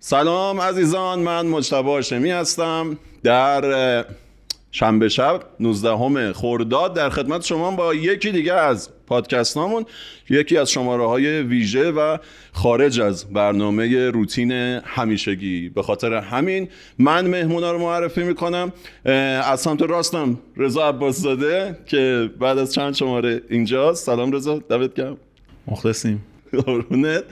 سلام عزیزان من مجتبی هاشمی هستم در شنبه شب 19 خرداد در خدمت شما با یکی دیگه از پادکست یکی از شماره های ویژه و خارج از برنامه روتین همیشگی به خاطر همین من مهمونا رو معرفی میکنم از سمت راستم رضا عباس زاده که بعد از چند شماره اینجاست سلام رضا دوت گرم مخلصیم قربونت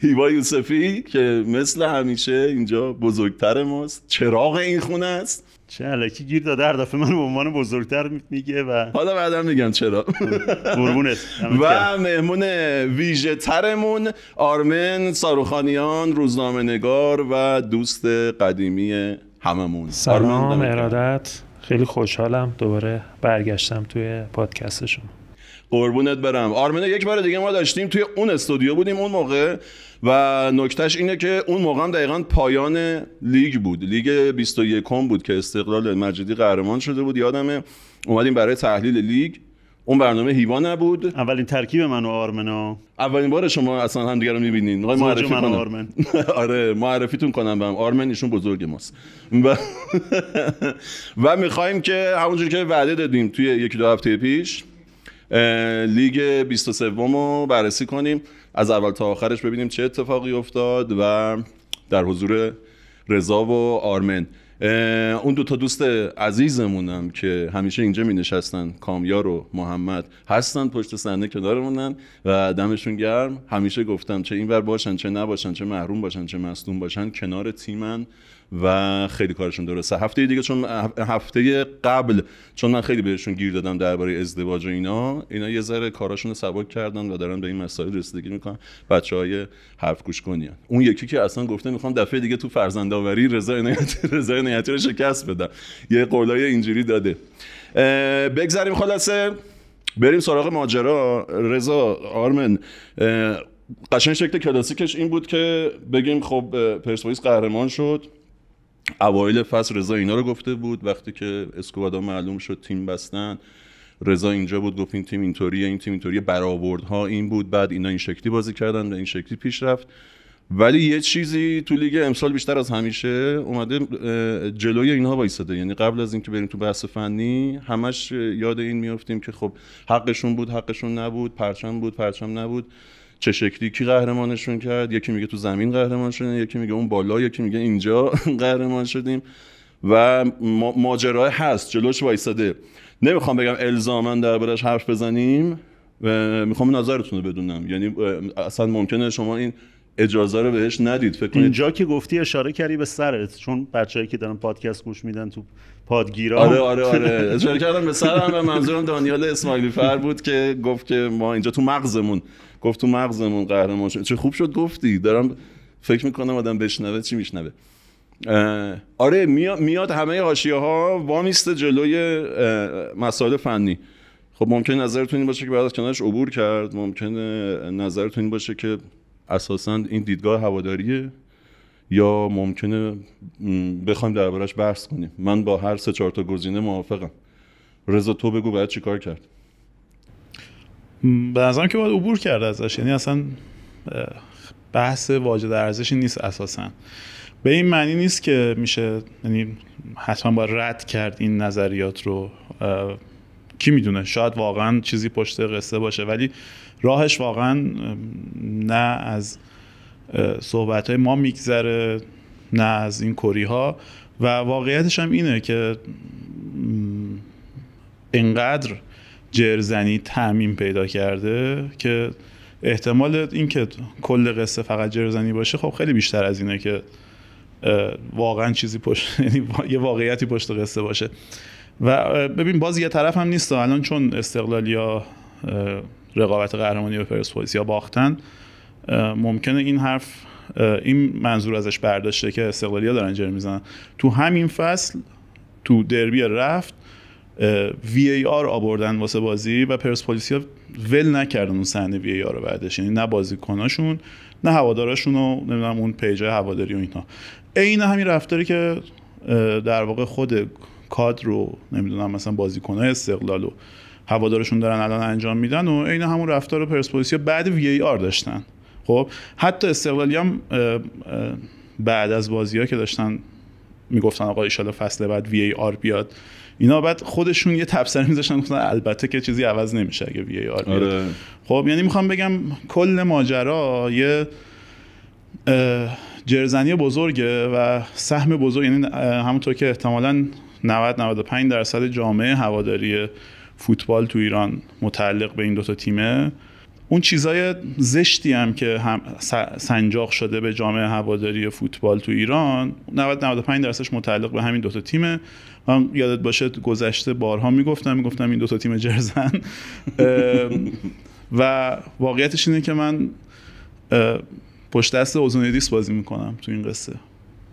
هیوا یوسفی که مثل همیشه اینجا بزرگتر ماست چراغ این خونه است چه علکی گیر داده هر دفعه من به عنوان بزرگتر میگه و حالا بعدم میگم چرا قربونت و مهمون ویژه ترمون آرمن ساروخانیان روزنامه نگار و دوست قدیمی هممون سلام ارادت خیلی خوشحالم دوباره برگشتم توی پادکست شما قربونت برم آرمنه یک بار دیگه ما داشتیم توی اون استودیو بودیم اون موقع و نکتهش اینه که اون موقع هم دقیقا پایان لیگ بود لیگ 21 بود که استقلال مجدی قهرمان شده بود یادمه اومدیم برای تحلیل لیگ اون برنامه هیوا نبود اولین ترکیب من و آرمنا اولین بار شما اصلا هم دیگر رو می‌بینین معرفی کنم. آرمن آره معرفیتون کنم بهم آرمن ایشون بزرگ ماست و, و میخوایم که همونجور که وعده دادیم توی یکی دو هفته پیش لیگ 23 رو بررسی کنیم از اول تا آخرش ببینیم چه اتفاقی افتاد و در حضور رضا و آرمن اون دو تا دوست عزیزمونم که همیشه اینجا می نشستن کامیار و محمد هستن پشت صحنه کنارمونن و دمشون گرم همیشه گفتم چه اینور باشن چه نباشن چه محروم باشن چه مصدوم باشن کنار تیمن و خیلی کارشون درسته هفته دیگه چون هفته قبل چون من خیلی بهشون گیر دادم درباره ازدواج و اینا اینا یه ذره کاراشون رو سبک کردن و دارن به این مسائل رسیدگی میکنن بچه های حرف گوش کنین اون یکی که اصلا گفته میخوام دفعه دیگه تو فرزندآوری رضا عنایتی رضا رو شکست بدم یه قولای اینجوری داده بگذریم خلاصه بریم سراغ ماجرا رضا آرمن قشنگ شکل کلاسیکش این بود که بگیم خب پرسپولیس قهرمان شد اوایل فصل رضا اینا رو گفته بود وقتی که اسکوادا معلوم شد تیم بستن رضا اینجا بود گفت این تیم اینطوریه این تیم اینطوریه برآوردها این بود بعد اینا این شکلی بازی کردن و این شکلی پیش رفت ولی یه چیزی تو لیگ امسال بیشتر از همیشه اومده جلوی اینها وایساده یعنی قبل از اینکه بریم تو بحث فنی همش یاد این میافتیم که خب حقشون بود حقشون نبود پرچم بود پرچم نبود چه شکلی کی قهرمانشون کرد یکی میگه تو زمین قهرمان شدن یکی میگه اون بالا یکی میگه اینجا قهرمان شدیم و ماجرای هست جلوش وایساده نمیخوام بگم الزاما دربارش حرف بزنیم میخوام نظرتون رو بدونم یعنی اصلا ممکنه شما این اجازه رو بهش ندید فکر کنید اینجا که گفتی اشاره کردی به سرت چون بچه‌ای که دارن پادکست گوش میدن تو پادگیرا آره آره آره اشاره کردم به سرم و منظورم دانیال اسماعیلی فر بود که گفت که ما اینجا تو مغزمون گفت تو مغزمون قهرمان شد چه خوب شد گفتی دارم فکر میکنم آدم بشنوه چی میشنوه آره میاد همه حاشیه ها وامیسته جلوی مسائل فنی خب ممکن نظرتون این باشه که بعد از کنارش عبور کرد ممکن نظرتون این باشه که اساسا این دیدگاه هواداریه یا ممکنه بخوایم دربارش بحث کنیم من با هر سه چهار تا گزینه موافقم رضا تو بگو باید چیکار کرد به نظرم که باید عبور کرده ازش یعنی اصلا بحث واجد ارزشی نیست اساسا به این معنی نیست که میشه یعنی حتما با رد کرد این نظریات رو کی میدونه شاید واقعا چیزی پشت قصه باشه ولی راهش واقعا نه از صحبت های ما میگذره نه از این کری ها و واقعیتش هم اینه که انقدر جرزنی تعمین پیدا کرده که احتمال اینکه کل قصه فقط جرزنی باشه خب خیلی بیشتر از اینه که واقعا چیزی پشت یعنی یه واقعیتی پشت قصه باشه و ببین باز یه طرف هم نیست الان چون استقلال یا رقابت قهرمانی به پرسپولیس یا باختن ممکنه این حرف این منظور ازش برداشته که ها دارن جر میزنن تو همین فصل تو دربی رفت وی ای آر آوردن واسه بازی و ها ول نکردن اون صحنه وی ای آر رو بعدش یعنی نه بازیکناشون نه هوادارشون و نمیدونم اون پیج هواداری و اینها عین همین رفتاری که در واقع خود کادر رو نمیدونم مثلا های استقلال و هوادارشون دارن الان انجام میدن و عین همون رفتار پرسپولیسیا بعد وی ای آر داشتن خب حتی استقلالی هم بعد از بازی ها که داشتن میگفتن آقا ایشالا فصل بعد وی آر بیاد اینا بعد خودشون یه تبصره میذاشتن گفتن البته که چیزی عوض نمیشه اگه وی آر آره. خب یعنی میخوام بگم کل ماجرا یه جرزنی بزرگه و سهم بزرگ یعنی همونطور که احتمالا 90 95 درصد جامعه هواداری فوتبال تو ایران متعلق به این دوتا تیمه اون چیزای زشتی هم که هم سنجاق شده به جامعه هواداری فوتبال تو ایران 90 95 درصدش متعلق به همین تا تیمه من یادت باشه گذشته بارها میگفتم میگفتم این دو تا تیم جرزن و واقعیتش اینه که من پشت دست اوزونیدیس بازی میکنم تو این قصه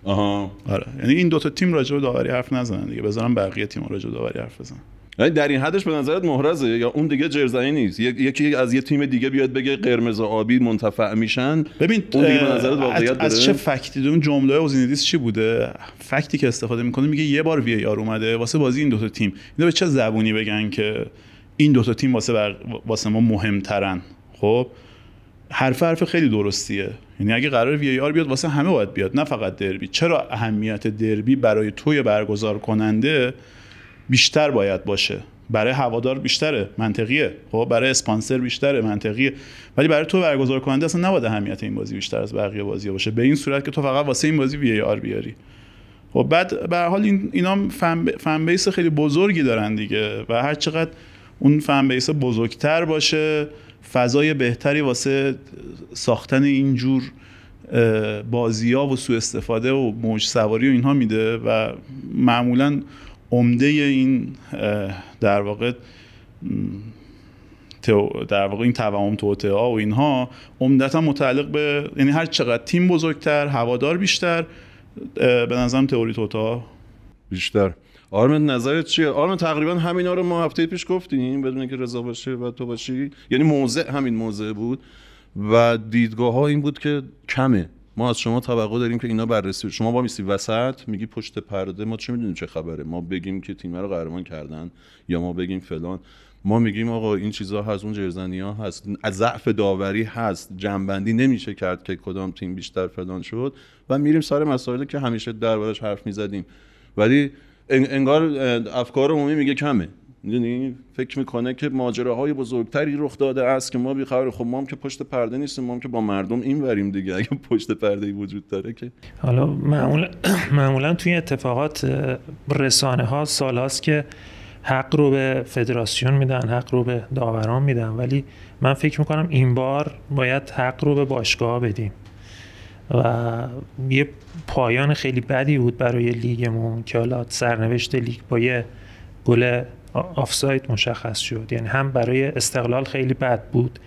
آها آره یعنی این دو تا تیم راجع به داوری حرف نزنن دیگه بذارم بقیه تیم راجع به داوری حرف بزنن در این حدش به نظرت محرزه یا اون دیگه جرزنی نیست یکی از یه تیم دیگه بیاد بگه قرمز و آبی منتفع میشن ببین اون دیگه به نظرت واقعیت از, از چه فکتی اون جمله اوزینیدیس چی بوده فکتی که استفاده میکنه میگه یه بار وی آر اومده واسه بازی این دوتا تیم اینا به چه زبونی بگن که این دوتا تیم واسه بر... واسه ما مهمترن خب حرف حرف خیلی درستیه یعنی اگه قرار وی آر بیاد واسه همه باید بیاد نه فقط دربی چرا اهمیت دربی برای توی برگزار کننده بیشتر باید باشه برای هوادار بیشتره منطقیه خب برای اسپانسر بیشتره منطقیه ولی برای تو برگزار کننده اصلا نباید اهمیت این بازی بیشتر از بقیه بازی باشه به این صورت که تو فقط واسه این بازی وی آر بیاری خب بعد به حال این اینا فن بیس خیلی بزرگی دارن دیگه و هر چقدر اون فن بیس بزرگتر باشه فضای بهتری واسه ساختن اینجور بازی ها و سوء استفاده و موج سواری و اینها میده و معمولا عمده این در واقع در واقع این توهم توته ها و اینها عمدتا متعلق به یعنی هر چقدر تیم بزرگتر هوادار بیشتر به نظرم تئوری توتا بیشتر آرمن نظرت چیه آرمن تقریبا همینا رو ما هفته پیش گفتیم بدون اینکه رضا باشه و تو باشی یعنی موضع همین موضع بود و دیدگاه ها این بود که کمه ما از شما توقع داریم که اینا بررسی شما با میسی وسط میگی پشت پرده ما چه میدونیم چه خبره ما بگیم که تیم رو قهرمان کردن یا ما بگیم فلان ما میگیم آقا این چیزها هست اون جرزنی ها هست از ضعف داوری هست جنبندی نمیشه کرد که کدام تیم بیشتر فلان شد و میریم سر مسائلی که همیشه دربارش حرف میزدیم ولی انگار افکار عمومی میگه کمه میدونی فکر میکنه که ماجراهای بزرگتری رخ داده است که ما بیخبر خب ما هم که پشت پرده نیستیم ما هم که با مردم این وریم دیگه اگه پشت پرده ای وجود داره که حالا معمولا, معمولا توی اتفاقات رسانه ها سال هاست که حق رو به فدراسیون میدن حق رو به داوران میدن ولی من فکر میکنم این بار باید حق رو به باشگاه بدیم و یه پایان خیلی بدی بود برای لیگمون که حالا سرنوشت لیگ با یه گل آفساید مشخص شد یعنی هم برای استقلال خیلی بد بود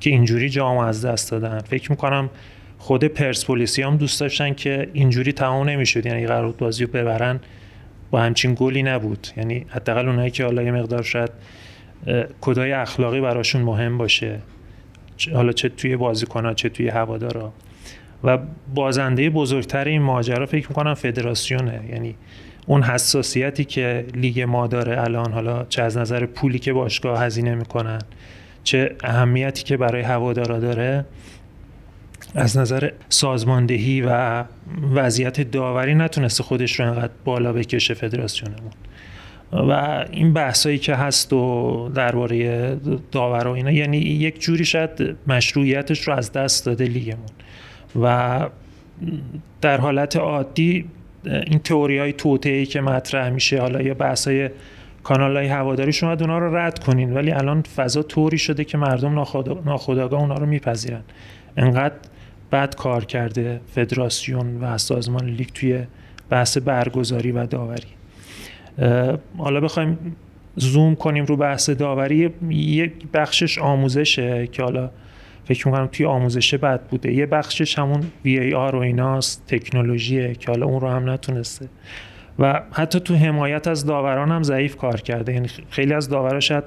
که اینجوری جامو از دست دادن فکر میکنم خود پرسپولیسی هم دوست داشتن که اینجوری تمام نمیشد یعنی قرار بود بازی رو ببرن با همچین گلی نبود یعنی حداقل اونایی که حالا یه مقدار شاید کدای اخلاقی براشون مهم باشه حالا چه توی بازیکنها، چه توی هوادارا و بازنده بزرگتر این ماجرا فکر میکنم فدراسیونه یعنی اون حساسیتی که لیگ ما داره الان حالا چه از نظر پولی که باشگاه هزینه میکنن چه اهمیتی که برای هوادارا داره از نظر سازماندهی و وضعیت داوری نتونسته خودش رو انقدر بالا بکشه فدراسیونمون و این بحثایی که هست و درباره داور و اینا یعنی یک جوری شاید مشروعیتش رو از دست داده لیگمون و در حالت عادی این تئوری های که مطرح میشه حالا یا بحث های کانال های هواداری رو رد کنین ولی الان فضا طوری شده که مردم ناخداگاه اونا رو میپذیرن انقدر بد کار کرده فدراسیون و سازمان لیگ توی بحث برگزاری و داوری حالا بخوایم زوم کنیم رو بحث داوری یک بخشش آموزشه که حالا فکر میکنم توی آموزشه بد بوده یه بخشش همون وی ای آر و ایناست تکنولوژیه که حالا اون رو هم نتونسته و حتی تو حمایت از داوران هم ضعیف کار کرده یعنی خیلی از داورا شاید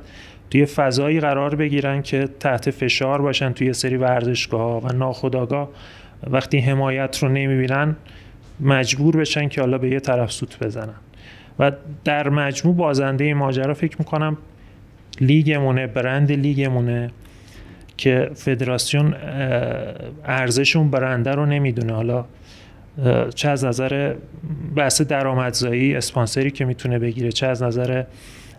توی فضایی قرار بگیرن که تحت فشار باشن توی سری ورزشگاه و ناخداگاه وقتی حمایت رو نمیبینن مجبور بشن که حالا به یه طرف سوت بزنن و در مجموع بازنده ماجرا فکر میکنم لیگمونه برند لیگمونه که فدراسیون ارزش اون برنده رو نمیدونه حالا چه از نظر بحث درآمدزایی اسپانسری که میتونه بگیره چه از نظر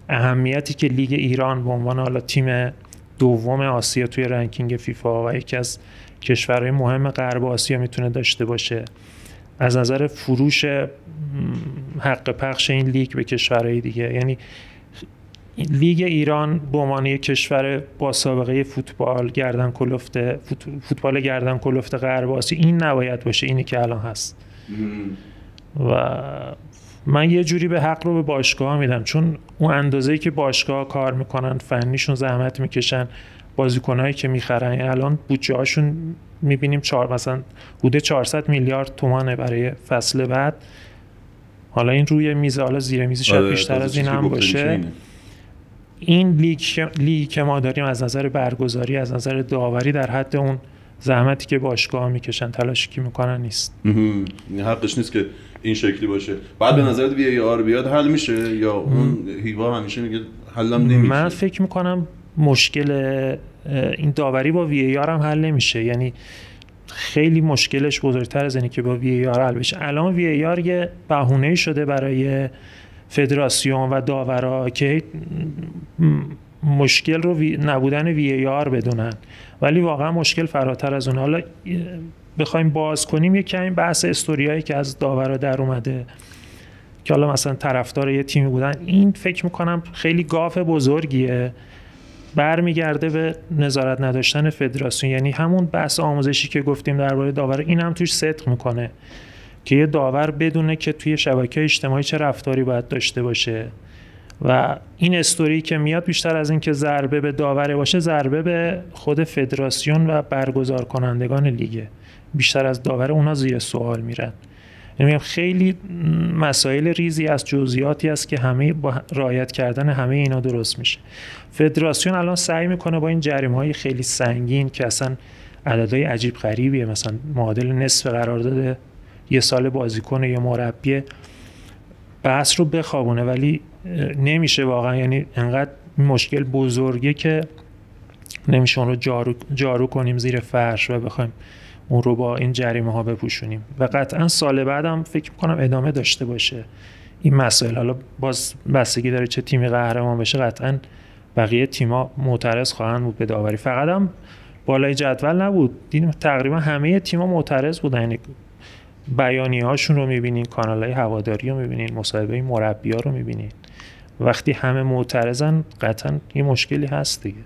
اهمیتی که لیگ ایران به عنوان حالا تیم دوم آسیا توی رنکینگ فیفا و یکی از کشورهای مهم غرب آسیا میتونه داشته باشه از نظر فروش حق پخش این لیگ به کشورهای دیگه یعنی لیگ ایران به عنوان کشور با سابقه فوتبال گردن کلفته فوتبال گردن کلفته غرب این نباید باشه اینی که الان هست و من یه جوری به حق رو به باشگاه میدم چون اون اندازه‌ای که باشگاه کار میکنن فنیشون زحمت میکشن بازیکنایی که میخرن الان بودجه هاشون میبینیم چهار مثلا بوده 400 میلیارد تومانه برای فصل بعد حالا این روی میز حالا زیر میز شاید آره، بیشتر از این هم باشه این لیگ که ما داریم از نظر برگزاری از نظر داوری در حد اون زحمتی که باشگاه میکشن تلاشی که میکنن نیست یعنی حقش نیست که این شکلی باشه بعد به نظرت وی آر بیاد حل میشه یا اون هیوا همیشه میگه هم نمیشه من فکر میکنم مشکل این داوری با وی آر هم حل نمیشه یعنی خیلی مشکلش بزرگتر از اینه که با وی آر حل بشه الان وی آر یه بهونه شده برای فدراسیون و داورا که مشکل رو نبودن وی آر بدونن ولی واقعا مشکل فراتر از اون حالا بخوایم باز کنیم یه کمی بحث استوریایی که از داورا در اومده که حالا مثلا طرفدار یه تیمی بودن این فکر میکنم خیلی گاف بزرگیه برمیگرده به نظارت نداشتن فدراسیون یعنی همون بحث آموزشی که گفتیم درباره داور این هم توش صدق میکنه که یه داور بدونه که توی شبکه اجتماعی چه رفتاری باید داشته باشه و این استوری که میاد بیشتر از اینکه ضربه به داوره باشه ضربه به خود فدراسیون و برگزار کنندگان لیگه بیشتر از داور اونا زیر سوال میرن یعنی خیلی مسائل ریزی از جزئیاتی است که همه با رعایت کردن همه اینا درست میشه فدراسیون الان سعی میکنه با این جریم های خیلی سنگین که اصلا عددهای عجیب غریبیه مثلا معادل نصف قرارداد یه سال بازیکن یه مربی بحث رو بخوابونه ولی نمیشه واقعا یعنی انقدر مشکل بزرگه که نمیشه اون رو جارو, جارو کنیم زیر فرش و بخوایم اون رو با این جریمه ها بپوشونیم و قطعا سال بعدم فکر میکنم ادامه داشته باشه این مسائل حالا باز بستگی داره چه تیمی قهرمان بشه قطعا بقیه تیما معترض خواهند بود به داوری فقط هم بالای جدول نبود دیدیم تقریبا همه تیما معترض بودن یعنی بیانی هاشون رو میبینین کانال های هواداری رو میبینین مصاحبه مربی ها رو میبینین وقتی همه معترضن قطعا یه مشکلی هست دیگه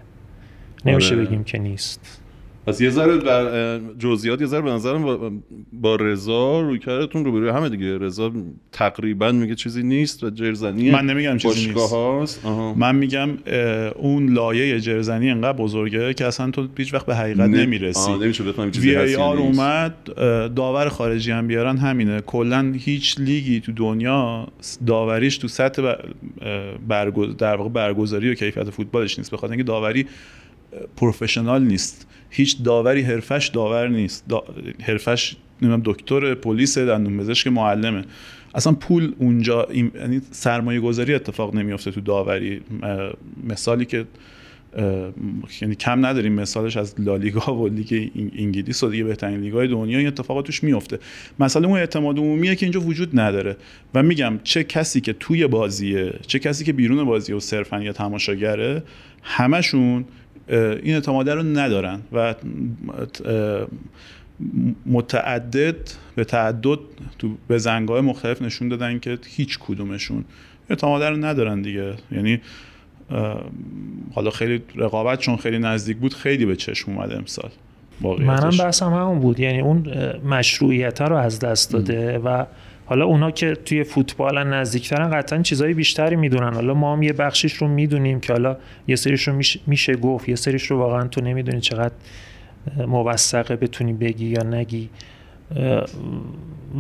نمیشه آره. بگیم که نیست پس یه ذره بر جزئیات یه ذره به نظرم با, با رضا روی کارتون روبروی همه دیگه رضا تقریبا میگه چیزی نیست و جرزنی من نمیگم چیزی نیست من میگم اون لایه جرزنی انقدر بزرگه که اصلا تو هیچ وقت به حقیقت نه. نمیرسی نمیشه بفهمی چیزی وی آر اومد داور خارجی هم بیارن همینه کلا هیچ لیگی تو دنیا داوریش تو سطح برگزاری و کیفیت فوتبالش نیست بخاطر اینکه داوری پروفشنال نیست هیچ داوری حرفش داور نیست دا... حرفش نمیدونم دکتر پلیس دندون پزشک معلمه اصلا پول اونجا این یعنی سرمایه گذاری اتفاق نمیافته تو داوری مثالی که یعنی کم نداریم مثالش از لالیگا و لیگ انگلیس و دیگه بهترین لیگای دنیا این اتفاقات توش میفته مسئله اون اعتماد عمومیه که اینجا وجود نداره و میگم چه کسی که توی بازیه چه کسی که بیرون بازیه و صرفا یا تماشاگره همشون این اعتماده رو ندارن و متعدد به تعدد تو به زنگاه مختلف نشون دادن که هیچ کدومشون اعتماده رو ندارن دیگه یعنی حالا خیلی رقابت چون خیلی نزدیک بود خیلی به چشم اومد امسال منم بحثم همون بود یعنی اون مشروعیت رو از دست داده و حالا اونا که توی فوتبال نزدیکترن قطعا چیزای بیشتری میدونن حالا ما هم یه بخشیش رو میدونیم که حالا یه سریش رو میشه گفت یه سریش رو واقعا تو نمیدونی چقدر موثقه بتونی بگی یا نگی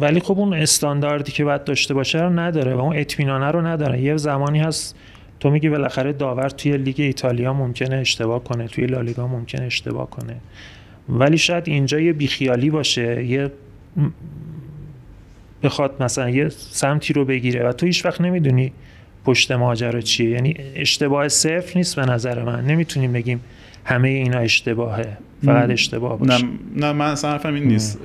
ولی خب اون استانداردی که باید داشته باشه رو نداره و اون اطمینانه رو نداره یه زمانی هست تو میگی بالاخره داور توی لیگ ایتالیا ممکنه اشتباه کنه توی لالیگا ممکنه اشتباه کنه ولی شاید اینجا یه بیخیالی باشه یه بخواد مثلا یه سمتی رو بگیره و تو هیچ وقت نمیدونی پشت ماجرا چیه یعنی اشتباه صفر نیست به نظر من نمیتونیم بگیم همه اینا اشتباهه فقط اشتباه باشه نه, نه من اصلا حرفم این نیست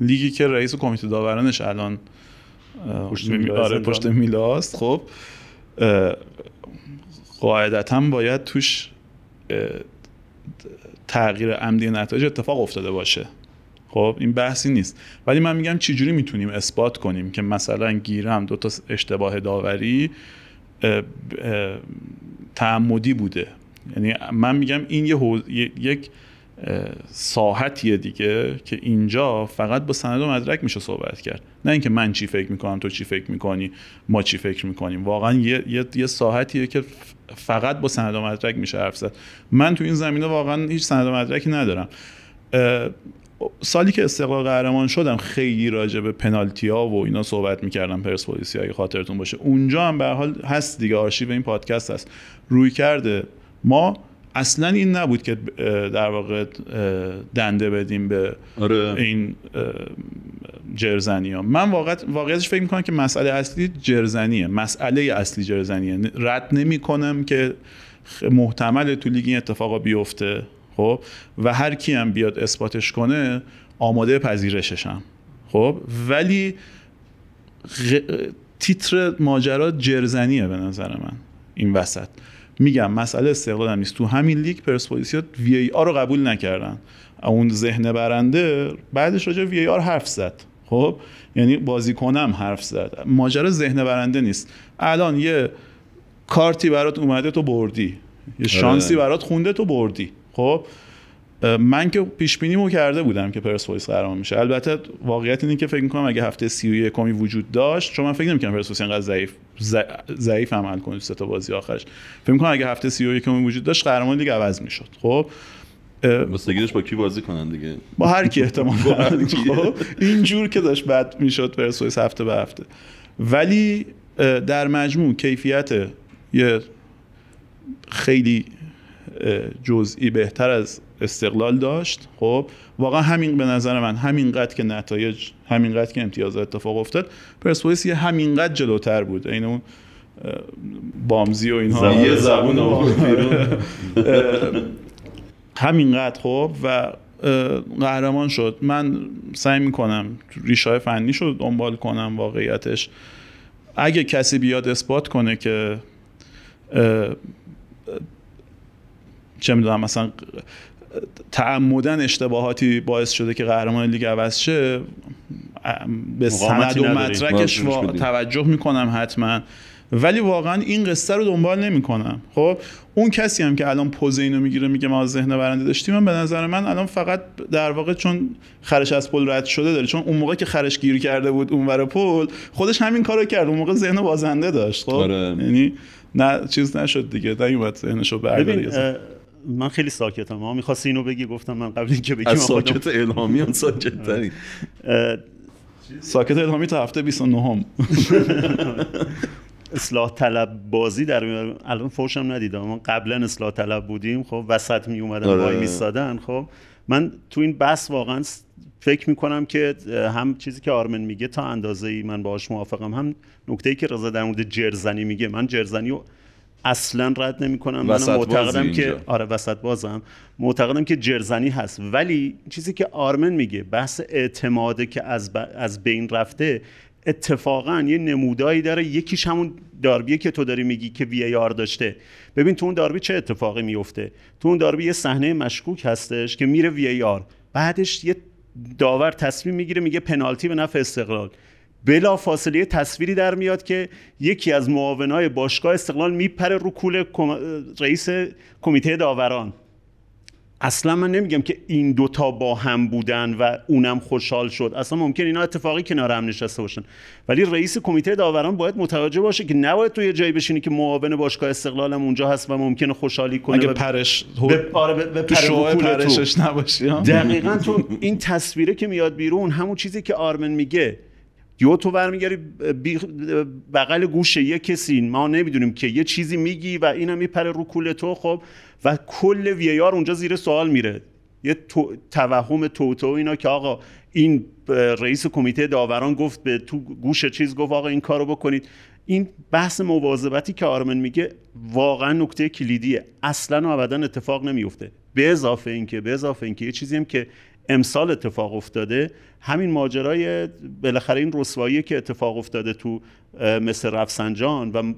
لیگی که رئیس کمیته داورانش الان پشت میلاست آره، خب قاعدتا باید توش تغییر عمدی نتایج اتفاق افتاده باشه خب این بحثی نیست ولی من میگم چجوری میتونیم اثبات کنیم که مثلا گیرم دو تا اشتباه داوری تعمدی بوده یعنی من میگم این یه یک ساحتیه دیگه که اینجا فقط با سند و مدرک میشه صحبت کرد نه اینکه من چی فکر میکنم تو چی فکر میکنی ما چی فکر میکنیم واقعا یه, یه،, یه ساحتیه که فقط با سند و مدرک میشه حرف زد من تو این زمینه واقعا هیچ سند و مدرکی ندارم سالی که استقلال قهرمان شدم خیلی راجع به پنالتی ها و اینا صحبت میکردم پرسپولیسی اگه خاطرتون باشه اونجا هم به حال هست دیگه آرشیو این پادکست هست روی کرده ما اصلا این نبود که در واقع دنده بدیم به آره. این جرزنی ها من واقع واقعیتش فکر میکنم که مسئله اصلی جرزنیه مسئله اصلی جرزنیه رد نمیکنم که محتمل تو لیگ این اتفاقا بیفته خب و هر کی هم بیاد اثباتش کنه آماده پذیرششم خب ولی تیتر ماجرا جرزنیه به نظر من این وسط میگم مسئله استقلال هم نیست تو همین لیگ پرسپولیسیا وی ای آر رو قبول نکردن اون ذهن برنده بعدش راجع وی ای آر حرف زد خب یعنی بازیکنم حرف زد ماجرا ذهن برنده نیست الان یه کارتی برات اومده تو بردی یه آره. شانسی برات خونده تو بردی خب من که پیش مو کرده بودم که پرسپولیس قهرمان میشه البته واقعیت اینه که فکر میکنم اگه هفته 31 کمی وجود داشت چون من فکر نمیکنم پرسپولیس اینقدر ضعیف ضعیف عمل کنه سه تا بازی آخرش فکر میکنم اگه هفته 31 کمی وجود داشت قهرمان دیگه عوض میشد خب مستقیدش با کی بازی کنن دیگه با هر کی احتمال خب اینجور که داشت بد میشد پرسپولیس هفته به هفته ولی در مجموع کیفیت یه خیلی جزئی بهتر از استقلال داشت خب واقعا همین به نظر من همین همینقدر که نتایج همینقدر که امتیاز اتفاق افتاد پرسپولیس یه همینقدر جلوتر بود این اون بامزی و اینها یه زبون آره. همینقدر خب و قهرمان شد من سعی میکنم ریشای فنی شد دنبال کنم واقعیتش اگه کسی بیاد اثبات کنه که چه میدونم مثلا تعمدن اشتباهاتی باعث شده که قهرمان لیگ عوض شه به سند و مدرکش توجه میکنم حتما ولی واقعا این قصه رو دنبال نمیکنم خب اون کسی هم که الان پوز اینو میگیره میگه ما ذهن برنده داشتیم من به نظر من الان فقط در واقع چون خرش از پل رد شده داره چون اون موقع که خرش گیر کرده بود اونور پل خودش همین کارو کرد اون موقع ذهن بازنده داشت خب آره. یعنی نه چیز نشد دیگه ذهنشو برداره من خیلی ساکتم ما میخواست اینو بگی گفتم من قبل اینکه بگیم از ساکت الهامی هم ساکت ترین ساکت الهامی تا هفته 29 هم اصلاح طلب بازی در الان هم ندیدم ما قبلا اصلاح طلب بودیم خب وسط می اومدن آره. وای سادن خب من تو این بحث واقعا فکر میکنم که هم چیزی که آرمن میگه تا اندازه ای من باهاش موافقم هم نکته ای که رضا در مورد جرزنی میگه من جرزنی اصلا رد نمیکنم من معتقدم که آره وسط بازم معتقدم که جرزنی هست ولی چیزی که آرمن میگه بحث اعتماده که از, از بین رفته اتفاقا یه نمودایی داره یکیش همون داربیه که تو داری میگی که وی آر داشته ببین تو اون داربی چه اتفاقی میفته تو اون داربی یه صحنه مشکوک هستش که میره وی آر بعدش یه داور تصمیم میگیره میگه پنالتی به نفع استقلال بلا فاصله تصویری در میاد که یکی از معاونای باشگاه استقلال میپره رو کول رئیس کمیته داوران اصلا من نمیگم که این دوتا با هم بودن و اونم خوشحال شد اصلا ممکن اینا اتفاقی کنار هم نشسته باشن ولی رئیس کمیته داوران باید متوجه باشه که نباید تو یه جایی بشینی که معاون باشگاه استقلال هم اونجا هست و ممکنه خوشحالی کنه اگه پرش به آره، به تو دقیقا تو این تصویره که میاد بیرون همون چیزی که آرمن میگه یو تو برمیگردی بغل گوش یه کسی ما نمیدونیم که یه چیزی میگی و اینم میپره رو کول تو خب و کل وی اونجا زیر سوال میره یه تو، توهم توتو اینا که آقا این رئیس کمیته داوران گفت به تو گوش چیز گفت آقا این کارو بکنید این بحث مواظبتی که آرمن میگه واقعا نکته کلیدیه اصلا و ابدا اتفاق نمیفته به اضافه اینکه به اضافه اینکه یه چیزی هم که امسال اتفاق افتاده همین ماجرای بالاخره این رسوایی که اتفاق افتاده تو مثل رفسنجان و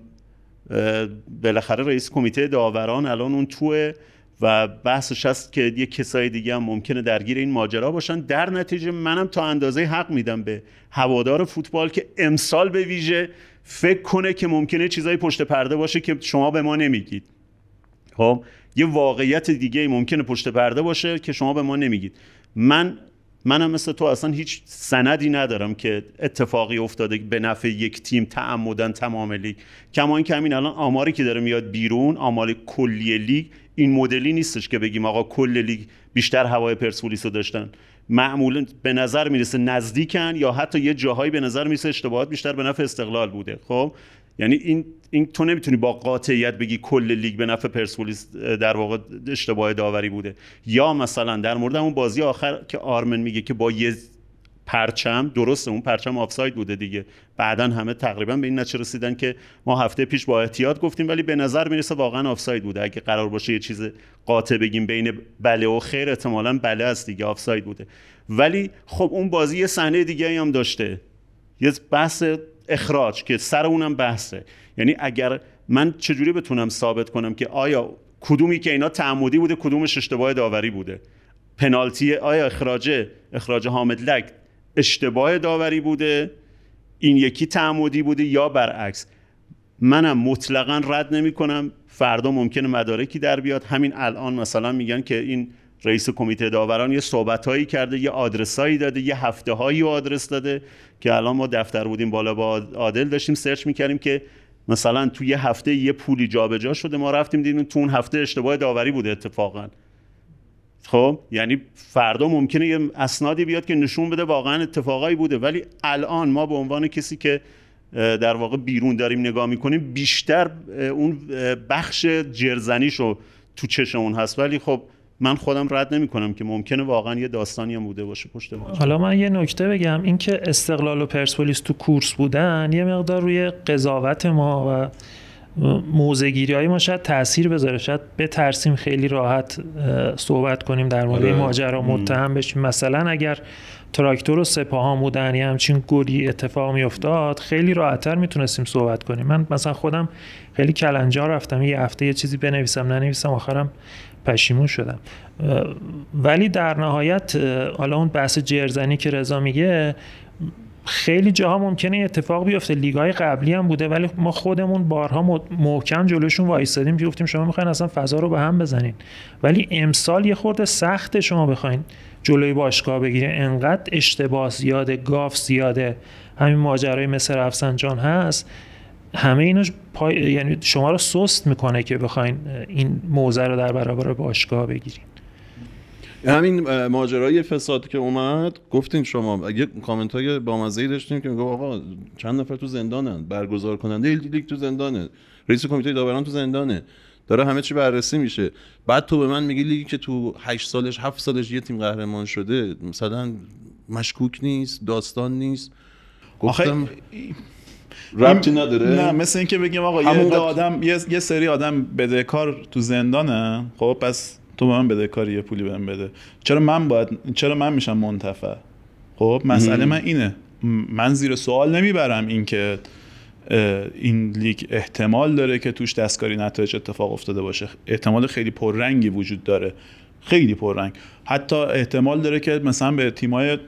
بالاخره رئیس کمیته داوران الان اون توه و بحثش هست که یه کسای دیگه هم ممکنه درگیر این ماجرا باشن در نتیجه منم تا اندازه حق میدم به هوادار فوتبال که امسال به ویژه فکر کنه که ممکنه چیزایی پشت پرده باشه که شما به ما نمیگید خب یه واقعیت دیگه ممکنه پشت پرده باشه که شما به ما نمیگید من منم مثل تو اصلا هیچ سندی ندارم که اتفاقی افتاده به نفع یک تیم تعمدن تمام لیگ کما اینکه همین الان آماری که داره میاد بیرون آمار کلی لیگ این مدلی نیستش که بگیم آقا کل لیگ بیشتر هوای پرسپولیس داشتن معمولا به نظر میرسه نزدیکن یا حتی یه جاهایی به نظر میرسه اشتباهات بیشتر به نفع استقلال بوده خب یعنی این تو نمیتونی با قاطعیت بگی کل لیگ به نفع پرسپولیس در واقع اشتباه داوری بوده یا مثلا در مورد اون بازی آخر که آرمن میگه که با یه پرچم درسته اون پرچم آفساید بوده دیگه بعدا همه تقریبا به این نچه رسیدن که ما هفته پیش با احتیاط گفتیم ولی به نظر میرسه واقعا آفساید بوده اگه قرار باشه یه چیز قاطع بگیم بین بله و خیر احتمالا بله است دیگه آفساید بوده ولی خب اون بازی یه صحنه دیگه هم داشته یه بحث اخراج که سر اونم بحثه یعنی اگر من چجوری بتونم ثابت کنم که آیا کدومی که اینا تعمدی بوده کدومش اشتباه داوری بوده پنالتی آیا اخراج اخراج حامد لک اشتباه داوری بوده این یکی تعمدی بوده یا برعکس منم مطلقا رد نمی کنم فردا ممکنه مدارکی در بیاد همین الان مثلا میگن که این رئیس کمیته داوران یه صحبتهایی کرده یه آدرسایی داده یه هفته هایی آدرس داده که الان ما دفتر بودیم بالا با عادل داشتیم سرچ میکردیم که مثلا تو یه هفته یه پولی جابجا شده ما رفتیم دیدیم تو اون هفته اشتباه داوری بوده اتفاقا خب یعنی فردا ممکنه یه اسنادی بیاد که نشون بده واقعا اتفاقایی بوده ولی الان ما به عنوان کسی که در واقع بیرون داریم نگاه میکنیم بیشتر اون بخش رو تو چشمون هست ولی خب من خودم رد نمی کنم که ممکنه واقعا یه داستانی هم بوده باشه پشت باشه. حالا من یه نکته بگم اینکه استقلال و پرسپولیس تو کورس بودن یه مقدار روی قضاوت ما و موزگیری های ما شاید تاثیر بذاره شاید بترسیم خیلی راحت صحبت کنیم در مورد آره. ماجرا متهم بشیم مثلا اگر تراکتور و سپاهان بودن یا همچین گلی اتفاق میافتاد خیلی راحتتر میتونستیم صحبت کنیم من مثلا خودم خیلی کلنجار رفتم یه هفته یه چیزی بنویسم ننویسم آخرم پشیمون شدم ولی در نهایت حالا اون بحث جرزنی که رضا میگه خیلی جاها ممکنه اتفاق بیفته لیگای قبلی هم بوده ولی ما خودمون بارها محکم جلوشون وایستادیم که گفتیم شما میخواین اصلا فضا رو به هم بزنین ولی امسال یه خورده سخت شما بخواین جلوی باشگاه بگیرین انقدر اشتباه زیاده گاف زیاده همین ماجرای مثل رفسنجان هست همه اینا پای... یعنی شما رو سست میکنه که بخواین این موضع رو در برابر باشگاه بگیرین همین ماجرای فساد که اومد گفتین شما یه کامنت های ای داشتیم که میگه آقا چند نفر تو زندانن برگزار کننده لیگ تو زندانه رئیس کمیته داوران تو زندانه داره همه چی بررسی میشه بعد تو به من میگی لیگی که تو 8 سالش هفت سالش یه تیم قهرمان شده مثلا مشکوک نیست داستان نیست گفتم ربطی نداره نه مثل اینکه بگیم آقا یه آدم یه،, یه سری آدم بدهکار تو زندانه خب پس تو به من بدهکاری یه پولی بهم بده چرا من باید چرا من میشم منتفع خب مسئله من اینه من زیر سوال نمیبرم اینکه این لیگ احتمال داره که توش دستکاری نتایج اتفاق افتاده باشه احتمال خیلی پررنگی وجود داره خیلی پررنگ حتی احتمال داره که مثلا به تیمای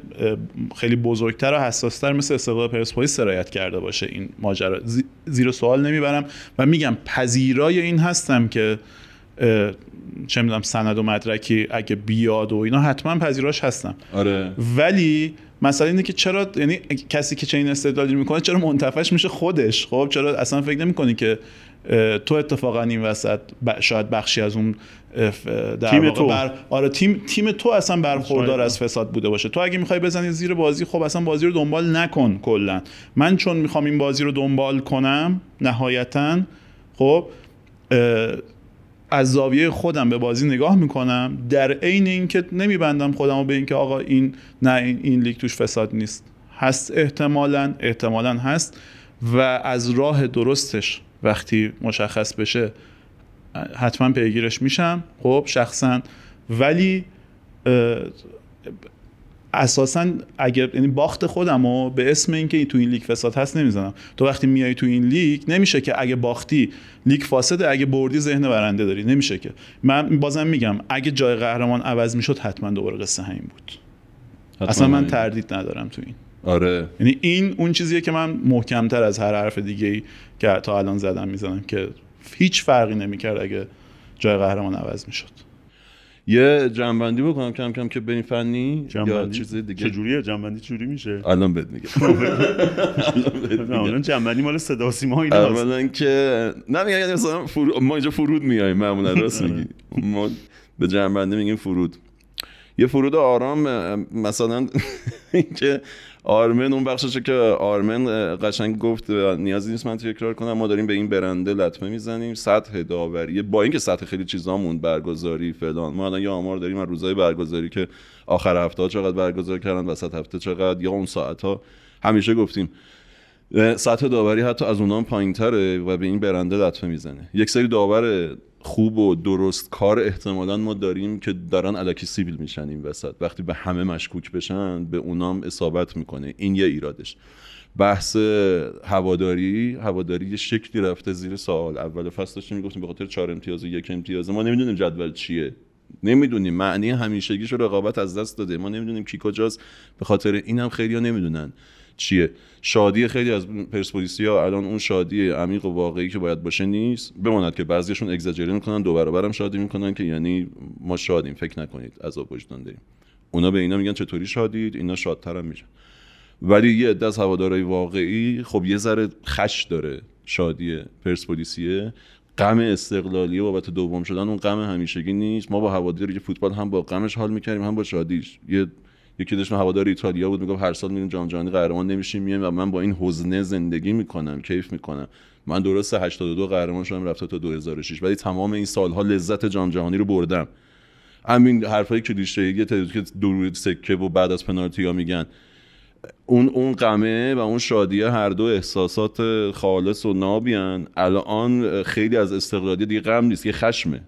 خیلی بزرگتر و حساستر مثل استقلال پرسپولیس سرایت کرده باشه این ماجرا زیر سوال نمیبرم و میگم پذیرای این هستم که چه میدونم سند و مدرکی اگه بیاد و اینا حتما پذیراش هستم آره. ولی مسئله اینه که چرا یعنی کسی که چنین استدلالی میکنه چرا منتفش میشه خودش خب چرا اصلا فکر نمیکنی که تو اتفاقا این وسط شاید بخشی از اون در تیم تو. بر... آره تیم تیم تو اصلا برخوردار از فساد بوده باشه تو اگه میخوای بزنی زیر بازی خب اصلا بازی رو دنبال نکن کلا من چون میخوام این بازی رو دنبال کنم نهایتا خب از زاویه خودم به بازی نگاه میکنم در عین اینکه نمیبندم خودم رو به اینکه آقا این نه این, این لیگ توش فساد نیست هست احتمالا احتمالا هست و از راه درستش وقتی مشخص بشه حتما پیگیرش میشم خب شخصا ولی اساسا اگر یعنی باخت خودم و به اسم اینکه تو این لیگ فساد هست نمیزنم تو وقتی میای تو این لیگ نمیشه که اگه باختی لیگ فاسده اگه بردی ذهن برنده داری نمیشه که من بازم میگم اگه جای قهرمان عوض میشد حتما دوباره قصه همین بود اصلا من تردید ندارم تو این آره یعنی این اون چیزیه که من محکمتر از هر حرف دیگه ای که تا الان زدم میزنم که هیچ فرقی نمیکرد اگه جای قهرمان عوض میشد یه جنبندی بکنم کم کم که بریم فنی یا چیز دیگه چجوریه جنبندی چجوری میشه الان بد میگه الان جنبندی مال صدا سیما اینا اولا که نه میگم یعنی مثلا ما اینجا فرود میایم معمولا راست آره. میگی ما به جنبندی میگیم فرود یه فرود آرام مثلا اینکه آرمن اون بخشش که آرمن قشنگ گفت نیازی نیست من تکرار کنم ما داریم به این برنده لطمه میزنیم سطح داوری با اینکه سطح خیلی چیزامون برگزاری فلان ما الان یه آمار داریم از روزای برگزاری که آخر هفته ها چقدر برگزار کردن وسط هفته چقدر یا اون ساعت ها همیشه گفتیم سطح داوری حتی از اونام پایینتره و به این برنده لطمه میزنه یک سری داور خوب و درست کار احتمالا ما داریم که دارن علکی سیبیل میشن این وسط وقتی به همه مشکوک بشن به اونام اصابت میکنه این یه ایرادش بحث هواداری هواداری یه شکلی رفته زیر سوال اول فصل داشتیم میگفتیم به خاطر چهار امتیاز و یک امتیاز ما نمیدونیم جدول چیه نمیدونیم معنی همیشگیش رقابت از دست داده ما نمیدونیم کی کجاست به خاطر اینم ها نمیدونن چیه شادی خیلی از پرسپولیسیا الان اون شادی عمیق و واقعی که باید باشه نیست بماند که بعضیشون اگزاجری میکنن دو هم شادی میکنن که یعنی ما شادیم فکر نکنید عذاب وجدان داریم اونا به اینا میگن چطوری شادید اینا هم میشن ولی یه عده از هوادارهای واقعی خب یه ذره خش داره شادی پرسپولیسیه غم استقلالی بابت دوم شدن اون غم همیشگی نیست ما با هواداری که فوتبال هم با غمش حال میکنیم هم با شادیش یه یکی داشتم هوادار ایتالیا بود میگفت هر سال میریم جام جهانی قهرمان نمیشیم میایم و من با این حزنه زندگی میکنم کیف میکنم من درست 82 قهرمان شدم رفته تا 2006 ولی تمام این سالها لذت جام جهانی رو بردم همین حرفایی که دیشه که دور سکه و بعد از پنالتی میگن اون اون غمه و اون شادیه هر دو احساسات خالص و نابیان الان خیلی از استقلالی دیگه غم نیست یه خشمه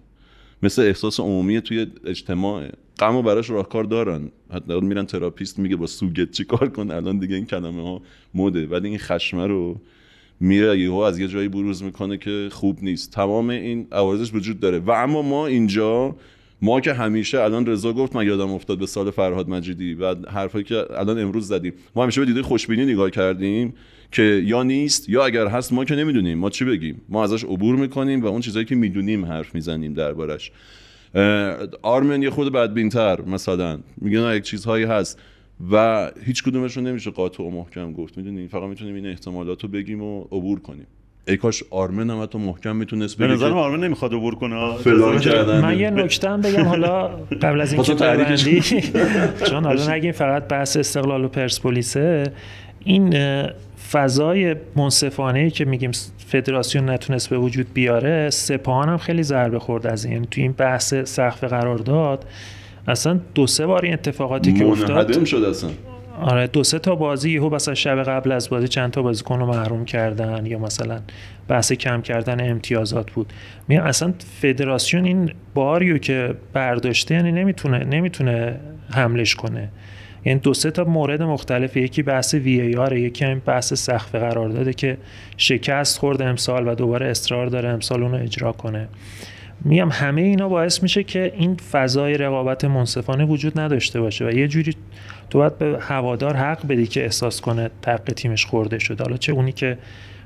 مثل احساس عمومی توی اجتماعه غمو براش راهکار دارن حتی میرن تراپیست میگه با سوگت چیکار کن الان دیگه این کلمه ها مده ولی این خشمه رو میره ها از یه جایی بروز میکنه که خوب نیست تمام این عوارضش وجود داره و اما ما اینجا ما که همیشه الان رضا گفت من یادم افتاد به سال فرهاد مجیدی و حرفایی که الان امروز زدیم ما همیشه به دیده خوشبینی نگاه کردیم که یا نیست یا اگر هست ما که نمیدونیم ما چی بگیم ما ازش عبور میکنیم و اون چیزایی که میدونیم حرف میزنیم دربارش آرمن یه خود بدبینتر مثلا میگن یک چیزهایی هست و هیچ کدومش رو نمیشه قاطع و محکم گفت میدونی فقط میتونیم این احتمالات رو بگیم و عبور کنیم ای کاش آرمن هم حتی محکم میتونست بگه به نظرم آرمن نمیخواد عبور کنه فلان کردن من یه نکته هم بگم حالا قبل از اینکه ببندی چون حالا نگیم فقط بحث استقلال و پرسپولیسه این فضای منصفانه ای که میگیم فدراسیون نتونست به وجود بیاره سپاهان هم خیلی ضربه خورد از این یعنی تو این بحث سقف قرار داد اصلا دو سه بار این اتفاقاتی که افتاد شد اصلا آره دو سه تا بازی یهو مثلا شب قبل از بازی چند تا بازیکن رو محروم کردن یا مثلا بحث کم کردن امتیازات بود می اصلا فدراسیون این باریو که برداشته یعنی نمیتونه نمیتونه حملش کنه یعنی دو سه تا مورد مختلف یکی بحث وی ای آره، یکی هم بحث سقف قرار داده که شکست خورد امسال و دوباره اصرار داره امسال رو اجرا کنه میگم همه اینا باعث میشه که این فضای رقابت منصفانه وجود نداشته باشه و یه جوری تو باید به هوادار حق بدی که احساس کنه تق تیمش خورده شده حالا چه اونی که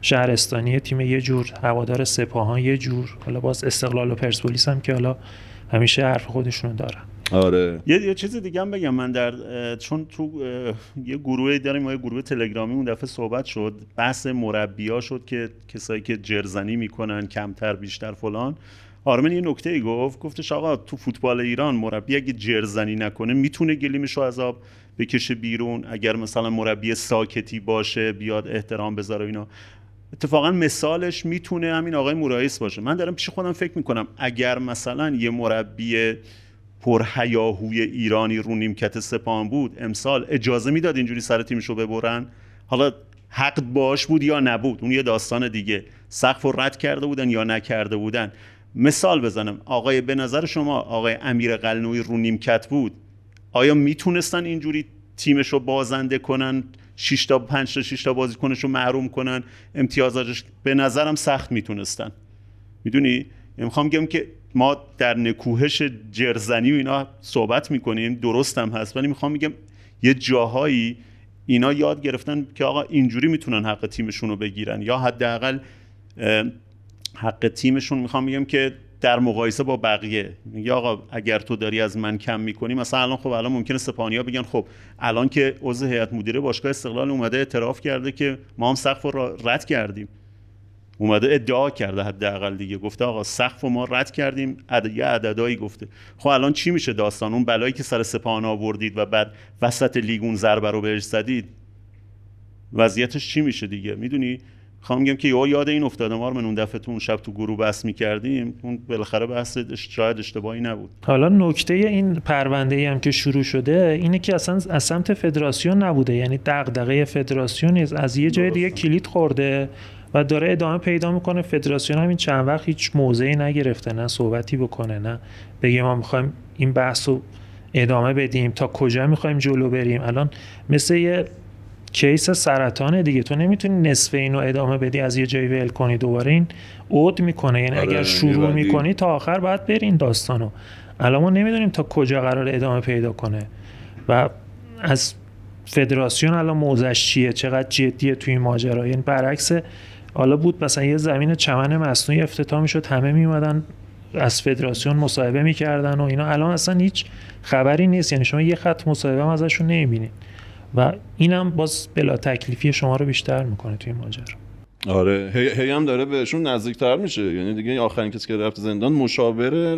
شهرستانی تیم یه جور هوادار سپاهان یه جور حالا باز استقلال و پرسپولیس هم که حالا همیشه حرف خودشونو دارن آره یه, یه چیز دیگه هم بگم من در چون تو یه گروه داریم ما یه گروه تلگرامی اون دفعه صحبت شد بحث مربیا شد که کسایی که جرزنی میکنن کمتر بیشتر فلان آرمن یه نکته ای گفت گفتش آقا تو فوتبال ایران مربی اگه جرزنی نکنه میتونه گلیمش رو از آب بکشه بیرون اگر مثلا مربی ساکتی باشه بیاد احترام بذاره اینا اتفاقا مثالش میتونه همین آقای مورایس باشه من دارم پیش خودم فکر میکنم اگر مثلا یه مربی پر هیاهوی ایرانی رو نیمکت سپاهان بود امسال اجازه میداد اینجوری سر تیمش رو ببرن حالا حق باش بود یا نبود اون یه داستان دیگه سقف رو رد کرده بودن یا نکرده بودن مثال بزنم آقای به نظر شما آقای امیر قلنوی رو نیمکت بود آیا میتونستن اینجوری تیمش رو بازنده کنن 6 تا 5 تا 6 تا بازیکنشو رو محروم کنن امتیازاتش به نظرم سخت میتونستن میدونی یعنی میخوام بگم که ما در نکوهش جرزنی و اینا صحبت میکنیم درستم هست ولی میخوام میگم یه جاهایی اینا یاد گرفتن که آقا اینجوری میتونن حق تیمشون رو بگیرن یا حداقل حق تیمشون میخوام میگم که در مقایسه با بقیه میگه آقا اگر تو داری از من کم میکنی مثلا الان خب الان ممکنه سپانیا بگن خب الان که عضو هیئت مدیره باشگاه استقلال اومده اعتراف کرده که ما هم سقف رو رد کردیم اومده ادعا کرده حداقل دیگه گفته آقا سقف ما رد کردیم عد... یه عددایی گفته خب الان چی میشه داستان اون بلایی که سر سپاهان آوردید و بعد وسط لیگون ضربه رو بهش زدید وضعیتش چی میشه دیگه میدونی خواهم میگم که یا یاد این افتادم من اون دفعه تو اون شب تو گروه می میکردیم اون بالاخره بحث شاید اشتباهی نبود حالا نکته این پرونده ای هم که شروع شده اینه که اصلا از سمت فدراسیون نبوده یعنی دغدغه فدراسیون از یه جای دیگه کلید خورده و داره ادامه پیدا میکنه فدراسیون همین چند وقت هیچ موضعی نگرفته نه صحبتی بکنه نه بگه ما میخوایم این بحث رو ادامه بدیم تا کجا میخوایم جلو بریم الان مثل یه کیس سرطانه دیگه تو نمیتونی نصف اینو ادامه بدی از یه جایی ول کنی دوباره این عود میکنه یعنی اگر آره، یعنی شروع میکنی تا آخر باید بری این داستانو الان ما نمیدونیم تا کجا قرار ادامه پیدا کنه و از فدراسیون الان موزش چیه چقدر جدیه توی این ماجرا یعنی برعکس حالا بود مثلا یه زمین چمن مصنوعی افتتاح میشد همه میومدن از فدراسیون مصاحبه میکردن و اینا الان اصلا هیچ خبری نیست یعنی شما یه خط مصاحبه هم ازشون نمیبینید و اینم باز بلا تکلیفی شما رو بیشتر میکنه توی ماجرا آره هی, هم داره بهشون نزدیکتر میشه یعنی دیگه آخرین کسی که رفت زندان مشاور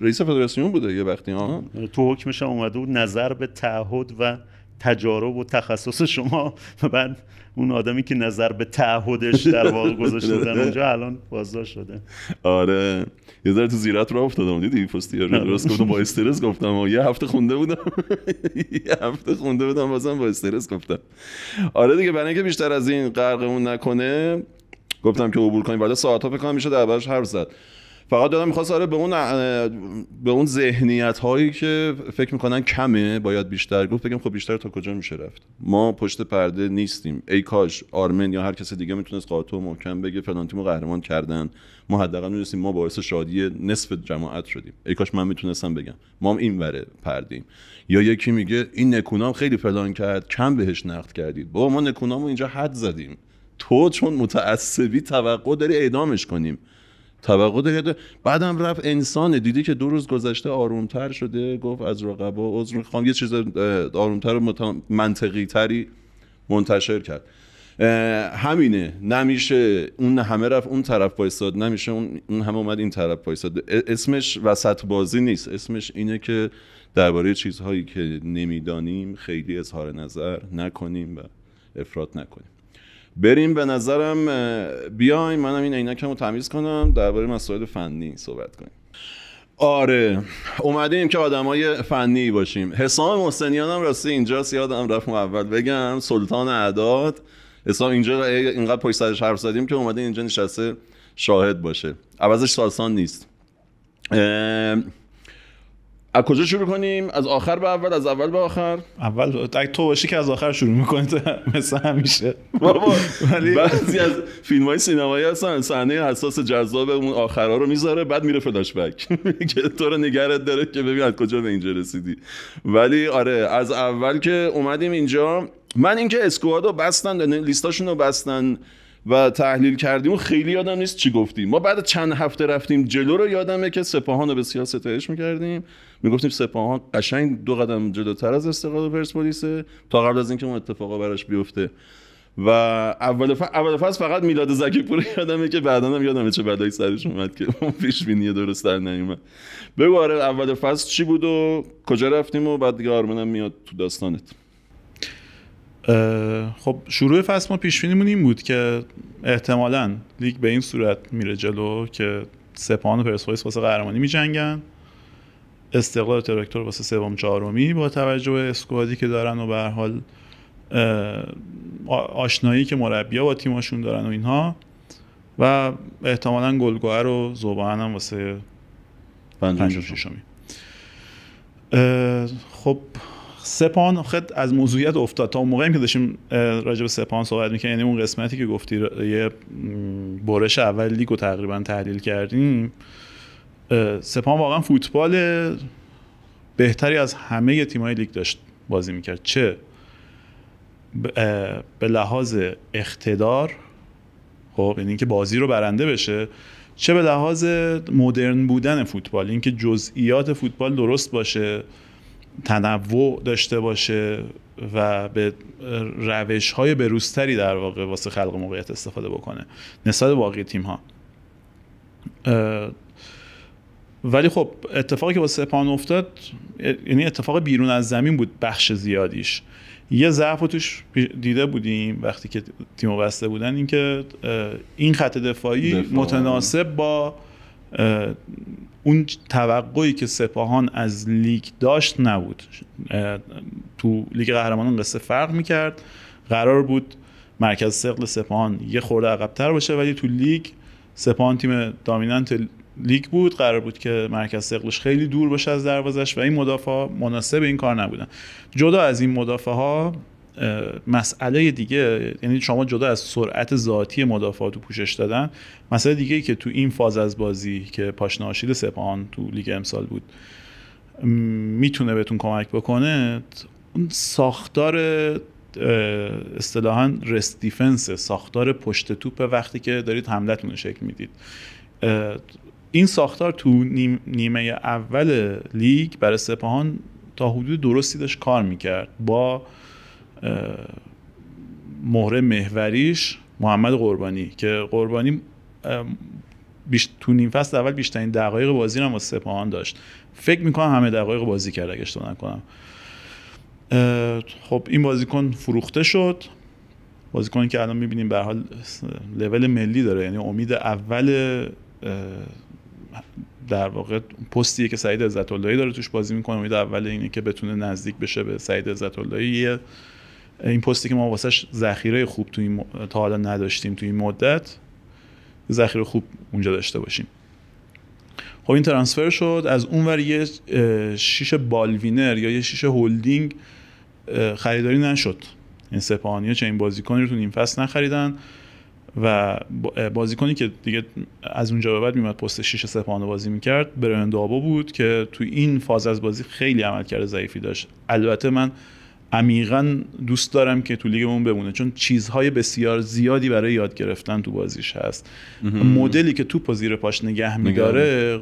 رئیس فدراسیون بوده یه وقتی ها تو حکمش اومده بود نظر به تعهد و تجارب و تخصص شما و بعد اون آدمی که نظر به تعهدش در واقع گذاشته بودن آره. اونجا الان بازداشت شده آره یه ذره تو زیرت رو افتادم دیدی پستی رو آره. درست گفتم با استرس گفتم یه هفته خونده بودم یه هفته خونده بودم بازم با استرس گفتم آره دیگه برای اینکه بیشتر از این غرقمون نکنه گفتم که عبور کنیم بعد ساعت ها فکر کنم میشه در حرف زد فقط دارم میخواست آره به اون به اون ذهنیت هایی که فکر میکنن کمه باید بیشتر گفت بگم خب بیشتر تا کجا میشه رفت ما پشت پرده نیستیم ای کاش آرمن یا هر کس دیگه میتونست قاطع و محکم بگه فلان تیمو قهرمان کردن ما حداقل نیستیم، ما باعث شادی نصف جماعت شدیم ای کاش من میتونستم بگم ما هم این وره پردیم یا یکی میگه این نکونام خیلی فلان کرد کم بهش نقد کردید بابا ما نکونامو اینجا حد زدیم تو چون متعصبی توقع داری اعدامش کنیم توقع داره بعدم رفت انسان دیدی که دو روز گذشته آرومتر شده گفت از رقبا عذر میخوام یه چیز آرومتر و منطقی تری منتشر کرد همینه نمیشه اون همه رفت اون طرف پایستاد نمیشه اون, اون همه اومد این طرف پایستاد اسمش وسط بازی نیست اسمش اینه که درباره چیزهایی که نمیدانیم خیلی اظهار نظر نکنیم و افراد نکنیم بریم به نظرم بیایم منم این رو تمیز کنم درباره مسائل فنی صحبت کنیم آره اومدیم که آدمای فنی باشیم حسام محسنیان هم راستی اینجاست یادم رفت اول بگم سلطان اعداد حسام اینجا اینقدر پشت سرش حرف زدیم که اومده اینجا نشسته شاهد باشه عوضش سالسان نیست از کجا شروع کنیم از آخر به اول از اول به آخر اول اگه تو باشی که از آخر شروع میکنی تو مثل همیشه بابا ولی بعضی از فیلم های سینمایی هستن صحنه حساس جذاب اون آخرها رو میذاره بعد میره فلاش بک که تو رو نگرت داره که ببین از کجا به اینجا رسیدی ولی آره از اول که اومدیم اینجا من اینکه رو بستن یعنی لیستاشون رو بستن و تحلیل کردیم و خیلی یادم نیست چی گفتیم ما بعد چند هفته رفتیم جلو رو یادمه که سپاهان رو سیاست ستایش میکردیم میگفتیم سپاهان قشنگ دو قدم جلوتر از استقلال پرسپولیسه تا قبل از اینکه اون اتفاقا براش بیفته و اول ف... اول فصل فقط میلاد زکی پور یادمه که بعدا هم یادمه چه بلایی سرش اومد که اون پیش بینی درست در نیومد بگو آره، اول فصل چی بود و کجا رفتیم و بعد دیگه میاد تو داستانت خب شروع فصل ما پیش این بود که احتمالا لیگ به این صورت میره جلو که سپاهان و پرسپولیس واسه قهرمانی میجنگن استقلال تراکتور واسه سوم چهارمی با توجه به اسکوادی که دارن و به حال آشنایی که مربیا با تیماشون دارن و اینها و احتمالا گلگوهر و زوبان هم واسه پنجم خب سپان خد از موضوعیت افتاد تا اون موقعی که داشتیم راجع به سپان صحبت میکنیم یعنی اون قسمتی که گفتی یه برش اول لیگ رو تقریبا تحلیل کردیم سپان واقعا فوتبال بهتری از همه تیمای لیگ داشت بازی میکرد چه به لحاظ اقتدار خب یعنی اینکه بازی رو برنده بشه چه به لحاظ مدرن بودن فوتبال اینکه جزئیات فوتبال درست باشه تنوع داشته باشه و به روش های بروزتری در واقع واسه خلق موقعیت استفاده بکنه نسبت واقعی تیم ها ولی خب اتفاقی که واسه پان افتاد یعنی اتفاق بیرون از زمین بود بخش زیادیش یه ضعف رو توش دیده بودیم وقتی که تیم بسته بودن اینکه این خط دفاعی متناسب با اون توقعی که سپاهان از لیگ داشت نبود تو لیگ قهرمانان قصه فرق میکرد قرار بود مرکز سقل سپاهان یه خورده عقبتر باشه ولی تو لیگ سپاهان تیم دامیننت لیگ بود قرار بود که مرکز سقلش خیلی دور باشه از دروازش و این مدافع مناسب این کار نبودن جدا از این مدافع ها مسئله دیگه یعنی شما جدا از سرعت ذاتی مدافعات پوشش دادن مسئله دیگه که تو این فاز از بازی که پاشنه سپاهان تو لیگ امسال بود میتونه بهتون کمک بکنه اون ساختار اصطلاحا رست دیفنس ساختار پشت توپ وقتی که دارید حملتون رو شکل میدید این ساختار تو نیمه اول لیگ برای سپاهان تا حدود درستی داشت کار میکرد با مهره محوریش محمد قربانی که قربانی بیش تو نیم فصل اول بیشترین دقایق بازی رو با سپاهان داشت فکر میکنم همه دقایق بازی کرد اگه اشتباه نکنم خب این بازیکن فروخته شد بازیکنی که الان میبینیم به حال لول ملی داره یعنی امید اول در واقع پستیه که سعید عزت داره توش بازی میکنه امید اول اینه که بتونه نزدیک بشه به سعید عزت این پستی که ما واسش ذخیره خوب تو این تا حالا نداشتیم تو این مدت ذخیره خوب اونجا داشته باشیم خب این ترانسفر شد از اونور یه شیش بالوینر یا یه شیش هولدینگ خریداری نشد این یعنی سپاهانی چه این بازیکنی رو تو این فصل نخریدن و بازیکنی که دیگه از اونجا به بعد میومد پست شیش سپاهان بازی میکرد برندابا بود که تو این فاز از بازی خیلی عملکرد ضعیفی داشت البته من عمیقا دوست دارم که تو لیگمون بمونه چون چیزهای بسیار زیادی برای یاد گرفتن تو بازیش هست مدلی که توپ زیر پاش نگه میداره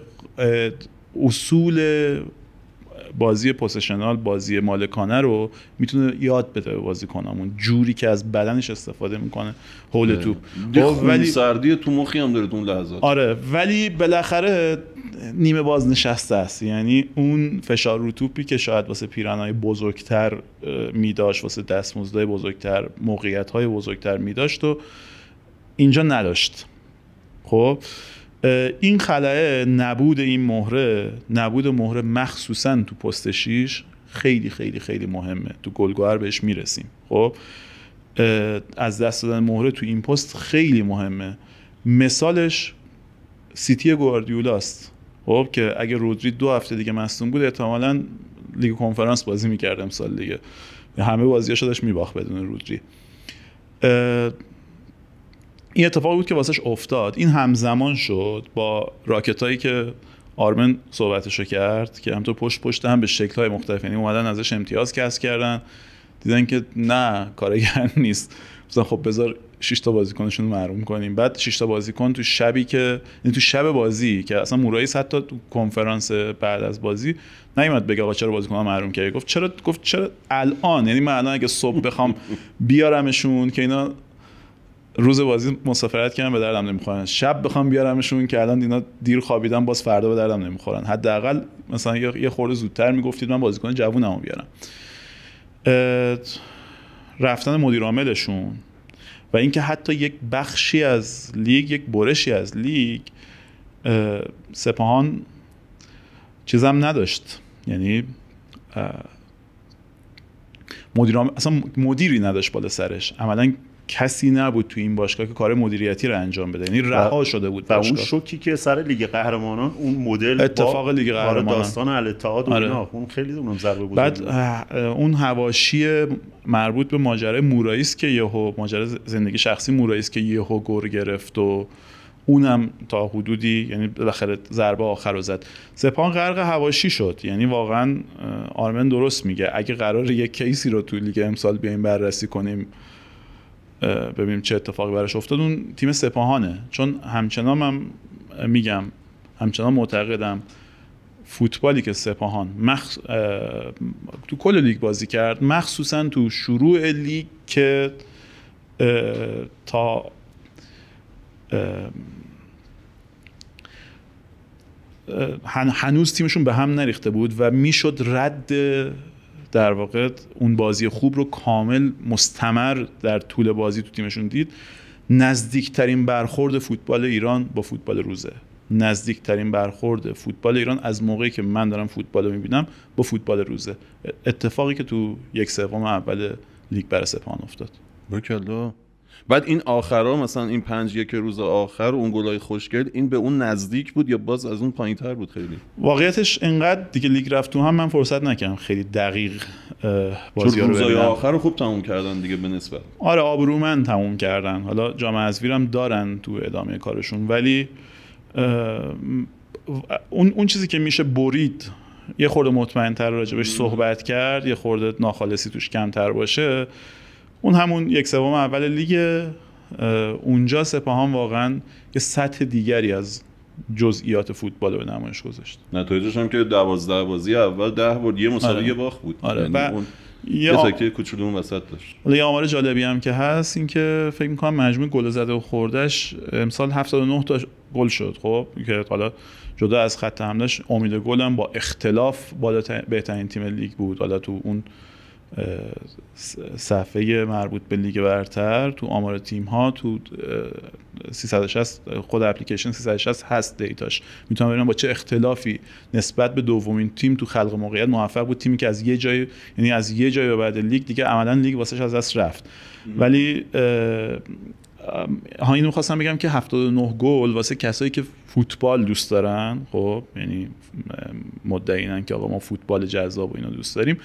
اصول بازی پوزیشنال بازی مالکانه رو میتونه یاد بده به بازیکنامون جوری که از بدنش استفاده میکنه هول توپ خب، ولی سردی تو مخی هم داره اون لحظات آره ولی بالاخره نیمه باز نشسته است یعنی اون فشار روتوپی که شاید واسه پیرانهای بزرگتر میداشت واسه دستمزدهای بزرگتر موقعیت های بزرگتر میداشت و اینجا نداشت خب این خلعه نبود این مهره نبود مهره مخصوصا تو پست شیش خیلی خیلی خیلی مهمه تو گلگوهر بهش میرسیم خب از دست دادن مهره تو این پست خیلی مهمه مثالش سیتی گواردیولاست خب که اگه رودری دو هفته دیگه مصدوم بود احتمالا لیگ کنفرانس بازی میکرد امسال دیگه همه بازی‌هاش داشت میباخت بدون رودری این اتفاق بود که واسش افتاد این همزمان شد با راکت هایی که آرمن صحبتشو کرد که همطور پشت پشت هم به شکل های مختلف یعنی اومدن ازش امتیاز کسب کردن دیدن که نه کارگر نیست مثلا خب بذار شش تا بازیکنشون معروم کنیم بعد 6 تا بازیکن تو شبی که یعنی تو شب بازی که اصلا مورایس تا تو کنفرانس بعد از بازی نیومد بگه آقا چرا بازیکن معروم کردی گفت چرا گفت چرا الان یعنی من الان اگه صبح بخوام بیارمشون که اینا روز بازی مسافرت کردن به دردم نمیخورن شب بخوام بیارمشون که الان اینا دیر خوابیدن باز فردا به دردم نمیخورن حداقل مثلا یه خورده زودتر میگفتید من بازیکن جوونمو بیارم رفتن مدیر عاملشون و اینکه حتی یک بخشی از لیگ یک برشی از لیگ سپاهان چیزم نداشت یعنی مدیر اصلا مدیری نداشت بالا سرش عملا کسی نبود تو این باشگاه که کار مدیریتی رو انجام بده یعنی رها شده بود و اون شوکی که سر لیگ قهرمانان اون مدل اتفاق لیگ آره، قهرمانان داستان الاتحاد آره. اون, خیلی اونم ضربه بود بعد اون هواشی مربوط به ماجرای مورایس که یهو ماجرای زندگی شخصی مورایس که یهو گور گرفت و اونم تا حدودی یعنی بالاخره ضربه آخر رو زد سپان غرق هواشی شد یعنی واقعا آرمن درست میگه اگه قرار یک کیسی رو تو لیگ امسال بیایم بررسی کنیم ببینیم چه اتفاقی براش افتاد اون تیم سپاهانه چون همچنان هم میگم همچنان معتقدم فوتبالی که سپاهان مخ... تو کل لیگ بازی کرد مخصوصا تو شروع لیگ که تا هنوز تیمشون به هم نریخته بود و میشد رد در واقع اون بازی خوب رو کامل مستمر در طول بازی تو تیمشون دید نزدیکترین برخورد فوتبال ایران با فوتبال روزه نزدیکترین برخورد فوتبال ایران از موقعی که من دارم فوتبال رو میبینم با فوتبال روزه اتفاقی که تو یک سوم اول لیگ بر سپاهان افتاد بعد این آخرها مثلا این پنج یک روز آخر اون گلای خوشگل این به اون نزدیک بود یا باز از اون پایین تر بود خیلی واقعیتش انقدر دیگه لیگ رفت تو هم من فرصت نکردم خیلی دقیق بازی رو روزای آخر رو خوب تموم کردن دیگه به نسبت آره آبرومن تموم کردن حالا جام ازویرم دارن تو ادامه کارشون ولی اون اون چیزی که میشه برید یه خورده مطمئنتر راجبش صحبت کرد یه خورده ناخالصی توش کمتر باشه اون همون یک سوم اول لیگ اونجا سپاهان واقعا یه سطح دیگری از جزئیات فوتبال به نمایش گذاشت نتایجش هم که دوازده بازی اول ده برد یه مسابقه آره. باخت بود آره. یعنی و اون یه اون وسط داشت یه آمار جالبی هم که هست این که فکر می‌کنم مجموع گل زده و خوردهش امسال 79 تا گل شد خب که حالا جدا از خط حملهش امید گل هم با اختلاف بالاترین تیم لیگ بود حالا تو اون صفحه مربوط به لیگ برتر تو آمار تیم ها تو 360 خود اپلیکیشن 360 هست دیتاش میتونم ببینم با چه اختلافی نسبت به دومین تیم تو خلق موقعیت موفق بود تیمی که از یه جای یعنی از یه جای به بعد لیگ دیگه عملا لیگ واسش از دست رفت ولی ها اینو میخواستم بگم که 79 گل واسه کسایی که فوتبال دوست دارن خب یعنی اینن که آقا ما فوتبال جذاب و اینو دوست داریم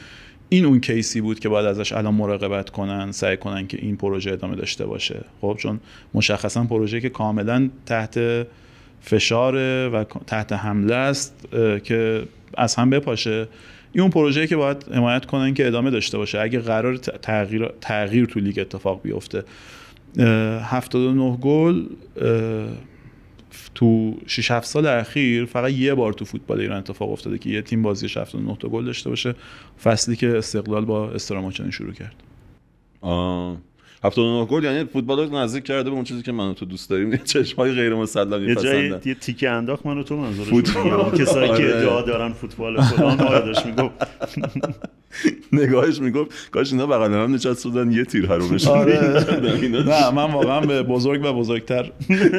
این اون کیسی بود که باید ازش الان مراقبت کنن سعی کنن که این پروژه ادامه داشته باشه خب چون مشخصا پروژه که کاملا تحت فشار و تحت حمله است که از هم بپاشه این اون پروژه که باید حمایت کنن که ادامه داشته باشه اگه قرار تغییر, تغییر تو لیگ اتفاق بیفته 79 گل تو 6 7 سال اخیر فقط یه بار تو فوتبال ایران اتفاق افتاده که یه تیم بازی 79 تا گل داشته باشه فصلی که استقلال با استراماچن شروع کرد آه. 79 گل یعنی فوتبال رو نزدیک کرده به اون چیزی که من و تو دوست داریم چشمای چشمای غیر پسندن یه جای یه تیکه انداخت من و تو منظورش فوتبال کسایی که آره. ادعا دارن فوتبال فلان آره داشت میگفت نگاهش میگفت کاش اینا بغل هم نشست بودن یه تیر آره نه من واقعا به بزرگ و بزرگتر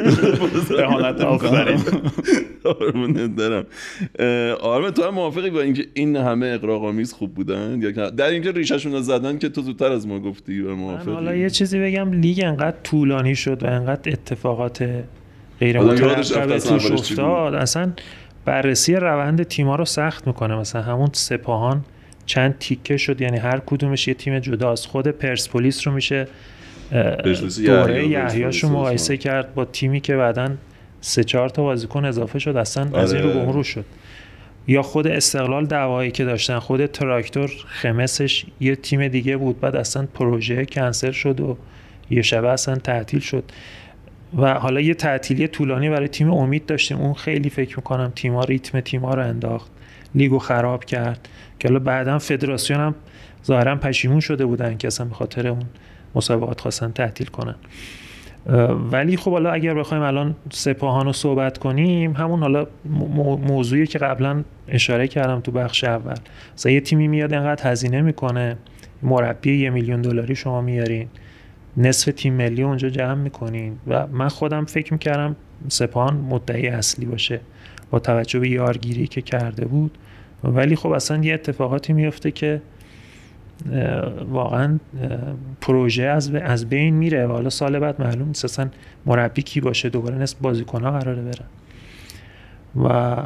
اهانت میکنم دارم آرم تو هم موافقی با اینکه این همه اقراقامیز خوب بودن در اینکه ریشهشون رو زدن که تو زودتر از ما گفتی موافقی حالا یه چیزی بگم لیگ انقدر طولانی شد و انقدر اتفاقات غیر متوقع افتاد اصلا بررسی روند تیما رو سخت میکنه مثلا همون سپاهان چند تیکه شد یعنی هر کدومش یه تیم جداست خود پرسپولیس رو میشه دوره یحیاشو مقایسه کرد با تیمی که بعدا سه چهار تا بازیکن اضافه شد اصلا آره. از این آره. رو به شد یا خود استقلال دعوایی که داشتن خود تراکتور خمسش یه تیم دیگه بود بعد اصلا پروژه کنسل شد و یه شبه اصلا تعطیل شد و حالا یه تعطیلی طولانی برای تیم امید داشتیم اون خیلی فکر میکنم تیما ریتم تیما رو انداخت لیگو خراب کرد که حالا بعدا فدراسیون هم ظاهرا پشیمون شده بودن که اصلا به خاطر اون مسابقات خواستن تعطیل کنن ولی خب حالا اگر بخوایم الان سپاهان رو صحبت کنیم همون حالا موضوعی که قبلا اشاره کردم تو بخش اول مثلا یه تیمی میاد اینقدر هزینه میکنه مربی یه میلیون دلاری شما میارین نصف تیم ملی اونجا جمع میکنین و من خودم فکر میکردم سپاهان مدعی اصلی باشه با توجه به یارگیری که کرده بود ولی خب اصلا یه اتفاقاتی میفته که واقعا پروژه از از بین میره و حالا سال بعد معلوم نیست اصلا مربی کی باشه دوباره نصف بازیکن ها قراره برن و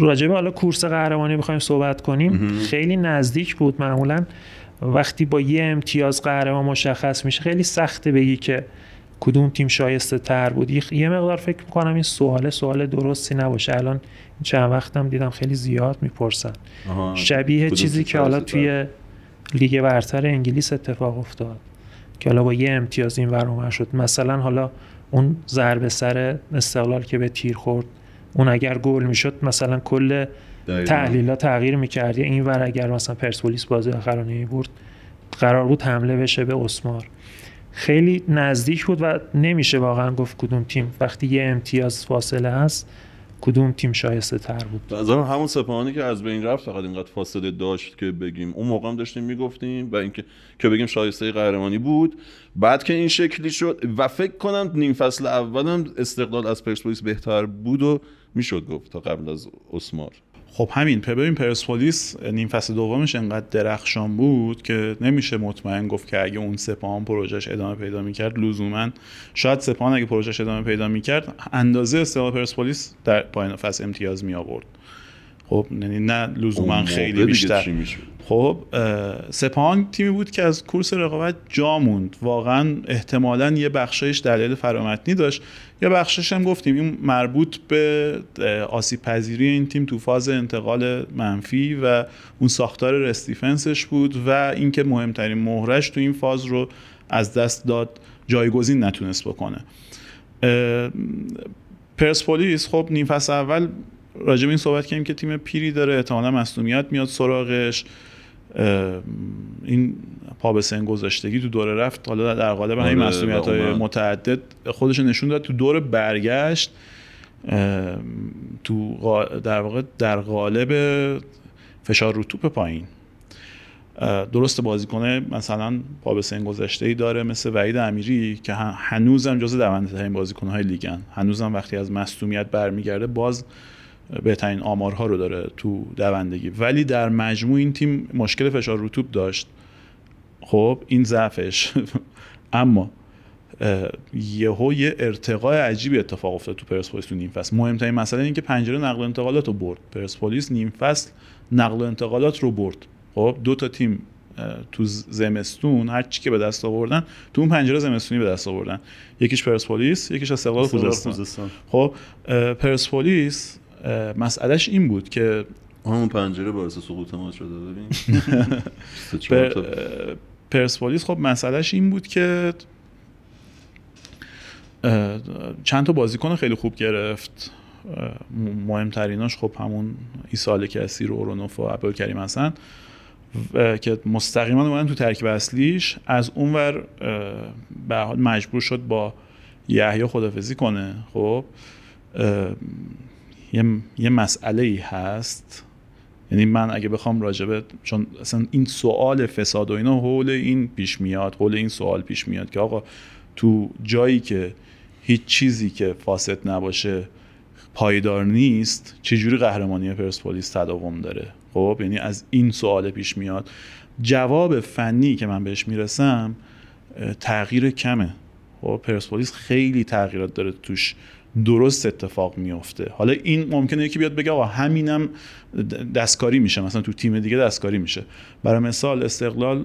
راجبه حالا کورس قهرمانی بخوایم صحبت کنیم خیلی نزدیک بود معمولا وقتی با یه امتیاز قهرمان مشخص میشه خیلی سخته بگی که کدوم تیم شایسته تر بود یه مقدار فکر میکنم این سوال سوال درستی نباشه الان چند وقتم دیدم خیلی زیاد میپرسن شبیه چیزی که حالا توی لیگ برتر انگلیس اتفاق افتاد که حالا با یه امتیاز این ور شد مثلا حالا اون ضربه سر استقلال که به تیر خورد اون اگر گل میشد مثلا کل تحلیل ها تغییر میکرد یا این ور اگر مثلا پرسپولیس بازی آخرانه برد قرار بود حمله بشه به اسمار خیلی نزدیک بود و نمیشه واقعا گفت کدوم تیم وقتی یه امتیاز فاصله هست کدوم تیم شایسته تر بود از همون سپاهانی که از بین رفت فقط اینقدر فاصله داشت که بگیم اون موقع هم داشتیم میگفتیم و اینکه که بگیم شایسته قهرمانی بود بعد که این شکلی شد و فکر کنم نیم فصل اولم استقلال از پرسپولیس بهتر بود و میشد گفت تا قبل از اسمار خب همین ببین پرسپولیس نیم فصل دومش انقدر درخشان بود که نمیشه مطمئن گفت که اگه اون سپاهان پروژش ادامه پیدا میکرد لزوما شاید سپاهان اگه پروژش ادامه پیدا میکرد اندازه استقلال پرسپولیس در پایان فصل امتیاز می آورد خب یعنی نه لزوما خیلی بیشتر خب سپاهان تیمی بود که از کورس رقابت جا موند واقعا احتمالا یه بخشش دلیل فرامتنی داشت یا بخشش هم گفتیم این مربوط به آسیب پذیری این تیم تو فاز انتقال منفی و اون ساختار رستیفنسش بود و اینکه مهمترین مهرش تو این فاز رو از دست داد جایگزین نتونست بکنه پرسپولیس خب نیم فصل اول راجب این صحبت کردیم که تیم پیری داره احتمالا مصونیت میاد سراغش این پا به سن گذاشتگی تو دوره رفت حالا در قالب همین آره، مسئولیت های متعدد خودش نشون داد تو دور برگشت تو در واقع در قالب فشار رو توپ پایین درست بازیکنه مثلا پا به سن گذشته ای داره مثل وعید امیری که هنوزم جزو دونده ترین بازیکن های لیگن هنوزم وقتی از مصومیت برمیگرده باز بهترین آمارها رو داره تو دوندگی ولی در مجموع این تیم مشکل فشار رطوب داشت خب این ضعفش اما یهو یه ارتقای عجیبی اتفاق افتاد تو پرسپولیس تو نیم فصل مهمترین مسئله اینه که پنجره نقل و انتقالات رو برد پرسپولیس نیم فصل نقل و انتقالات رو برد خب دو تا تیم تو زمستون هر چی که به دست آوردن تو اون پنجره زمستونی به دست آوردن یکیش پرسپولیس یکیش استقلال خوزستان خب پرسپولیس مسئلهش این بود که همون پنجره باعث سقوط ما شده ببین پرسپولیس خب مسئلهش این بود که چند تا بازیکن خیلی خوب گرفت مهمتریناش خب همون ایسال کسی رو اورونوف و کریم هستن که مستقیما اومدن تو ترکیب اصلیش از اونور به حال مجبور شد با یحیی خدافزی کنه خب یه, یه مسئله ای هست یعنی من اگه بخوام راجبه چون اصلا این سوال فساد و اینا حول این پیش میاد حول این سوال پیش میاد که آقا تو جایی که هیچ چیزی که فاسد نباشه پایدار نیست چجوری قهرمانی پرسپولیس تداوم داره خب یعنی از این سوال پیش میاد جواب فنی که من بهش میرسم تغییر کمه خب پرسپولیس خیلی تغییرات داره توش درست اتفاق میفته حالا این ممکنه یکی بیاد بگه آقا همینم دستکاری میشه مثلا تو تیم دیگه دستکاری میشه برای مثال استقلال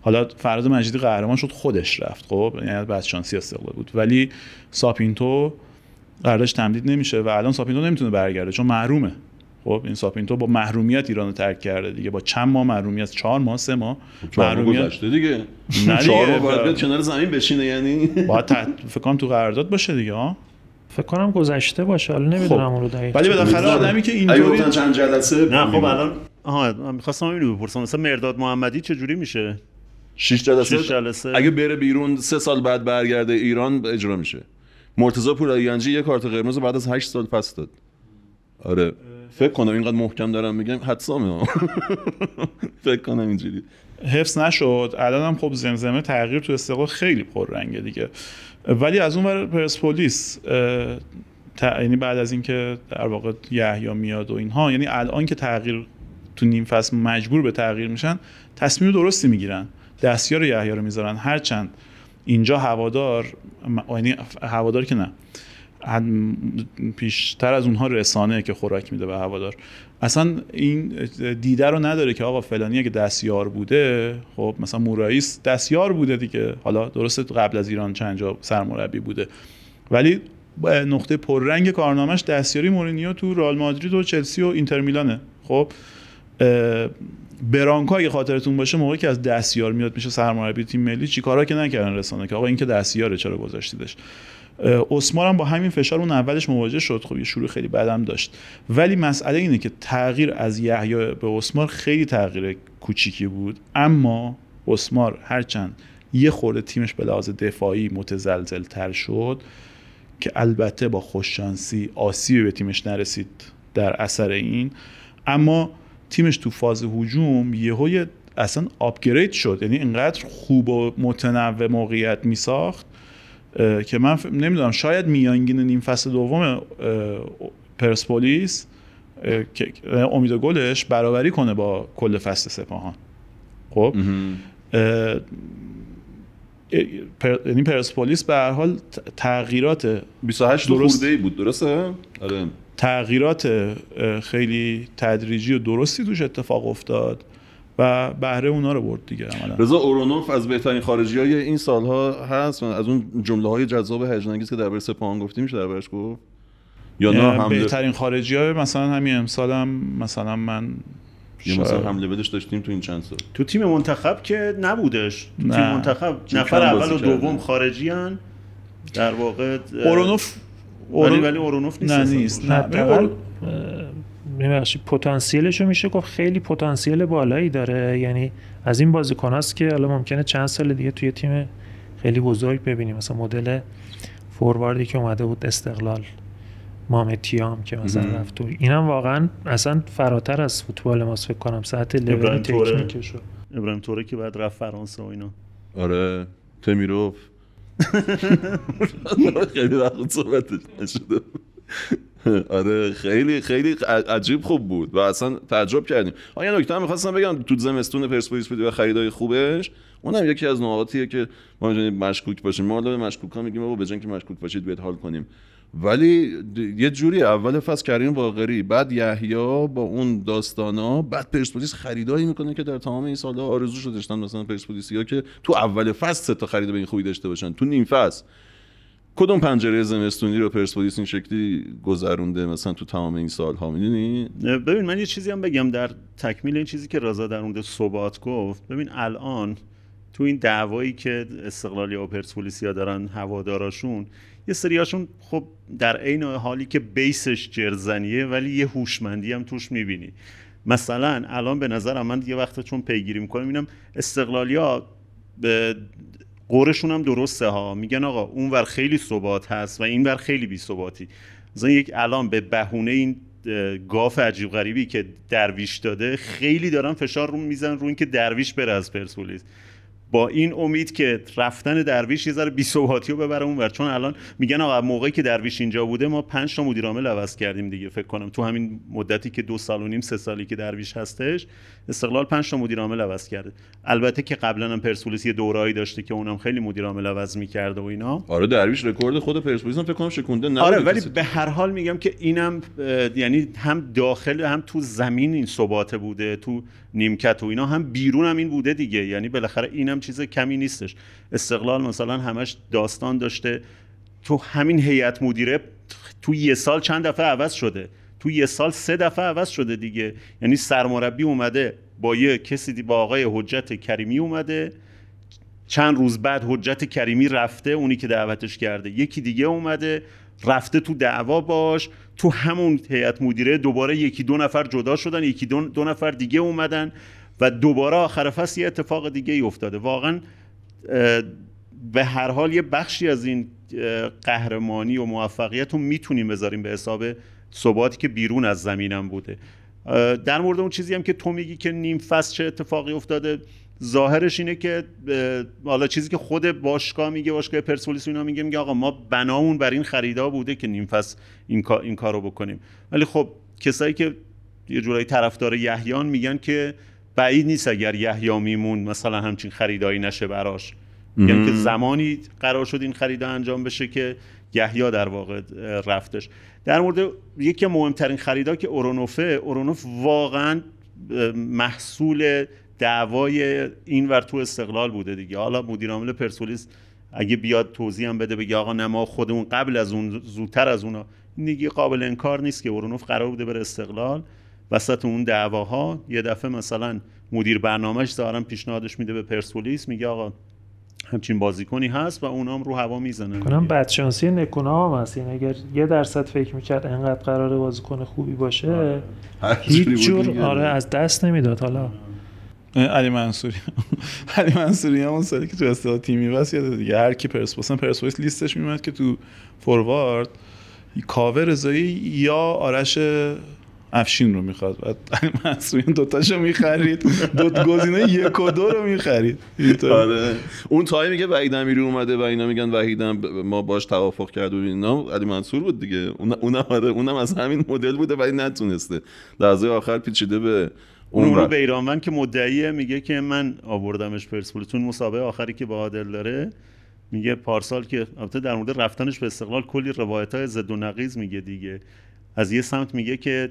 حالا فراد مجیدی قهرمان شد خودش رفت خب یعنی بعد شانسی استقلال بود ولی ساپینتو قراردادش تمدید نمیشه و الان ساپینتو نمیتونه برگرده چون محرومه خب این ساپینتو با محرومیت ایران رو ترک کرده دیگه با چند ماه محرومیت چهار ماه سه ماه محرومیت گذشته دیگه نه چهار ماه باید کنار زمین بشینه یعنی باید تحت... فکر کنم تو قرارداد باشه دیگه ها فکر کنم گذشته باشه حالا خب. نمیدونم اون رو دقیق ولی بالاخره آدمی که اینطوری چند جلسه نه خب الان آها می‌خواستم اینو بپرسم مثلا مرداد محمدی چه جوری میشه 6 جلسه, جلسه اگه بره بیرون سه سال بعد برگرده ایران اجرا میشه مرتضی پوریانجی یه کارت قرمز بعد از 8 سال پس داد آره فکر کنم اینقدر محکم دارم میگم حدسامه فکر کنم اینجوری حفظ نشد الان هم خب زمزمه تغییر تو استقلال خیلی پررنگه دیگه ولی از اون ور پرسپولیس یعنی بعد از اینکه در واقع یحیی میاد و اینها یعنی الان که تغییر تو نیم فصل مجبور به تغییر میشن تصمیم درستی میگیرن دستیار یحیی رو میذارن هرچند اینجا هوادار یعنی هوادار که نه پیشتر از اونها رسانه که خوراک میده به هوادار اصلا این دیده رو نداره که آقا فلانی که دستیار بوده خب مثلا مورایس دستیار بوده دیگه حالا درسته قبل از ایران چند جا سرمربی بوده ولی نقطه پررنگ کارنامهش دستیاری مورینیو تو رئال مادرید و چلسی و اینتر میلانه خب برانکا اگه خاطرتون باشه موقعی که از دستیار میاد میشه سرمربی تیم ملی چیکارا که نکردن رسانه که آقا این که دستیاره چرا گذاشتیدش عثمان هم با همین فشار اون اولش مواجه شد خب یه شروع خیلی بدم داشت ولی مسئله اینه که تغییر از یحیی به عثمان خیلی تغییر کوچیکی بود اما عثمان هرچند یه خورده تیمش به لحاظ دفاعی متزلزل تر شد که البته با خوششانسی آسیبی به تیمش نرسید در اثر این اما تیمش تو فاز هجوم یهو اصلا آپگرید شد یعنی اینقدر خوب و متنوع موقعیت می که من نمیدونم شاید میانگین نیم فصل دوم پرسپولیس که امید گلش برابری کنه با کل فصل سپاهان خب یعنی پرسپولیس به هر حال تغییرات 28 درست ای بود درسته آره. تغییرات خیلی تدریجی و درستی توش اتفاق افتاد و بهره اونا رو برد دیگه رضا اورونوف از بهترین خارجی های این ها هست از اون جمله های جذاب هیجان که که درباره سپاهان گفتی میشه دربارش گفت یا نه هم بهترین خارجی های مثلا همین امسال هم مثلا من یه مثلا حمله بدش داشتیم تو این چند سال تو تیم منتخب که نبودش تو تیم منتخب نفر اول و دوم خارجی هن. در واقع اورونوف ولی اورونوف نیست نه نیست نه ببخشید پتانسیلش رو میشه گفت خیلی پتانسیل بالایی داره یعنی از این بازیکن است که حالا ممکنه چند سال دیگه توی تیم خیلی بزرگ ببینیم مثلا مدل فورواردی که اومده بود استقلال مامتیام که مثلا رفت تو اینم واقعا اصلا فراتر از فوتبال ماست فکر کنم ساعت لول تکنیکش ابراهیم توره که بعد رفت فرانسه و اینا آره تمیروف خیلی وقت صحبتش نشده آره خیلی خیلی عجیب خوب بود و اصلا تعجب کردیم آیا یه نکته بگم تو زمستون پرسپولیس بودی و خریدای خوبش اونم یکی از نقاطیه که ما مشکوک باشیم ما به مشکوک ها میگیم بابا به که مشکوک باشید بهت حال کنیم ولی یه جوری اول فصل کریم واقعی بعد یحیی با اون داستانا بعد پرسپولیس خریدایی میکنه که در تمام این سالها آرزو شده مثلا پرسپولیسیا که تو اول فصل سه تا خرید به این خوبی داشته باشن تو نیم فصل کدوم پنجره زمستونی رو پرسپولیس این شکلی گذرونده مثلا تو تمام این سال سالها میدونی ببین من یه چیزی هم بگم در تکمیل این چیزی که رضا در اونده ثبات گفت ببین الان تو این دعوایی که استقلالی و پرسپولیسیا دارن هواداراشون یه سریاشون خب در عین حالی که بیسش جرزنیه ولی یه هوشمندی هم توش میبینی مثلا الان به نظر من یه وقت چون پیگیری میکنم اینم استقلالی به قورشون هم درسته ها میگن آقا اونور خیلی ثبات هست و اینور خیلی بی ثباتی مثلا یک الان به بهونه این گاف عجیب غریبی که درویش داده خیلی دارن فشار رو میزن رو اینکه درویش بره از پرسپولیس با این امید که رفتن درویش یه ذره بی‌ثباتی رو ببره اونور چون الان میگن آقا موقعی که درویش اینجا بوده ما 5 تا مدیر عامل عوض کردیم دیگه فکر کنم تو همین مدتی که دو سال و نیم سه سالی که درویش هستش استقلال 5 تا مدیر عامل عوض کرده البته که قبلا هم پرسپولیس یه دورایی داشته که اونم خیلی مدیر عامل عوض می‌کرده و اینا آره درویش رکورد خود پرسپولیس هم فکر کنم شکونده نه آره ولی به هر حال میگم که اینم یعنی هم داخل هم تو زمین این ثبات بوده تو نیمکت و اینا هم بیرون هم این بوده دیگه یعنی بالاخره اینم چیز کمی نیستش استقلال مثلا همش داستان داشته تو همین هیئت مدیره تو یه سال چند دفعه عوض شده تو یه سال سه دفعه عوض شده دیگه یعنی سرمربی اومده با یه کسی دی با آقای حجت کریمی اومده چند روز بعد حجت کریمی رفته اونی که دعوتش کرده یکی دیگه اومده رفته تو دعوا باش تو همون هیئت مدیره دوباره یکی دو نفر جدا شدن یکی دو, نفر دیگه اومدن و دوباره آخر فصل یه اتفاق دیگه ای افتاده واقعا به هر حال یه بخشی از این قهرمانی و موفقیت رو میتونیم بذاریم به حساب ثباتی که بیرون از زمینم بوده در مورد اون چیزی هم که تو میگی که نیم فصل چه اتفاقی افتاده ظاهرش اینه که حالا چیزی که خود باشگاه میگه باشگاه پرسپولیس اینا میگه میگه آقا ما بنامون بر این خریدا بوده که نیم فصل این کار این کارو بکنیم ولی خب کسایی که یه جورایی طرفدار یحیان میگن که بعید نیست اگر یحیی میمون مثلا همچین خریدایی نشه براش میگن که زمانی قرار شد این خریدا انجام بشه که یحیی در واقع رفتش در مورد یکی مهمترین خریدا که اورونوفه اورونوف واقعا محصول دعوای این ور تو استقلال بوده دیگه حالا مدیر عامل پرسپولیس اگه بیاد توضیح هم بده بگه آقا نه ما خودمون قبل از اون زودتر از اونا نگی قابل انکار نیست که ورونوف قرار بوده بر استقلال وسط اون دعواها یه دفعه مثلا مدیر برنامهش دارم پیشنهادش میده به پرسپولیس میگه آقا همچین بازیکنی هست و اونام رو هوا میزنه کنم بدشانسی نکونا هم هست این یعنی اگر یه درصد فکر میکرد انقدر قرار بازیکن خوبی باشه آره. هیچ جور آره از دست نمیداد حالا علی منصوری علی منصوری همون سالی که تو استاد تیمی واسه یاد دیگه هر کی پرسپولیس پرسپولیس لیستش میومد که تو فوروارد کاوه رضایی یا آرش افشین رو میخواد بعد علی منصوری دوتاشو میخرید دو گزینه یک و دو رو میخرید آره اون تایی میگه وحید امیری اومده و اینا میگن وحید ما باش توافق کرد و اینا علی منصور بود دیگه اونم آره اونم از همین مدل بوده ولی نتونسته در آخر پیچیده به اون رو به ایرانون که مدعیه میگه که من آوردمش اون مسابقه آخری که با عادل داره میگه پارسال که البته در مورد رفتنش به استقلال کلی روایت های زد و نقیز میگه دیگه از یه سمت میگه که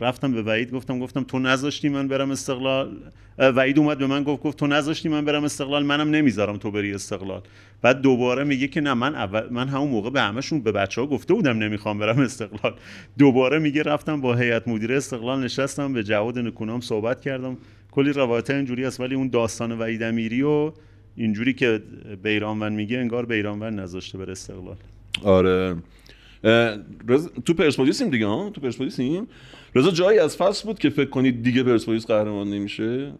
رفتم به وعید گفتم گفتم تو نذاشتی من برم استقلال وعید اومد به من گفت گفت تو نذاشتی من برم استقلال منم نمیذارم تو بری استقلال بعد دوباره میگه که نه من اول من همون موقع به همشون به بچه ها گفته بودم نمیخوام برم استقلال دوباره میگه رفتم با هیئت مدیره استقلال نشستم به جواد نکونام صحبت کردم کلی روایت اینجوری است ولی اون داستان وعید امیری و اینجوری که بیرانوند میگه انگار بیرانوند نذاشته بر استقلال آره رز... تو پرسپولیسیم دیگه ها تو پرسپولیسیم رضا جایی از فصل بود که فکر کنید دیگه پرسپولیس قهرمان نمیشه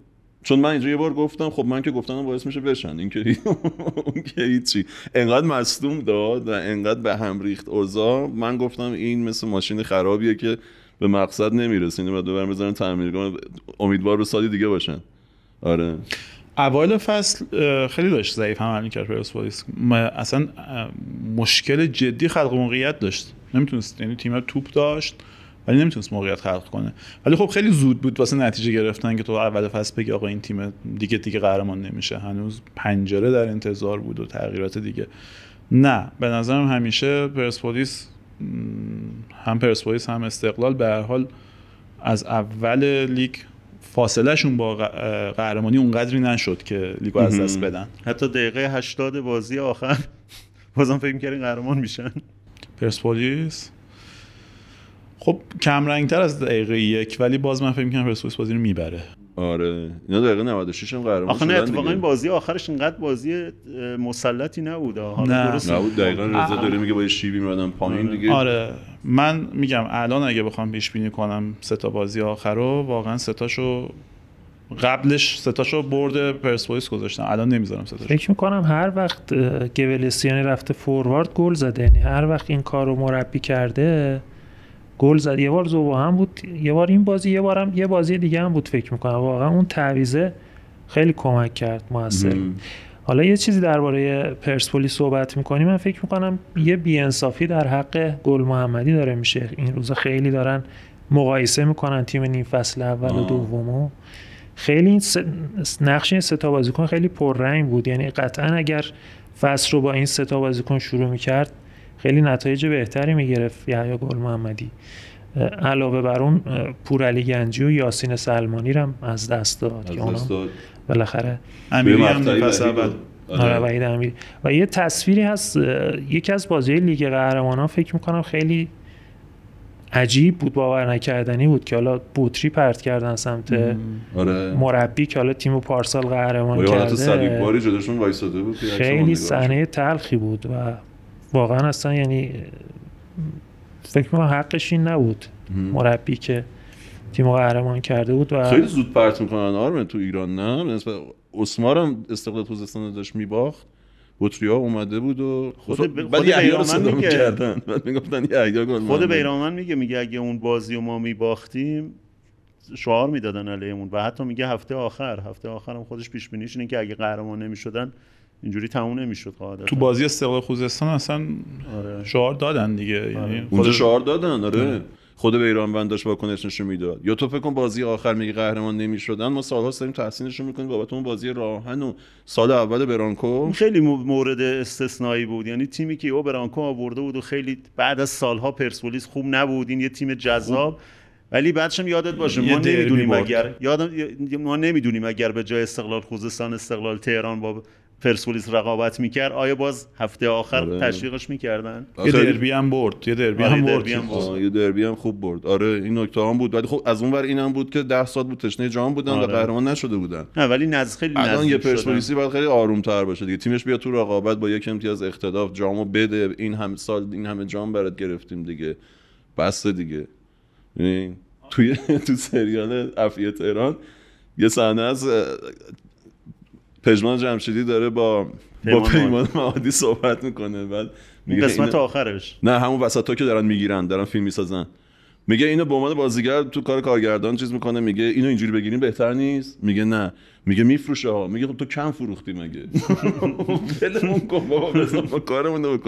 چون من اینجا یه بار گفتم خب من که گفتم باعث میشه بشن این که اون که انقدر مصدوم داد و انقدر به هم ریخت اوزا من گفتم این مثل ماشین خرابیه که به مقصد نمیرسه اینو بعد دوباره بزنن تعمیرگاه امیدوار به سادی دیگه باشن آره اول فصل خیلی داشت ضعیف عمل میکرد پرسپولیس اصلا مشکل جدی خلق موقعیت داشت نمیتونست یعنی تیم توپ داشت ولی نمیتونست موقعیت خلق کنه ولی خب خیلی زود بود واسه نتیجه گرفتن که تو اول فصل بگی آقا این تیم دیگه دیگه قهرمان نمیشه هنوز پنجره در انتظار بود و تغییرات دیگه نه به نظرم همیشه پرسپولیس هم پرسپولیس هم استقلال به هر حال از اول لیگ فاصلهشون با قهرمانی اونقدری نشد که لیگو از دست بدن حتی دقیقه 80 بازی آخر بازم فکر میکردین قهرمان میشن پرسپولیس خب کم تر از دقیقه یک ولی باز من فکر میکنم پرسپولیس بازی رو میبره آره اینا دقیقه 96 هم قرار آخه نه اتفاقا این بازی آخرش اینقدر بازی مسلطی نبود نه نبود دقیقا رضا داره میگه با شیبی میادم پایین آره. دیگه آره من میگم الان اگه بخوام پیش بینی کنم سه تا بازی آخر رو واقعا سه تاشو قبلش تاشو برد پرسپولیس گذاشتم الان نمیذارم ستاشو فکر میکنم هر وقت گولسیانی رفته فوروارد گل زده یعنی هر وقت این کار رو مربی کرده گل زد یه بار زوبا هم بود یه بار این بازی یه بارم یه بازی دیگه هم بود فکر میکنم واقعا اون تعویزه خیلی کمک کرد موثر حالا یه چیزی درباره پرسپولیس صحبت میکنی من فکر میکنم یه بیانصافی در حق گل محمدی داره میشه این روزا خیلی دارن مقایسه میکنن تیم نیم فصل اول و دومو خیلی نقش این ستا بازیکن خیلی پررنگ بود یعنی قطعا اگر فصل رو با این ستا بازیکن شروع میکرد خیلی نتایج بهتری میگرفت یعنی گل محمدی علاوه بر اون پورعلی گنجی و یاسین سلمانی رو هم از دست داد که داد بالاخره امیری هم پس آره. آره، و یه تصویری هست یکی از بازی لیگ قهرمانان فکر میکنم خیلی عجیب بود باور نکردنی بود که حالا بوتری پرت کردن سمت آره. مربی که حالا تیم و پارسال قهرمان کرده باری خیلی صحنه تلخی بود و واقعا اصلا یعنی فکر میکنم حقش این نبود مربی که تیم قهرمان کرده بود و خیلی زود پرت میکنن آرمه تو ایران نه نسبت اسمار هم استقلال خوزستان داشت میباخت ها اومده بود و خود خب، خود بیرامن میگه بعد میگفتن خود بیرامن میگه میگه اگه اون بازی و ما میباختیم شعار میدادن علیمون و حتی میگه هفته آخر هفته آخر خودش پیش بینیش اینه که اگه قهرمان نمیشدن اینجوری تموم نمیشد قاعدتا خب تو بازی استقلال خوزستان اصلا آره. شعار دادن دیگه آره. یعنی اونجا شعار دادن آره خود به ایران داشت واکنشش رو میداد یا تو فکر کن بازی آخر میگه قهرمان نمیشدن ما سالها داریم تحسینش میکنیم بابت اون بازی راهن و سال اول برانکو خیلی مورد استثنایی بود یعنی تیمی که او برانکو آورده بود و خیلی بعد از سالها پرسپولیس خوب نبود این یه تیم جذاب ولی بعدشم یادت باشه ما نمیدونیم اگر یادم ما نمیدونیم اگر به جای استقلال خوزستان استقلال تهران با پرسپولیس رقابت میکرد آیا باز هفته آخر آره. تشویقش میکردن آره. یه دربی هم برد یه دربی آره، هم برد یه دربی هم خوب برد آره این نکته هم بود ولی خب از اون ور اینم بود که 10 سال بود تشنه جام بودن آره. و قهرمان نشده بودن نه ولی نز خیلی الان یه پرسپولیسی باید خیلی آروم تر باشه دیگه تیمش بیا تو رقابت با یک امتیاز اختلاف جامو بده این هم سال این همه جام برات گرفتیم دیگه بس دیگه یعنی توی تو سریال افیه تهران یه صحنه از پژمان جمشیدی داره با با پیمان معادی صحبت میکنه بعد قسمت آخرش نه همون وسط تو که دارن میگیرن دارن فیلم میسازن میگه اینو به عنوان بازیگر تو کار کارگردان چیز میکنه میگه اینو اینجوری بگیریم بهتر نیست میگه نه میگه میفروشه ها میگه خب تو کم فروختی مگه ولمون کن بابا بزن ما کارمون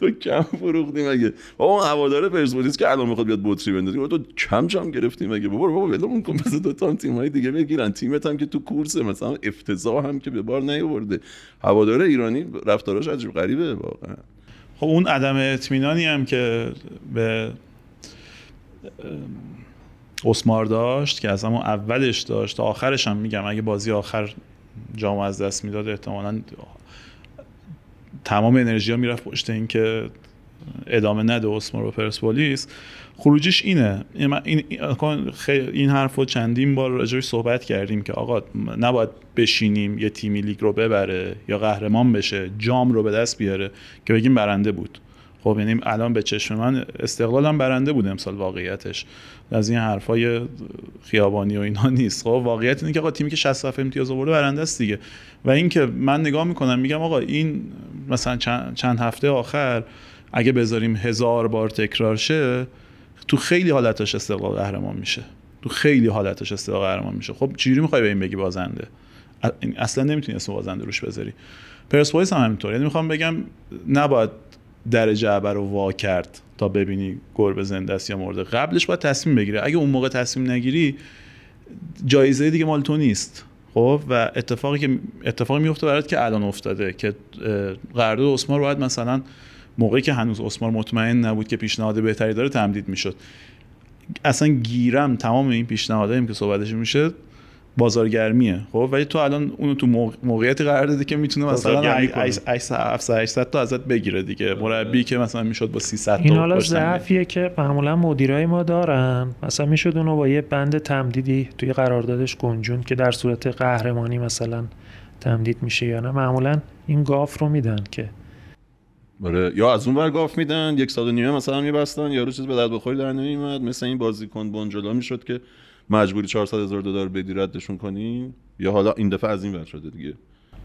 تو کم فروختی مگه بابا اون هوادار پرسپولیس که الان میخواد بیاد بطری بندازه تو کم کم گرفتی مگه بابا بابا ولمون کن بزن دو تا های دیگه بگیرن تیمت هم که تو کورسه مثلا افتضاح هم که به بار نیورده هوادار ایرانی رفتاراش عجیب غریبه واقعا خب اون عدم اطمینانی هم که به اسمار داشت که از همون اولش داشت تا آخرش هم میگم اگه بازی آخر جام از دست میداد احتمالا تمام انرژی ها میرفت پشت اینکه ادامه نده اسمار و پرسپولیس خروجیش اینه این, این حرف رو چندین بار راجعش صحبت کردیم که آقا نباید بشینیم یه تیمی لیگ رو ببره یا قهرمان بشه جام رو به دست بیاره که بگیم برنده بود خب یعنی الان به چشم من استقلالم برنده بود امسال واقعیتش از این حرفای خیابانی و اینها نیست خب واقعیت اینه که آقا تیمی که 60 صفحه امتیاز آورده برنده است دیگه و اینکه من نگاه میکنم میگم آقا این مثلا چند, چند هفته آخر اگه بذاریم هزار بار تکرار شه تو خیلی حالتش استقلال قهرمان میشه تو خیلی حالتش استقلال قهرمان میشه خب چجوری میخوای به این بگی بازنده اصلا نمیتونی اسم بازنده روش بذاری پرسپولیس هم همینطور یعنی میخوام بگم نباید در جعبه رو وا کرد تا ببینی گربه زنده است یا مرده قبلش باید تصمیم بگیره اگه اون موقع تصمیم نگیری جایزه دیگه مال تو نیست خب و اتفاقی که اتفاقی میفته برات که الان افتاده که قرارداد اسمار باید مثلا موقعی که هنوز عثمان مطمئن نبود که پیشنهاد بهتری داره تمدید میشد اصلا گیرم تمام این پیشنهادایی که صحبتش میشه بازار بازارگرمیه خب ولی تو الان اونو تو موقعیت قرار دادی که میتونه مثلا 700 800 تا ازت بگیره دیگه مربی که مثلا میشد با 300 تا این حالا ضعفیه که معمولا مدیرای ما دارن مثلا میشد اونو با یه بند تمدیدی توی قراردادش گنجون که در صورت قهرمانی مثلا تمدید میشه یا نه معمولا این گاف رو میدن که بره. یا از اون ور گاف میدن یک سال و نیمه مثلا میبستن یا رو چیز به درد بخوری در نمیمد مثل این بازیکن بونجلا میشد که مجبوری 400 هزار دلار بدی ردشون کنی یا حالا این دفعه از این ور شده دیگه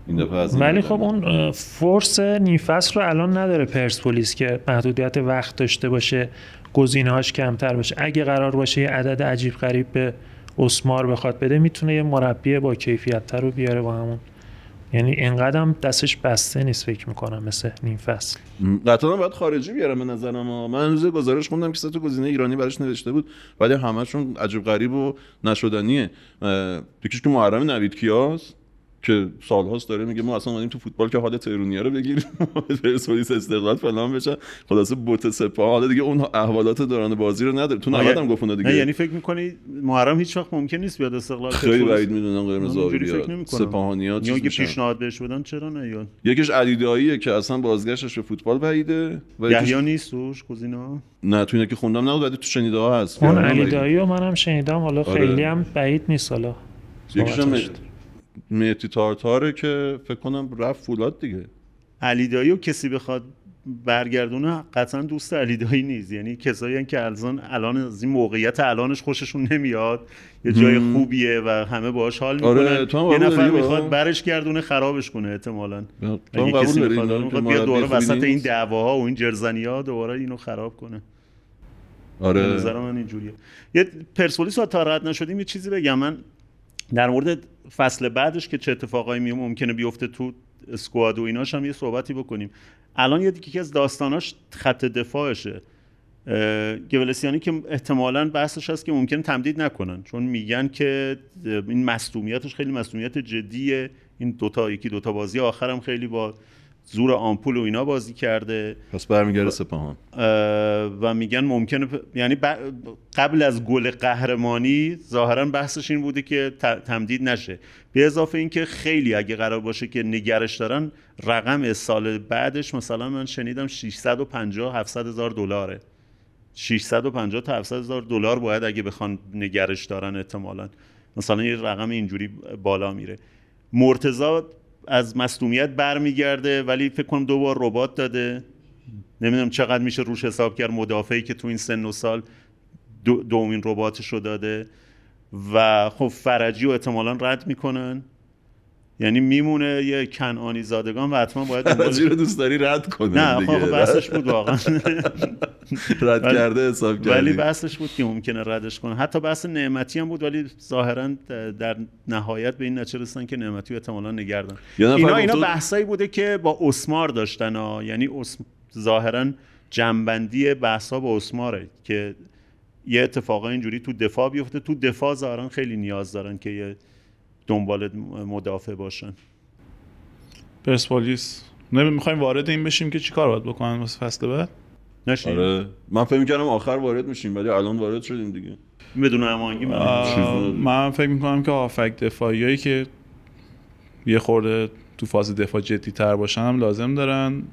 این دفعه از این ولی خب اون فرس نیفس رو الان نداره پرسپولیس که محدودیت وقت داشته باشه گزینه‌هاش کمتر باشه اگه قرار باشه یه عدد عجیب غریب به اسمار بخواد بده میتونه یه مربی با کیفیت تر رو بیاره با همون یعنی انقدرم دستش بسته نیست فکر میکنم مثل نیم فصل قطعا باید خارجی بیارم به نظرم ها. من روز گزارش خوندم که تو گزینه ایرانی براش نوشته بود ولی همشون عجب غریب و نشدنیه یکیش که محرم نوید کیاست که سالهاست داره میگه ما اصلا اومدیم تو فوتبال که حال تهرونیا رو بگیریم پرسپولیس استقلال فلان بشه خلاصه بوت سپاه حالا دیگه اون احوالات دوران بازی رو نداره تو نمیدونم هم دیگه نه یعنی فکر میکنی محرم هیچ وقت ممکن نیست بیاد استقلال خیلی بعید میدونم قرمز آبی سپاهانیات چی پیشنهاد بهش بدن چرا نه یکیش علیداییه که اصلا بازگشتش به فوتبال بعیده و یحیی نیست توش کوزینا نه تو اینا که خوندم نه ولی تو شنیده ها هست اون یعنی- علیدایی رو منم شنیدم حالا آره. خیلی هم بعید نیست حالا یکیشم میتی تارتاره که فکر کنم رفت فولاد دیگه دایی و کسی بخواد برگردونه قطعا دوست علیدایی نیست یعنی کسایی که الان الان از این موقعیت الانش خوششون نمیاد یه جای خوبیه و همه باهاش حال میکنن آره، یه نفر میخواد برش گردونه خرابش کنه احتمالاً تو کسی میخواد داری دوباره وسط این دعواها و این جرزنی دوباره اینو خراب کنه آره نظر من اینجوریه یه پرسپولیس تا رد نشدیم یه چیزی بگم من در مورد فصل بعدش که چه اتفاقایی می ممکنه بیفته تو اسکواد و ایناش هم یه صحبتی بکنیم الان یکی از داستاناش خط دفاعشه گولسیانی که احتمالا بحثش هست که ممکن تمدید نکنن چون میگن که این مصومیتش خیلی مصومیت جدیه این دوتا یکی دوتا بازی آخرم خیلی با زور آمپول و اینا بازی کرده پس برمیگرده سپاهان و میگن ممکنه یعنی قبل از گل قهرمانی ظاهرا بحثش این بوده که تمدید نشه به اضافه اینکه خیلی اگه قرار باشه که نگرش دارن رقم سال بعدش مثلا من شنیدم 650 700 هزار دلاره 650 تا 700 هزار دلار باید اگه بخوان نگرش دارن احتمالاً. مثلا یه رقم اینجوری بالا میره مرتضی از بر برمیگرده ولی فکر کنم دو بار ربات داده نمیدونم چقدر میشه روش حساب کرد مدافعی که تو این سن و سال دو دومین رباتش رو داده و خب فرجی و احتمالا رد میکنن یعنی میمونه یه کنعانی زادگان و حتما باید هرچی رو دوست داری رد کنه نه دیگه. بحثش بود واقعا رد کرده حساب کردی ولی بحثش بود که ممکنه ردش کنه حتی بحث نعمتی هم بود ولی ظاهرا در نهایت به این نتیجه که نعمتی احتمالاً نگردن اینا اینا بحثایی بوده که با اسمار داشتن ها. یعنی ظاهرا جنبندی بحثا با اسماره که یه اتفاقا اینجوری تو دفاع بیفته تو دفاع ظاهرا خیلی نیاز دارن که دنبال مدافع باشن پرسپولیس نه میخوایم وارد این بشیم که چیکار باید بکنن واسه فصل بعد نشیم آره من فکر میکنم آخر وارد میشیم ولی الان وارد شدیم دیگه بدون امانگی من من فکر میکنم که دفاعی هایی که یه خورده تو فاز دفاع جدی تر باشن هم لازم دارن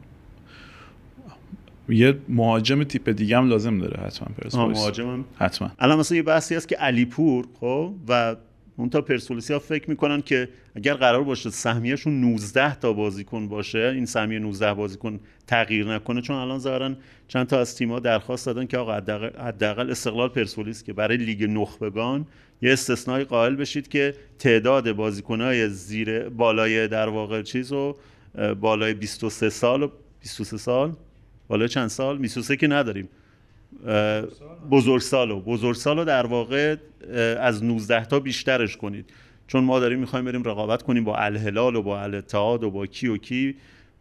یه مهاجم تیپ دیگه هم لازم داره حتما پرسپولیس مهاجم حتما الان مثلا یه بحثی هست که علی پور خب و اون تا پرسپولیسی ها فکر میکنن که اگر قرار باشه سهمیهشون 19 تا بازیکن باشه این سهمیه 19 بازیکن تغییر نکنه چون الان ظاهرا چند تا از ها درخواست دادن که آقا حداقل استقلال پرسپولیس که برای لیگ نخبگان یه استثنای قائل بشید که تعداد های زیر بالای در واقع چیز و بالای 23 سال و 23 سال بالای چند سال 23 که نداریم بزرگ سالو، بزرگ سالو در واقع از 19 تا بیشترش کنید چون ما داریم میخوایم بریم رقابت کنیم با الهلال و با الاتحاد و با کی و کی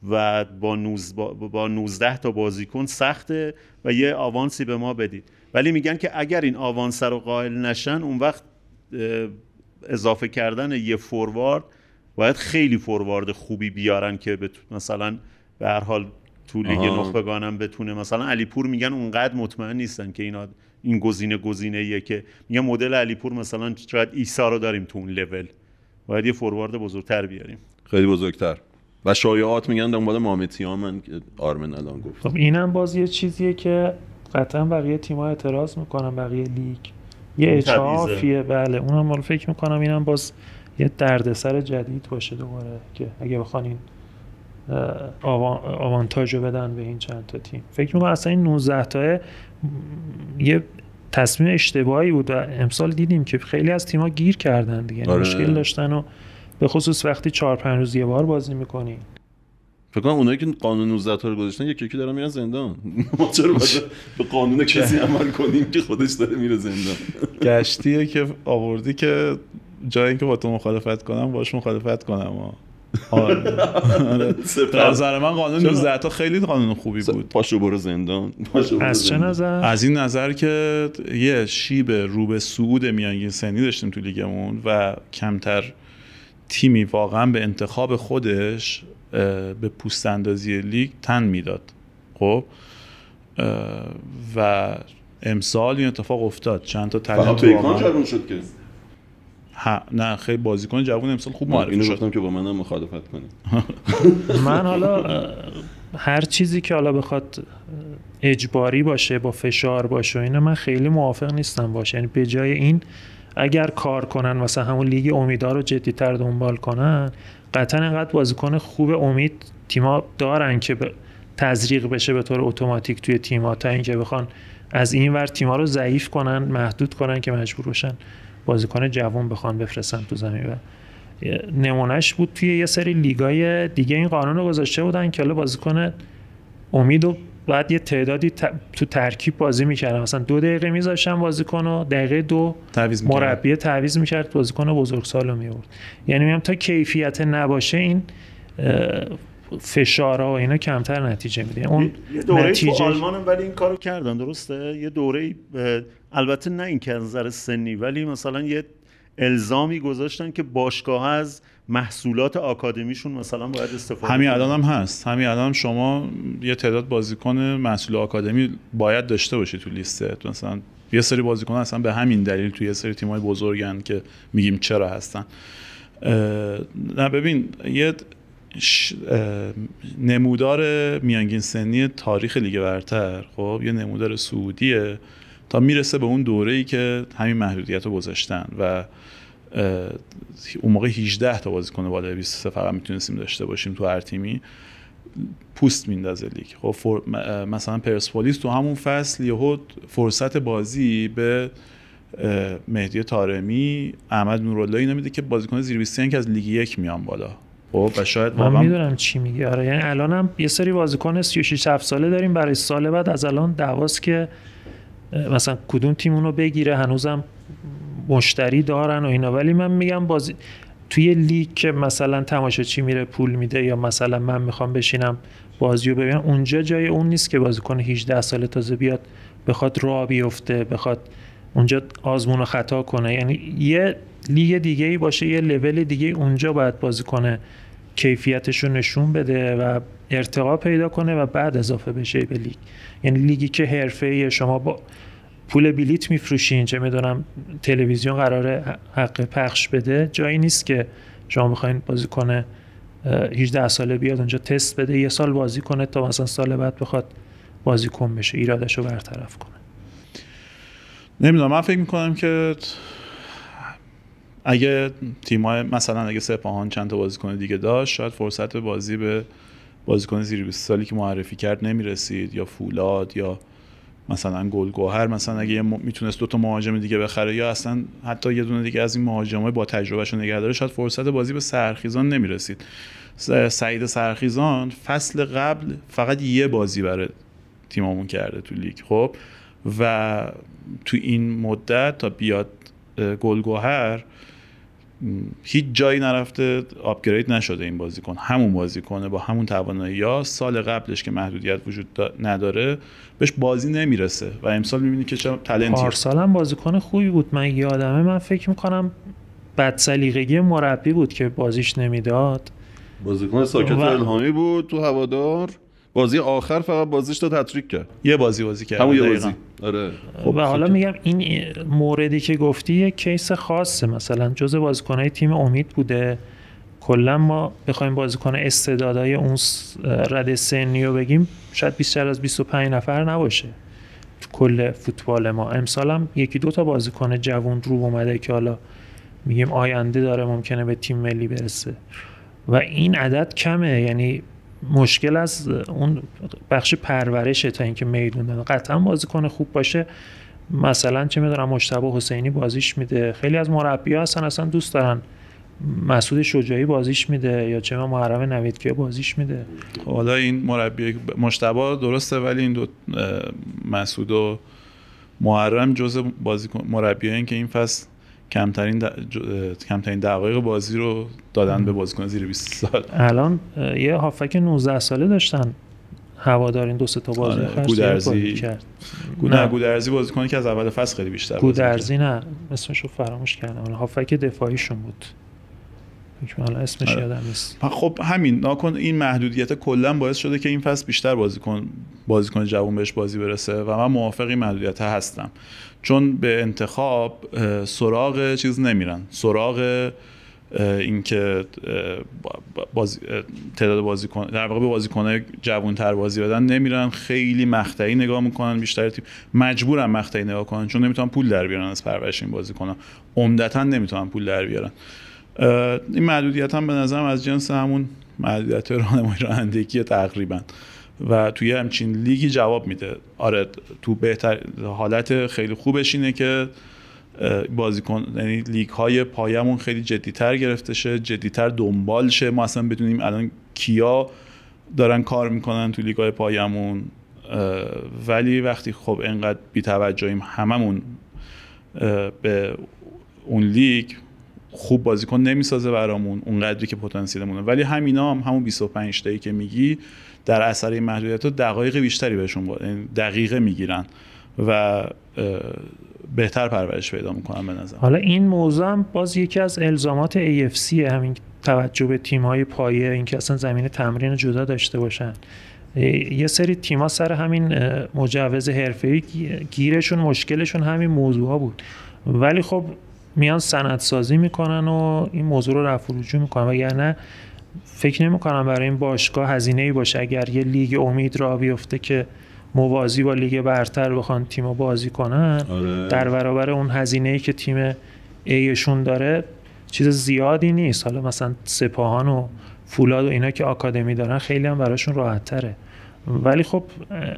و با, نوز با 19 تا بازیکن سخته و یه آوانسی به ما بدید ولی میگن که اگر این آوانس رو قائل نشن اون وقت اضافه کردن یه فوروارد باید خیلی فوروارد خوبی بیارن که مثلا به هر حال تو لیگ نخبگانم بتونه مثلا علیپور میگن اونقدر مطمئن نیستن که اینا این گزینه گزینه ایه که میگن مدل علیپور مثلا شاید ایسا رو داریم تو اون لول باید یه فوروارد بزرگتر بیاریم خیلی بزرگتر و شایعات میگن دنبال مامتیامن من آرمن الان گفت خب اینم باز یه چیزیه که قطعا بقیه تیم‌ها اعتراض میکنن بقیه لیگ یه اچافیه بله اونم مال فکر میکنم اینم باز یه دردسر جدید باشه دوباره که اگه بخوان آوانتاژ رو بدن به این چند تا تیم فکر میکنم اصلا این 19 تایه یه تصمیم اشتباهی بود و امسال دیدیم که خیلی از تیم‌ها گیر کردن دیگه یعنی آره. مشکل داشتن و به خصوص وقتی 4 5 روز یه بار بازی میکنی فکر کنم اونایی که قانون 19 تا رو گذاشتن یکی یکی دارن میرن زندان ما چرا باید به قانون کسی عمل کنیم که خودش داره میره زندان گشتیه که آوردی که جای اینکه با تو مخالفت کنم باش مخالفت کنم آره, آره. در نظر من قانون 19 تا خیلی قانون خوبی بود پاشو برو زندان از چه نظر از این نظر که یه شیب رو به صعود میانگین سنی داشتیم تو لیگمون و کمتر تیمی واقعا به انتخاب خودش به پوست اندازی لیگ تن میداد خب و امسال این اتفاق افتاد چند تا تله تو شد که نه خیلی بازیکن جوان امسال خوب آره، معرفی اینو گفتم که با منم مخالفت کنی من حالا هر چیزی که حالا بخواد اجباری باشه با فشار باشه اینا من خیلی موافق نیستم باشه یعنی به جای این اگر کار کنن مثلا همون لیگ امیدها رو جدیتر دنبال کنن قطعا انقدر بازیکن خوب امید تیما دارن که به تزریق بشه به طور اتوماتیک توی تیما تا اینکه بخوان از این ور تیما رو ضعیف کنن محدود کنن که مجبور بشن بازیکن جوان بخوان بفرستن تو زمین و نمونهش بود توی یه سری لیگای دیگه این قانون رو گذاشته بودن که حالا بازیکن امید و بعد یه تعدادی تو ترکیب بازی میکردن مثلا دو دقیقه میذاشتن بازیکن و دقیقه دو مربی تعویض میکرد بازیکن سال رو میورد یعنی میگم تا کیفیت نباشه این فشارا و اینا کمتر نتیجه میده اون دوره خب آلمان ولی این کارو کردن درسته یه دوره البته نه این که نظر سنی ولی مثلا یه الزامی گذاشتن که باشگاه از محصولات آکادمیشون مثلا باید استفاده همین الان هست همین الانم شما یه تعداد بازیکن محصول آکادمی باید داشته باشی تو لیسته مثلا یه سری بازیکن اصلا به همین دلیل تو یه سری تیمای بزرگن که میگیم چرا هستن نه ببین یه نمودار میانگین سنی تاریخ لیگ برتر خب یه نمودار سعودیه تا میرسه به اون دوره ای که همین محدودیت رو گذاشتن و اون موقع 18 تا بازیکن بالای 23 فقط میتونستیم داشته باشیم تو هر تیمی پوست میندازه لیگ خب فر... مثلا پرسپولیس تو همون فصل یهو فرصت بازی به مهدی تارمی احمد نوراللهی نمیده که بازیکن زیر 20 یعنی که از لیگ یک میان بالا خب و شاید من میدونم چی میگه آره یعنی الان یه سری بازیکن 36 7 ساله داریم برای سال بعد از الان دعواست که مثلا کدوم تیم اونو بگیره هنوزم مشتری دارن و اینا ولی من میگم بازی توی لیگ که مثلا تماشاچی میره پول میده یا مثلا من میخوام بشینم بازی رو ببینم اونجا جای اون نیست که بازیکن 18 ساله تازه بیاد بخواد راه بیفته بخواد اونجا آزمون رو خطا کنه یعنی یه لیگ دیگه ای باشه یه لول دیگه اونجا باید بازی کنه کیفیتش رو نشون بده و ارتقا پیدا کنه و بعد اضافه بشه به لیگ یعنی لیگی که حرفه شما با پول بلیت میفروشین چه میدونم تلویزیون قراره حق پخش بده جایی نیست که شما بخواین کنه 18 ساله بیاد اونجا تست بده یه سال بازی کنه تا مثلا سال بعد بخواد بازیکن بشه ایرادش رو برطرف کنه نمیدونم من فکر میکنم که اگه تیم‌های مثلا اگه سپاهان چند تا بازیکن دیگه داشت شاید فرصت بازی به بازیکن زیر 20 سالی که معرفی کرد نمیرسید یا فولاد یا مثلا گلگوهر مثلا اگه میتونست دو تا مهاجم دیگه بخره یا اصلا حتی یه دونه دیگه از این مهاجمای با تجربهشون نگه داره شاید فرصت بازی به سرخیزان نمیرسید سعید سرخیزان فصل قبل فقط یه بازی برای تیممون کرده تو لیگ خب و تو این مدت تا بیاد گلگوهر هیچ جایی نرفته آپگرید نشده این بازیکن همون بازیکنه با همون توانایی یا سال قبلش که محدودیت وجود نداره بهش بازی نمیرسه و امسال میبینی که چه تالنتی پارسال هم بازیکن خوبی بود من یادمه من فکر میکنم بد سلیقگی مربی بود که بازیش نمیداد بازیکن ساکت و... الهامی بود تو هوادار بازی آخر فقط بازیش داد هتریک کرد یه بازی بازی کرد همون یه بازی آره خب, خب، حالا خب. میگم این موردی که گفتی یه کیس خاصه مثلا جزء بازیکنهای تیم امید بوده کلا ما بخوایم بازیکن استعدادهای اون رد سنی رو بگیم شاید بیشتر از 25 نفر نباشه کل فوتبال ما امسال هم یکی دو تا بازیکن جوان رو اومده که حالا میگیم آینده داره ممکنه به تیم ملی برسه و این عدد کمه یعنی مشکل از اون بخش پرورشه تا اینکه میدون قطعاً قطعا بازیکن خوب باشه مثلا چه میدونم مشتبه حسینی بازیش میده خیلی از مربی ها هستن اصلا دوست دارن مسعود شجاعی بازیش میده یا چه محرم نوید که بازیش میده حالا این مربی مشتبه درسته ولی این دو مسعود و محرم جزء بازیکن مربیان که این فصل کمترین کمترین دقایق بازی رو دادن به بازیکن زیر 20 سال الان یه هافک 19 ساله داشتن هوادارین این دو سه تا بازی آره، گودرزی کرد نه گودرزی بازیکنی که از اول فصل خیلی بیشتر گودرزی نه اسمش رو فراموش کردم هافک دفاعیشون بود حالا اسمش آره. یادم نیست خب همین ناکن این محدودیت کلا باعث شده که این فصل بیشتر بازیکن بازیکن جوون بهش بازی برسه و من موافق این محدودیت هستم چون به انتخاب سراغ چیز نمیرن سراغ اینکه بازی، تعداد بازیکن در واقع به بازیکن‌های جوان‌تر بازی بدن نمیرن خیلی مقطعی نگاه میکنن بیشتر تیم مجبورن مقطعی نگاه کنن چون نمیتونن پول در بیارن از پرورش این کنن عمدتا نمیتونن پول در بیارن این محدودیت هم به نظرم از جنس همون محدودیت راهنمایی رانندگی تقریبا و توی همچین لیگی جواب میده آره تو بهتر حالت خیلی خوبش اینه که بازیکن یعنی لیگ های پایمون خیلی جدیتر گرفته شه جدیتر دنبال شه ما اصلا بدونیم الان کیا دارن کار میکنن تو لیگ های پایمون ولی وقتی خب انقدر بیتوجهیم هممون به اون لیگ خوب بازیکن نمیسازه برامون اونقدری که پتانسیلمونه ولی همینا هم همون 25 تایی که میگی در اثر این محدودیت دقایق بیشتری بهشون یعنی دقیقه میگیرن و بهتر پرورش پیدا میکنن به نظر حالا این موضوع هم باز یکی از الزامات AFC همین توجه به تیم های پایه اینکه اصلا زمین تمرین جدا داشته باشن یه سری تیما سر همین مجوز حرفه‌ای گیرشون مشکلشون همین موضوع بود ولی خب میان سند سازی میکنن و این موضوع رو رفع رجوع میکنن وگرنه فکر نمیکنم برای این باشگاه هزینه ای باشه اگر یه لیگ امید را بیفته که موازی با لیگ برتر بخوان تیم بازی کنن آره. در برابر اون هزینه ای که تیم ایشون داره چیز زیادی نیست حالا مثلا سپاهان و فولاد و اینا که آکادمی دارن خیلی هم براشون راحت تره ولی خب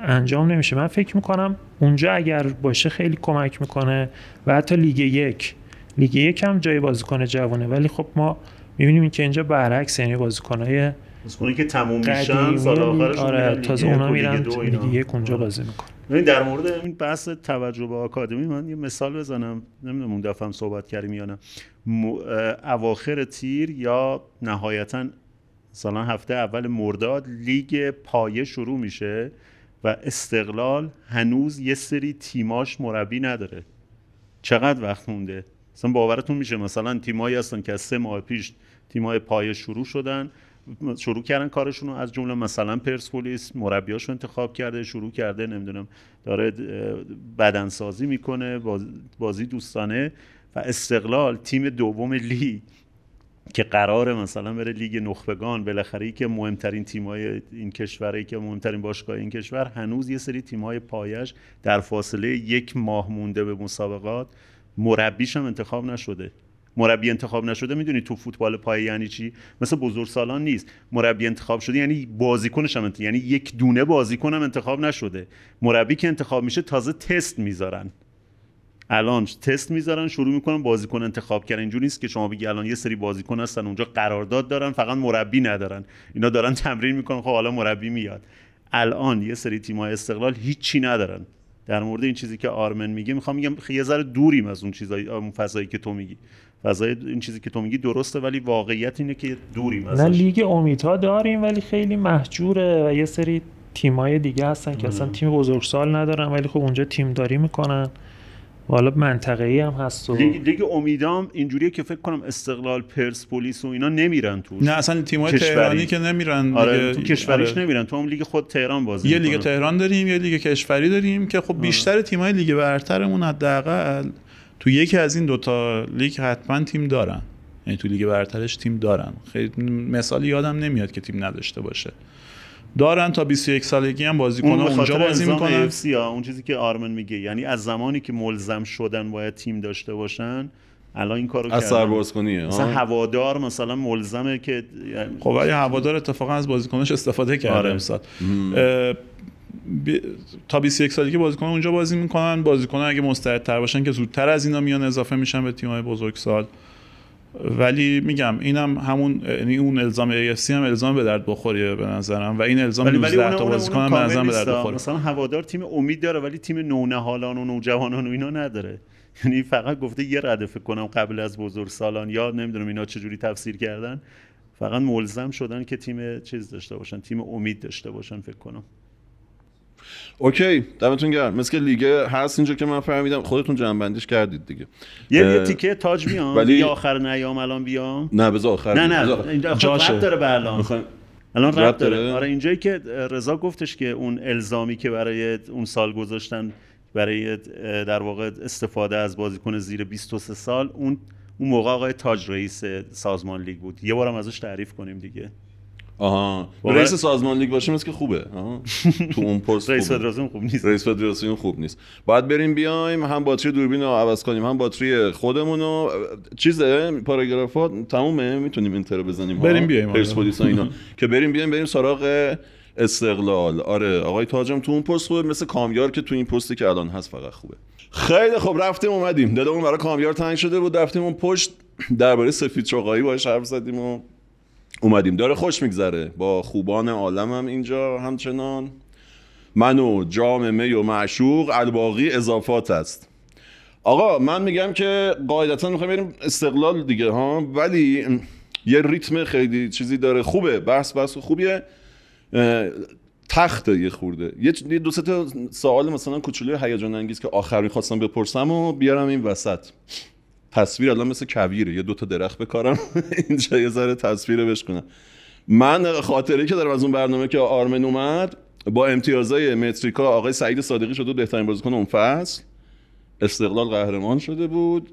انجام نمیشه من فکر میکنم اونجا اگر باشه خیلی کمک میکنه و حتی لیگ یک لیگ یک هم جای بازیکن جوانه ولی خب ما میبینیم که اینجا برعکس یعنی بازیکنای بازیکنایی که تموم میشن سال آره تازه اونا میرن لیگ یک اونجا بازی میکنن ببین در مورد این بحث توجه به آکادمی من یه مثال بزنم نمیدونم اون دفعه هم صحبت کردیم یا نه اواخر تیر یا نهایتا مثلا هفته اول مرداد لیگ پایه شروع میشه و استقلال هنوز یه سری تیماش مربی نداره چقدر وقت مونده مثلا باورتون میشه مثلا تیمایی هستن که از سه ماه پیش تیمای پایه شروع شدن شروع کردن کارشون رو از جمله مثلا پرسپولیس مربیاشو انتخاب کرده شروع کرده نمیدونم داره بدنسازی میکنه بازی دوستانه و استقلال تیم دوم لیگ که قرار مثلا بره لیگ نخبگان بالاخره ای که مهمترین تیمای این کشور ای که مهمترین باشگاه این کشور هنوز یه سری تیمای پایش در فاصله یک ماه مونده به مسابقات هم انتخاب نشده مربی انتخاب نشده میدونی تو فوتبال پایه یعنی چی مثل بزرگسالان نیست مربی انتخاب شده یعنی بازیکنش هم انتخاب. یعنی یک دونه بازیکنم انتخاب نشده مربی که انتخاب میشه تازه تست میذارن الان تست میذارن شروع میکنن بازیکن انتخاب کردن اینجوری نیست که شما بگی الان یه سری بازیکن هستن اونجا قرارداد دارن فقط مربی ندارن اینا دارن تمرین میکنن خب حالا مربی میاد الان یه سری تیم‌های استقلال هیچی ندارن در مورد این چیزی که آرمن میگه میخوام میگم خب یه ذره دوریم از اون اون فضایی که تو میگی فضای این چیزی که تو میگی درسته ولی واقعیت اینه که دوریم ازش نه لیگ امیدها داریم ولی خیلی محجوره و یه سری تیمای دیگه هستن که اصلا تیم بزرگسال ندارن ولی خب اونجا تیم داری میکنن حالا منطقه ای هم هست و دیگه امیدام اینجوریه که فکر کنم استقلال پرسپولیس و اینا نمیرن تو نه اصلا های تهرانی که نمیرن آره، تو آره. کشوریش نمیرن تو هم لیگ خود تهران بازی یه لیگ تهران داریم یه لیگ کشوری داریم که خب آره. بیشتر های لیگ برترمون حداقل تو یکی از این دوتا لیگ حتما تیم دارن یعنی تو لیگ برترش تیم دارن خیلی مثالی یادم نمیاد که تیم نداشته باشه دارن تا 21 سالگی هم بازیکن اونجا بازی میکنن اون چیزی که آرمن میگه یعنی از زمانی که ملزم شدن باید تیم داشته باشن الان این کارو از کنی مثلا هوادار مثلا ملزمه که خب ولی هوادار اتفاقا از بازیکنش استفاده کرده آره. امسال ب... تا 21 سالگی بازیکن اونجا بازی میکنن بازیکن اگه مستعدتر باشن که زودتر از اینا میان اضافه میشن به تیم تیم‌های بزرگسال ولی میگم اینم همون یعنی اون الزام سی هم الزام به درد بخوریه به نظرم و این الزام 19 تا بازی کنم به نظرم به درد بخوره مثلا هوادار تیم امید داره ولی تیم نونهالان و نوجوانان و اینا نداره یعنی فقط گفته یه رده فکر کنم قبل از بزرگسالان یا نمیدونم اینا چجوری تفسیر کردن فقط ملزم شدن که تیم چیز داشته باشن تیم امید داشته باشن فکر کنم اوکی دمتون گرم مثل لیگ هست اینجا که من فهمیدم خودتون جنبندیش کردید دیگه یه تیکه تاج میام ولی... آخر نیام الان بیام نه بذار آخر نه نه جاشه داره به الان الان رد داره. داره آره اینجایی که رضا گفتش که اون الزامی که برای اون سال گذاشتن برای در واقع استفاده از بازیکن زیر 23 سال اون اون موقع آقای تاج رئیس سازمان لیگ بود یه بارم ازش تعریف کنیم دیگه آها رئیس سازمان لیگ باشیم که خوبه تو اون پست رئیس فدراسیون خوب نیست رئیس فدراسیون خوب نیست باید بریم بیایم هم باتری دوربین رو عوض کنیم هم باتری خودمون رو چیزه پاراگرافا تمومه میتونیم اینتر بزنیم بریم بیایم پرسپولیس اینا که بریم بیایم بریم سراغ استقلال آره آقای تاجم تو اون پست خوبه مثل کامیار که تو این پستی که الان هست فقط خوبه خیلی خب رفتیم اومدیم دلمون برای کامیار تنگ شده بود رفتیم اون پشت درباره سفید چاقایی باش حرف زدیم و اومدیم داره خوش میگذره با خوبان عالمم اینجا همچنان من و جام می و معشوق الباقی اضافات است آقا من میگم که قاعدتا میخوایم بریم استقلال دیگه ها ولی یه ریتم خیلی چیزی داره خوبه بحث بحث خوبیه تخت یه خورده یه دو تا سوال مثلا کوچولوی هیجان انگیز که آخر میخواستم بپرسم و بیارم این وسط تصویر الان مثل کویره یه تا درخت بکارم اینجا یه ذره تصویر بشکنم من خاطره که دارم از اون برنامه که آرمن اومد با امتیازای متریکا آقای سعید صادقی شده بهترین بازیکن اون فصل استقلال قهرمان شده بود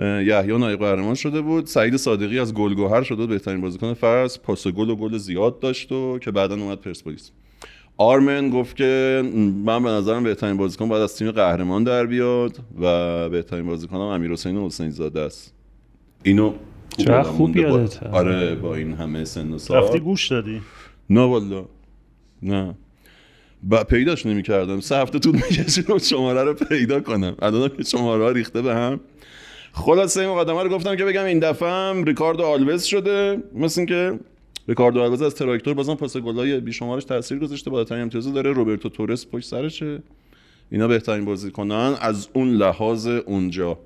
یحیی نایق قهرمان شده بود سعید صادقی از گلگوهر شده بهترین بازیکن فصل پاس گل و گل زیاد داشت و که بعدا اومد پرسپولیس آرمن گفت که من به نظرم بهترین بازیکن باید از تیم قهرمان در بیاد و بهترین بازیکنم امیر حسین حسین زاده است اینو چرا خوب یادت با... آره با این همه سن و سال رفتی گوش دادی نه والا نه با پیداش نمی کردم سه هفته طول میکشیدم شماره رو پیدا کنم الان که شماره ها ریخته به هم خلاصه این مقدمه رو گفتم که بگم این دفعه هم ریکاردو آلوز شده مثل که ریکاردو آگوز از تراکتور بازم پاس گلای بیشمارش تاثیر گذاشته بالاترین امتیاز داره روبرتو تورس پشت سرشه اینا بهترین بازیکنان از اون لحاظ اونجا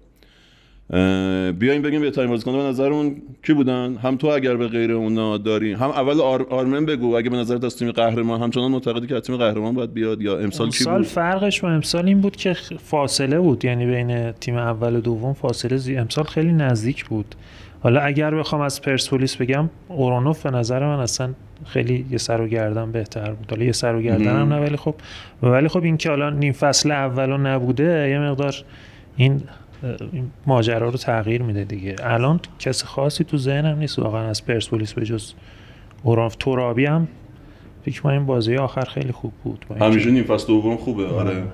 بیایم بگیم بهترین بازیکنان به نظر اون کی بودن هم تو اگر به غیر اونا داری هم اول آر... آرمن بگو اگه به نظر از تیم قهرمان همچنان معتقدی که تیم قهرمان باید بیاد یا امسال کی بود فرقش با امسال این بود که فاصله بود یعنی بین تیم اول و دوم فاصله زی... امسال خیلی نزدیک بود حالا اگر بخوام از پرسپولیس بگم اورانوف به نظر من اصلا خیلی یه سر و گردن بهتر بود حالا یه سر و گردن هم نه ولی خب ولی خب این که حالا نیم فصل اولو نبوده یه مقدار این ماجرا رو تغییر میده دیگه الان کس خاصی تو ذهنم نیست واقعا از پرسپولیس به جز اورانوف، تورابی هم فکر این بازی آخر خیلی خوب بود همیشه نیم فصل دوم خوبه آره آره,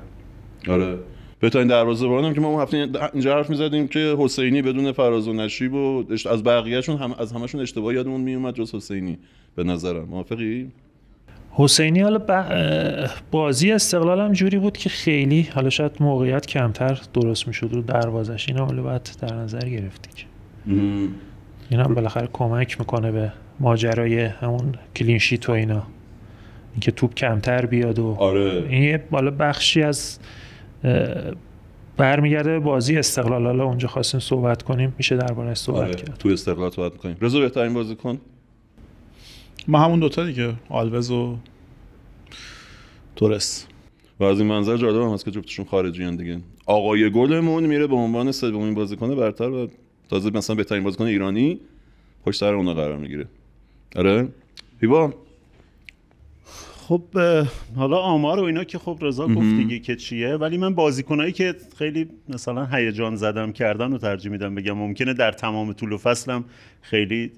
آره. بهترین دروازه هم که ما اون هفته اینجا حرف می‌زدیم که حسینی بدون فراز و نشیب و از بقیهشون هم از همشون اشتباه یادمون میومد جز حسینی به نظرم موافقی حسینی حالا بازی استقلال هم جوری بود که خیلی حالا شاید موقعیت کمتر درست میشد رو دروازش این حالا باید در نظر گرفتی که این هم بالاخره کمک میکنه به ماجرای همون کلینشیت و اینا اینکه توپ کمتر بیاد و آره. این بالا بخشی از برمیگرده بازی استقلال حالا اونجا خواستیم صحبت کنیم میشه درباره صحبت آره، کرد تو استقلال صحبت کنیم. رضا بهترین بازیکن ما همون دوتا دیگه آلوز و تورس و از این منظر جالب هم هست که جفتشون خارجی هم دیگه آقای گلمون میره به عنوان سومین بازیکن برتر و تازه مثلا بهترین بازیکن ایرانی پشت سر اونا قرار میگیره آره هیوا خب حالا آمار و اینا که خب رضا گفت دیگه که چیه ولی من بازیکنایی که خیلی مثلا هیجان زدم کردن و ترجیح میدم بگم ممکنه در تمام طول و فصلم خیلی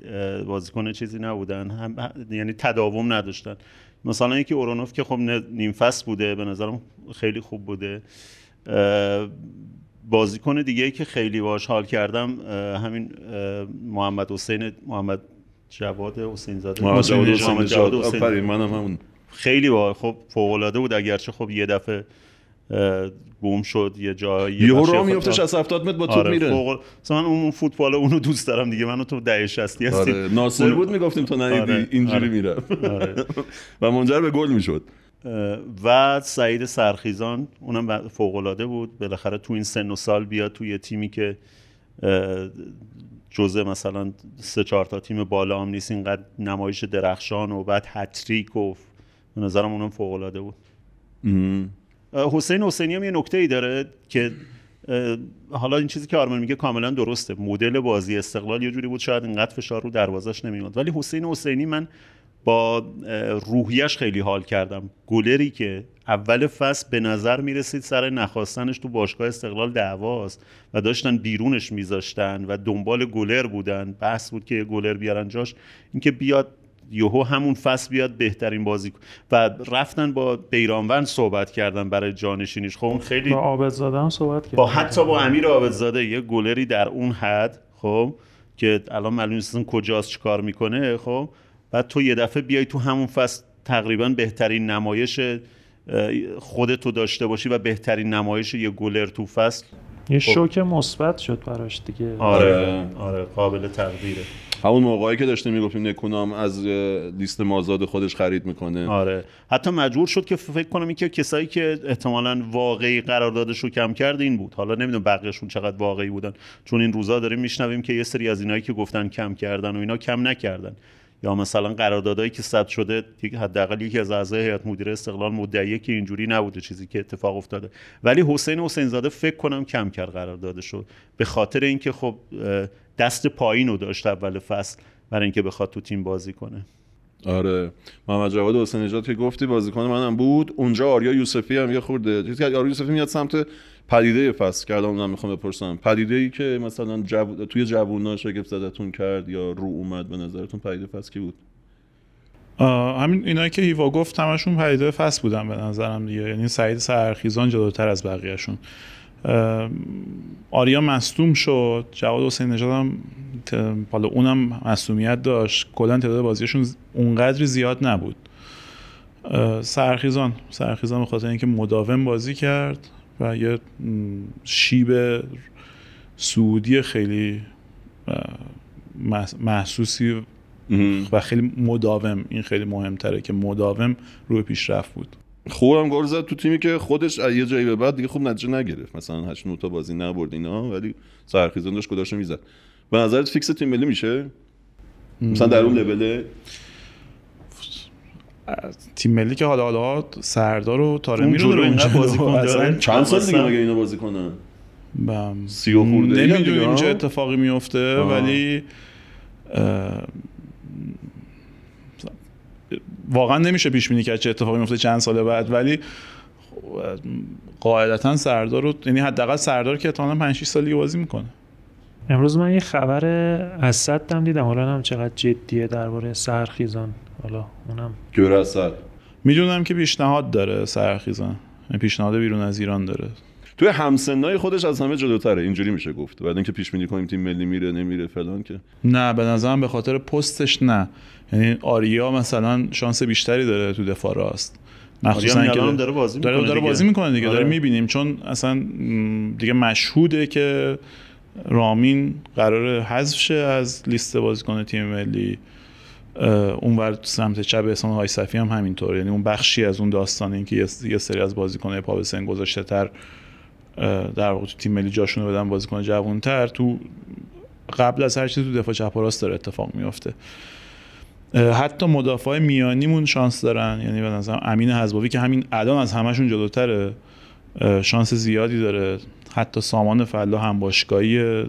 بازیکن چیزی نبودن هم یعنی تداوم نداشتن مثلا یکی اورونوف که خب نیم فصل بوده به نظرم خیلی خوب بوده بازیکن دیگه که خیلی باش حال کردم همین محمد حسین محمد جواد حسین زاده محمد جواد حسین زاده منم همون خیلی با خب فوق العاده بود اگرچه خب یه دفعه گم شد یه جایی یه رو میافتش از 70 متر با توپ آره، میره فوق... اون فوتبال اونو دوست دارم دیگه منو تو دهه 60 هستی آره. ناصر بود میگفتیم تو نیدی آره، اینجوری آره. میره و منجر به گل میشد و سعید سرخیزان اونم فوق العاده بود بالاخره تو این سن و سال بیاد تو یه تیمی که جزء مثلا سه چهار تا تیم بالا هم نیست اینقدر نمایش درخشان و بعد هتریک و به نظرم اونم فوق العاده بود حسین حسینی هم یه نکته ای داره که حالا این چیزی که آرمان میگه کاملا درسته مدل بازی استقلال یه جوری بود شاید اینقدر فشار رو دروازش نمیاد ولی حسین حسینی من با روحیش خیلی حال کردم گلری که اول فصل به نظر میرسید سر نخواستنش تو باشگاه استقلال دعواست و داشتن بیرونش میذاشتن و دنبال گلر بودن بحث بود که گلر بیارن جاش اینکه بیاد یوهو همون فصل بیاد بهترین بازی و رفتن با بیرانوند صحبت کردن برای جانشینیش خب خیلی با عابدزاده هم صحبت کردن با حتی با امیر عابدزاده یه گلری در اون حد خب که الان معلوم نیست کجاست چیکار میکنه خب بعد تو یه دفعه بیای تو همون فصل تقریبا بهترین نمایش خودتو داشته باشی و بهترین نمایش یه گلر تو فصل یه خب. شوک مثبت شد براش دیگه آره آره, آره، قابل تقدیره همون موقعی که داشتیم میگفتیم نکونام از لیست مازاد خودش خرید میکنه آره حتی مجبور شد که فکر کنم اینکه کسایی که احتمالا واقعی قراردادش رو کم کرد این بود حالا نمیدونم بقیهشون چقدر واقعی بودن چون این روزا داریم میشنویم که یه سری از اینایی که گفتن کم کردن و اینا کم نکردن یا مثلا قراردادایی که ثبت شده حداقل یکی از اعضای هیئت مدیره استقلال مدعیه که اینجوری نبوده چیزی که اتفاق افتاده ولی حسین حسین زاده فکر کنم کم کرد قرارداد شد به خاطر اینکه خب دست پایین رو داشت اول فصل برای اینکه بخواد تو تیم بازی کنه آره محمد جواد حسین نجات که گفتی بازیکن منم بود اونجا آریا یوسفی هم یه خورده آریا یوسفی میاد سمت پدیده فصل کردم الان میخوام بپرسم پدیده ای که مثلا توی جوونا شگفت زدتون کرد یا رو اومد به نظرتون پدیده فصل کی بود همین اینایی که هیوا گفت همشون پدیده فصل بودن به نظرم دیگه یعنی سعید سرخیزان جلوتر از بقیهشون آریا مصدوم شد جواد حسین نژاد هم حالا اونم مصدومیت داشت کلا تعداد بازیشون اونقدری زیاد نبود سرخیزان سرخیزان به خاطر اینکه مداوم بازی کرد و یه شیب سعودی خیلی محسوسی و خیلی مداوم این خیلی مهمتره که مداوم روی پیشرفت بود خوبم گل زد تو تیمی که خودش از یه جایی به بعد دیگه خوب نتیجه نگرفت مثلا 8 تا بازی نبرد اینا ولی سرخیزان داشت گذاشته میزد به نظرت فیکس تیم ملی میشه مثلا در اون لبله تیم ملی که حالا حالا سردار و تارمی رو اینقدر بازی کنن چند سال دیگه مگه اینو بازی کنن بم سی خورده نمیدونیم چه اتفاقی میفته ولی واقعا نمیشه پیش بینی کرد چه اتفاقی میفته چند سال بعد ولی قاعدتا سردار رو یعنی حداقل سردار که احتمالاً 5 6 سالی بازی میکنه امروز من یه خبر از صد دیدم حالا هم چقدر جدیه درباره سرخیزان حالا اونم گرسل میدونم که پیشنهاد داره سرخیزن یعنی پیشنهاد بیرون از ایران داره توی همسنای خودش از همه جلوتره اینجوری میشه گفت بعد اینکه پیش بینی کنیم تیم ملی میره نمیره فلان که نه به نظرم به خاطر پستش نه یعنی آریا مثلا شانس بیشتری داره تو دفاع راست مخصوصا که داره بازی میکنه داره, داره بازی میکنه دیگه داره آره. میبینیم چون اصلا دیگه مشهوده که رامین قرار حذف شه از لیست بازیکن تیم ملی اونور تو سمت چپ احسان های صفی هم همینطور یعنی اون بخشی از اون داستان که یه سری از بازیکن‌های پا سن گذاشته تر در واقع تو تیم ملی جاشون رو بدن بازیکن تر تو قبل از هر چیز تو دفاع چپ و راست داره اتفاق میفته حتی مدافع میانیمون شانس دارن یعنی به نظرم امین حزباوی که همین الان از همشون جلوتره شانس زیادی داره حتی سامان فلا هم باشگاهی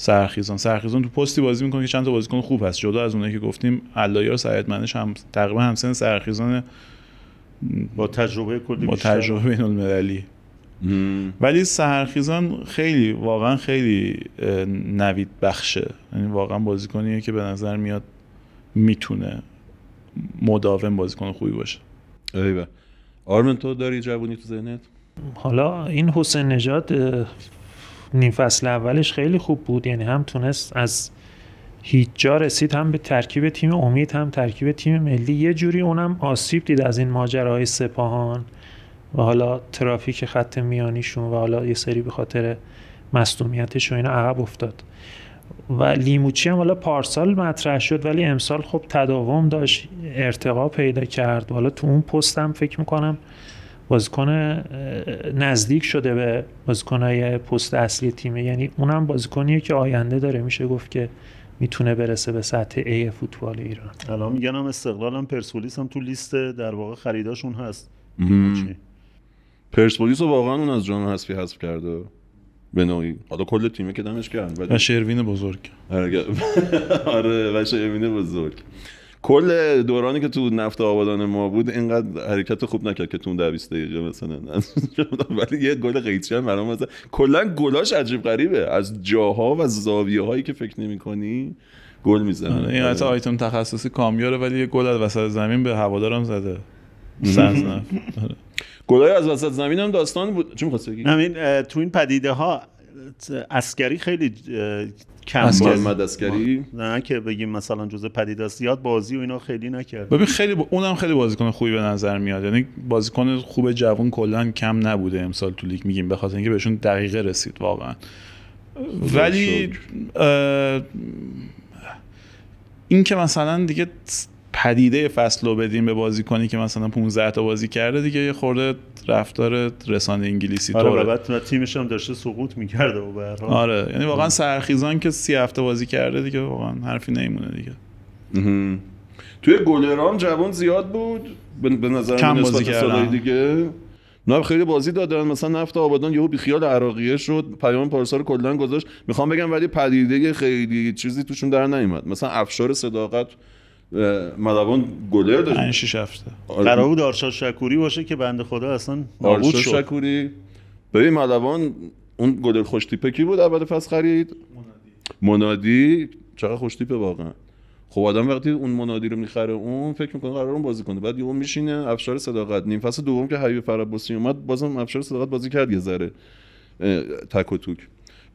سرخیزان سرخیزان تو پستی بازی میکنه که چند تا بازیکن خوب هست جدا از اونایی که گفتیم علایار سعید منش هم تقریبا همسن سرخیزان با تجربه کلی با تجربه بین المللی ولی سهرخیزان خیلی واقعا خیلی نوید بخشه یعنی واقعا بازیکنیه که به نظر میاد میتونه مداوم بازیکن خوبی باشه ایوه آرمن تو داری جوونی تو ذهنت حالا این حسین نجات نیم فصل اولش خیلی خوب بود یعنی هم تونست از هیچ جا رسید هم به ترکیب تیم امید هم ترکیب تیم ملی یه جوری اونم آسیب دید از این ماجراهای سپاهان و حالا ترافیک خط میانیشون و حالا یه سری به خاطر مصدومیتش و اینا عقب افتاد و لیموچی هم حالا پارسال مطرح شد ولی امسال خب تداوم داشت ارتقا پیدا کرد حالا تو اون پستم فکر میکنم بازیکن نزدیک شده به بازیکنهای پست اصلی تیمه یعنی اونم بازیکنیه که آینده داره میشه گفت که میتونه برسه به سطح ای فوتبال ایران الان میگن هم استقلال هم پرسپولیس هم تو لیست در واقع خریداشون هست پرسپولیس واقعا اون از جام حذفی حذف کرده به نوعی حالا کل تیمه که دمش کرد و شروین بزرگ آره, آره، و شروین بزرگ کل دورانی که تو نفت آبادان ما بود اینقدر حرکت خوب نکرد که تو 20 دقیقه مثلا ولی یه گل قیچی هم برام مثلا کلا گلاش عجیب غریبه از جاها و زاویه هایی که فکر کنی گل میزنه این حتی آره. آیتم تخصصی کامیاره ولی یه گل از وسط زمین به هوادارم زده نفت. آره. گلای از وسط زمین هم داستان بود چی می‌خواستی بگی همین تو این پدیده ها اسکری خیلی کم نه که بگیم مثلا جزء پدیداست زیاد بازی و اینا خیلی نکرد ببین خیلی با... اونم خیلی بازیکن خوبی به نظر میاد یعنی بازیکن خوب جوان کلا کم نبوده امسال تو لیگ میگیم به اینکه بهشون دقیقه رسید واقعا ولی اینکه مثلا دیگه پدیده فصل رو بدیم به بازی کنی که مثلا 15 تا بازی کرده دیگه یه خورده رفتار رسانه انگلیسی آره طوره بعد تیمش هم داشته سقوط میکرده و برها. آره یعنی واقعا سرخیزان که سی هفته بازی کرده دیگه واقعا حرفی نمیمونه دیگه توی گلران جوان زیاد بود به نظر کم بازی کردن دیگه نه خیلی بازی دادن مثلا نفت آبادان یهو بیخیال عراقیه شد پیام پارسا رو کلا گذاشت میخوام بگم ولی پدیده خیلی چیزی توشون در نیومد مثلا افشار صداقت مدبان گلر داشت 5 6 هفته قرار بود آرشاد شکوری باشه که بنده خدا اصلا نابود شد شکوری ببین مدبان اون گلر خوشتیپه کی بود اول فصل خرید منادی منادی چقدر خوشتیپه واقعا خب آدم وقتی اون منادی رو میخره اون فکر میکنه قرار اون بازی کنه بعد یهو میشینه افشار صداقت نیم فصل دوم که حبیب فرابوسی اومد بازم افشار صداقت بازی کرد یه ذره تک توک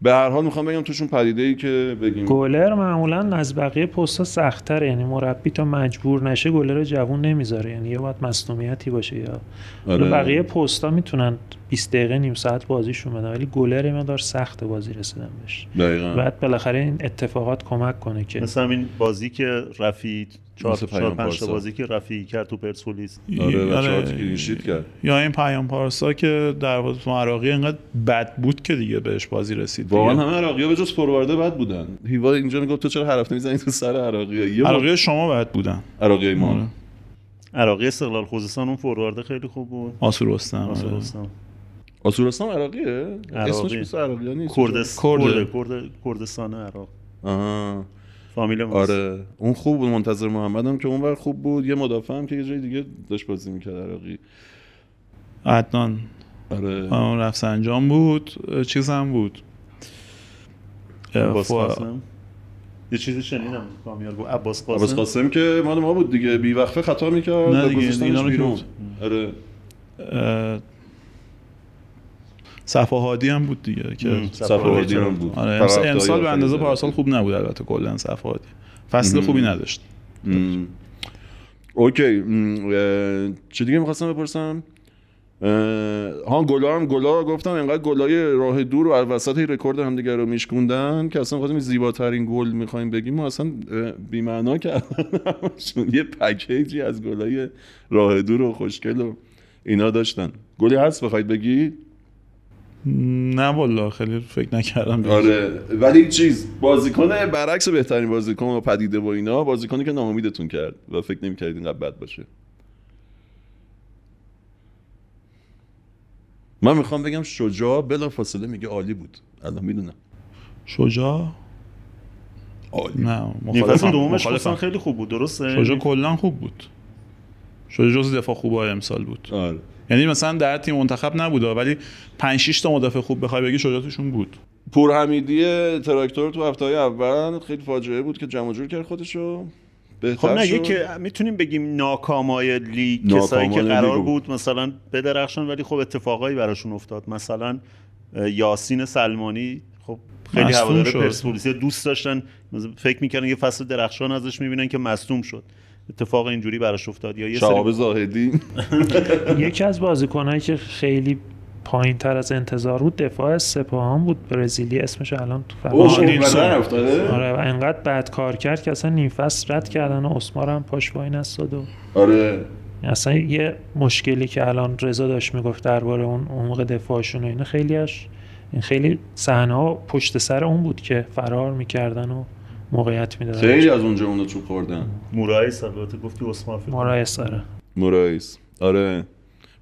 به هر حال میخوام بگم توشون پدیده ای که بگیم گلر معمولا از بقیه سخت تره یعنی مربی تا مجبور نشه گلر جوون نمیذاره یعنی یا باید مصنومیتی باشه یا آره. بقیه پستا میتونن 20 دقیقه نیم ساعت بازیش اومدن ولی گلر مقدار سخت بازی رسیدن بهش بعد بالاخره این اتفاقات کمک کنه که مثلا این بازی که رفی چهار پنج بازی که رفی کرد تو پرسپولیس آره, آره کرد یا این پیام پارسا که در عراقی انقدر بد بود که دیگه بهش بازی رسید واقعا همه ها به جز فوروارده بد بودن هیوا اینجا میگفت تو چرا هر هفته تو سر عراقی‌ها عراقی شما بد بودن عراقی ما آره. عراقی استقلال خوزستان اون فوروارده خیلی خوب بود آسو رستم آره. آسورستان عراقیه؟ عراقی. اسمش عربی عراقی نیست کرده کرد کرد کردستان عراق آه. فامیل ماست آره اون خوب بود منتظر محمد هم که اون اونور خوب بود یه مدافع هم که یه جای دیگه داشت بازی میکرد عراقی عدنان آره اون رفسنجان بود چیز هم بود عباس قاسم یه چیزی شنیدم کامیار بود عباس قاسم عباس قاسم که مال ما بود دیگه بی وقفه خطا میکرد نه دیگه اینا رو آره صفاهادی هم بود دیگه که صفاهادی هم بود آره امسال به اندازه پارسال خوب نبود البته کلا صفاهادی فصل خوبی نداشت اوکی چه دیگه میخواستم بپرسم ها گلا هم گلا گفتم انقدر گلای راه دور و وسط رکورد هم دیگه رو میشکوندن که اصلا زیبا زیباترین گل میخوایم بگیم ما اصلا بی معنا یه پکیجی از گلای راه دور و خوشگل و اینا داشتن گلی هست بخواید بگید نه والا خیلی فکر نکردم آره ولی چیز بازیکن برعکس بهترین بازیکن و پدیده و اینا بازیکنی که ناامیدتون کرد و فکر نمی‌کردید اینقدر بد باشه من میخوام بگم شجاع بلا فاصله میگه عالی بود الان میدونم شجاع نه مخالفم دومش خیلی خوب بود درسته شجاع کلا خوب بود شجاع جز دفاع خوبه امسال بود آره یعنی مثلا در تیم منتخب نبوده ولی 5 6 تا مدافع خوب بخوای بگی شجاعتشون بود حمیدی تراکتور تو هفته اول خیلی فاجعه بود که جمع جور کرد خودشو خب نه که میتونیم بگیم ناکامای لیگ کسایی که قرار بود. مثلا درخشان ولی خب اتفاقایی براشون افتاد مثلا یاسین سلمانی خب خیلی هوادار پرسپولیس دوست داشتن فکر میکردن یه فصل درخشان ازش میبینن که مصدوم شد اتفاق اینجوری براش افتاد یا یه شهاب زاهدی یکی از بازیکنایی که خیلی پایین تر از انتظار بود دفاع سپاهان بود برزیلی اسمش الان تو آره انقدر بد کار کرد که اصلا نیم رد کردن و اسمار هم پاش وای نستاد و آره اصلا یه مشکلی که الان رضا داشت میگفت درباره اون عمق دفاعشون و اینا خیلیش این خیلی صحنه پشت سر اون بود که فرار میکردن و موقعیت میدادن خیلی از اونجا اونو تو خوردن مورایس البته گفتی عثمان فکر مورایس آره مورایس آره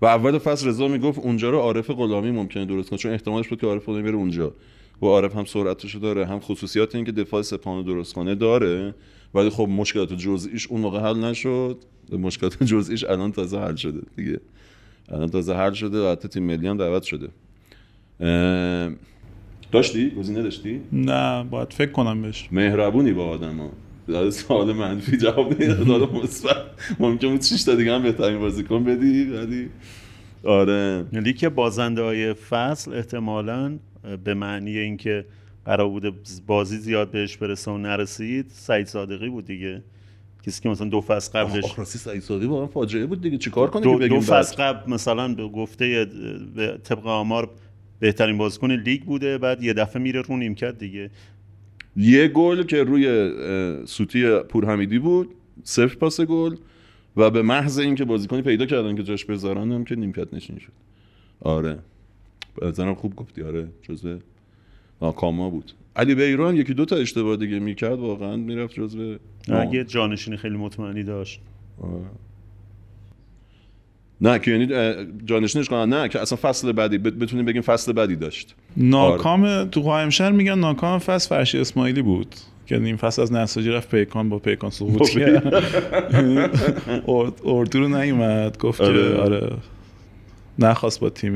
و اول فصل رضا میگفت اونجا رو عارف غلامی ممکنه درست کنه چون احتمالش بود که عارف غلامی بره اونجا و عارف هم سرعتشو داره هم خصوصیات اینکه دفاع سپاهان درست کنه داره ولی خب مشکلات جزئیش اون موقع حل نشد مشکلات جزئیش الان تازه حل شده دیگه الان تازه حل شده و حتی تیم ملی هم دعوت شده داشتی گزینه داشتی نه باید فکر کنم بهش مهربونی با آدما در سوال منفی جواب نمیده داد مثبت ممکن بود 6 تا دیگه هم بهترین بازیکن بدی ولی آره یعنی که بازنده های فصل احتمالاً به معنی اینکه قرار بوده بازی زیاد بهش برسه و نرسید سعید صادقی بود دیگه کسی که مثلا دو فصل قبلش آخراسی سعید صادقی من فاجعه بود دیگه چیکار کنه دو, دو فصل قبل مثلا به گفته طبق آمار بهترین بازیکن لیگ بوده بعد یه دفعه میره رو نیمکت دیگه یه گل که روی سوتی پورحمیدی بود صفر پاس گل و به محض اینکه بازیکنی پیدا کردن که جاش بذارن هم که نیمکت نشین شد آره بزنم خوب گفتی آره جزو ناکاما بود علی بیران یکی دو تا اشتباه دیگه میکرد واقعا میرفت جزو اگه جانشین خیلی مطمئنی داشت آه. نه که یعنی جانشینش کنن نه که اصلا فصل بعدی بتونیم بگیم فصل بعدی داشت ناکام آره. تو قائمشهر میگن ناکام فصل فرشی اسماعیلی بود که نیم فصل از نساجی رفت پیکان با پیکان سقوط کرد اردو نیومد گفت که آره. آره نخواست با تیم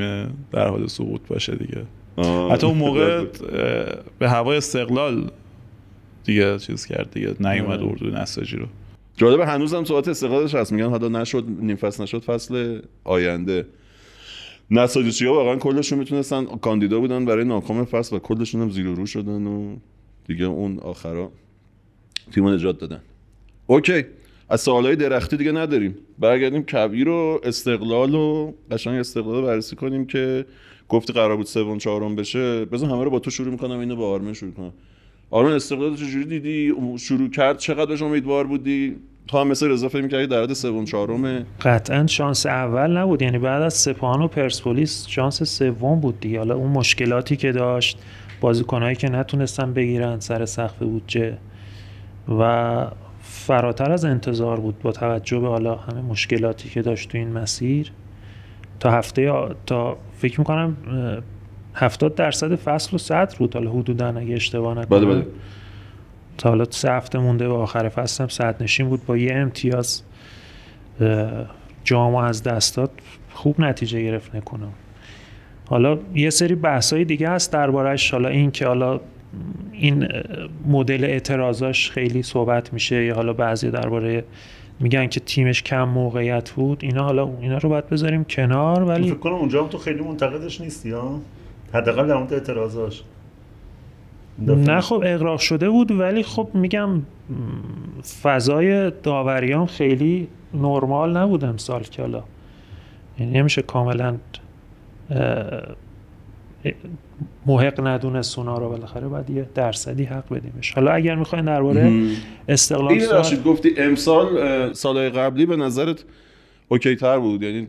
در حال سقوط باشه دیگه حتی اون موقع به هوای استقلال دیگه چیز کرد دیگه نیومد اردو نساجی رو هنوز هم صحبت استقلالش هست میگن حالا نشد نیم فصل نشد فصل آینده نساجیچی ها واقعا کلشون میتونستن کاندیدا بودن برای ناکام فصل و کلشون هم زیر رو شدن و دیگه اون آخرا تیمو نجات دادن اوکی از سوالای درختی دیگه نداریم برگردیم کبیر و استقلال و قشنگ استقلال بررسی کنیم که گفتی قرار بود سوم چهارم بشه بزن همه رو با تو شروع میکنم اینو با آرمین شروع کنم آرون استقلال چجوری دیدی شروع کرد چقدر بهش امیدوار بودی تا هم مثل رضا فکر می‌کردی در حد سوم چهارم قطعا شانس اول نبود یعنی بعد از سپاهان و پرسپولیس شانس سوم بود دیگه حالا اون مشکلاتی که داشت بازیکنایی که نتونستن بگیرن سر سقف بودجه و فراتر از انتظار بود با توجه به حالا همه مشکلاتی که داشت تو این مسیر تا هفته تا فکر میکنم 70 درصد فصل و 100 رو حالا حدودا اگه اشتباه نکنم بله بله تا حالا سه هفته مونده به آخر فصل هم صد نشین بود با یه امتیاز جام از دست داد خوب نتیجه گرفت نکنم حالا یه سری بحثای دیگه هست دربارهش حالا این که حالا این مدل اعتراضاش خیلی صحبت میشه یا حالا بعضی درباره میگن که تیمش کم موقعیت بود اینا حالا اینا رو باید بذاریم کنار ولی فکر کنم اونجا هم تو خیلی منتقدش نیستی ها حداقل در مورد اعتراضاش نه خب اقراق شده بود ولی خب میگم فضای داوریان خیلی نرمال نبود امسال که حالا یعنی نمیشه کاملا محق ندونه سونا رو بالاخره باید یه درصدی حق بدیمش حالا اگر میخواین درباره استقلال این سال... گفتی امسال سالهای قبلی به نظرت اوکی تر بود یعنی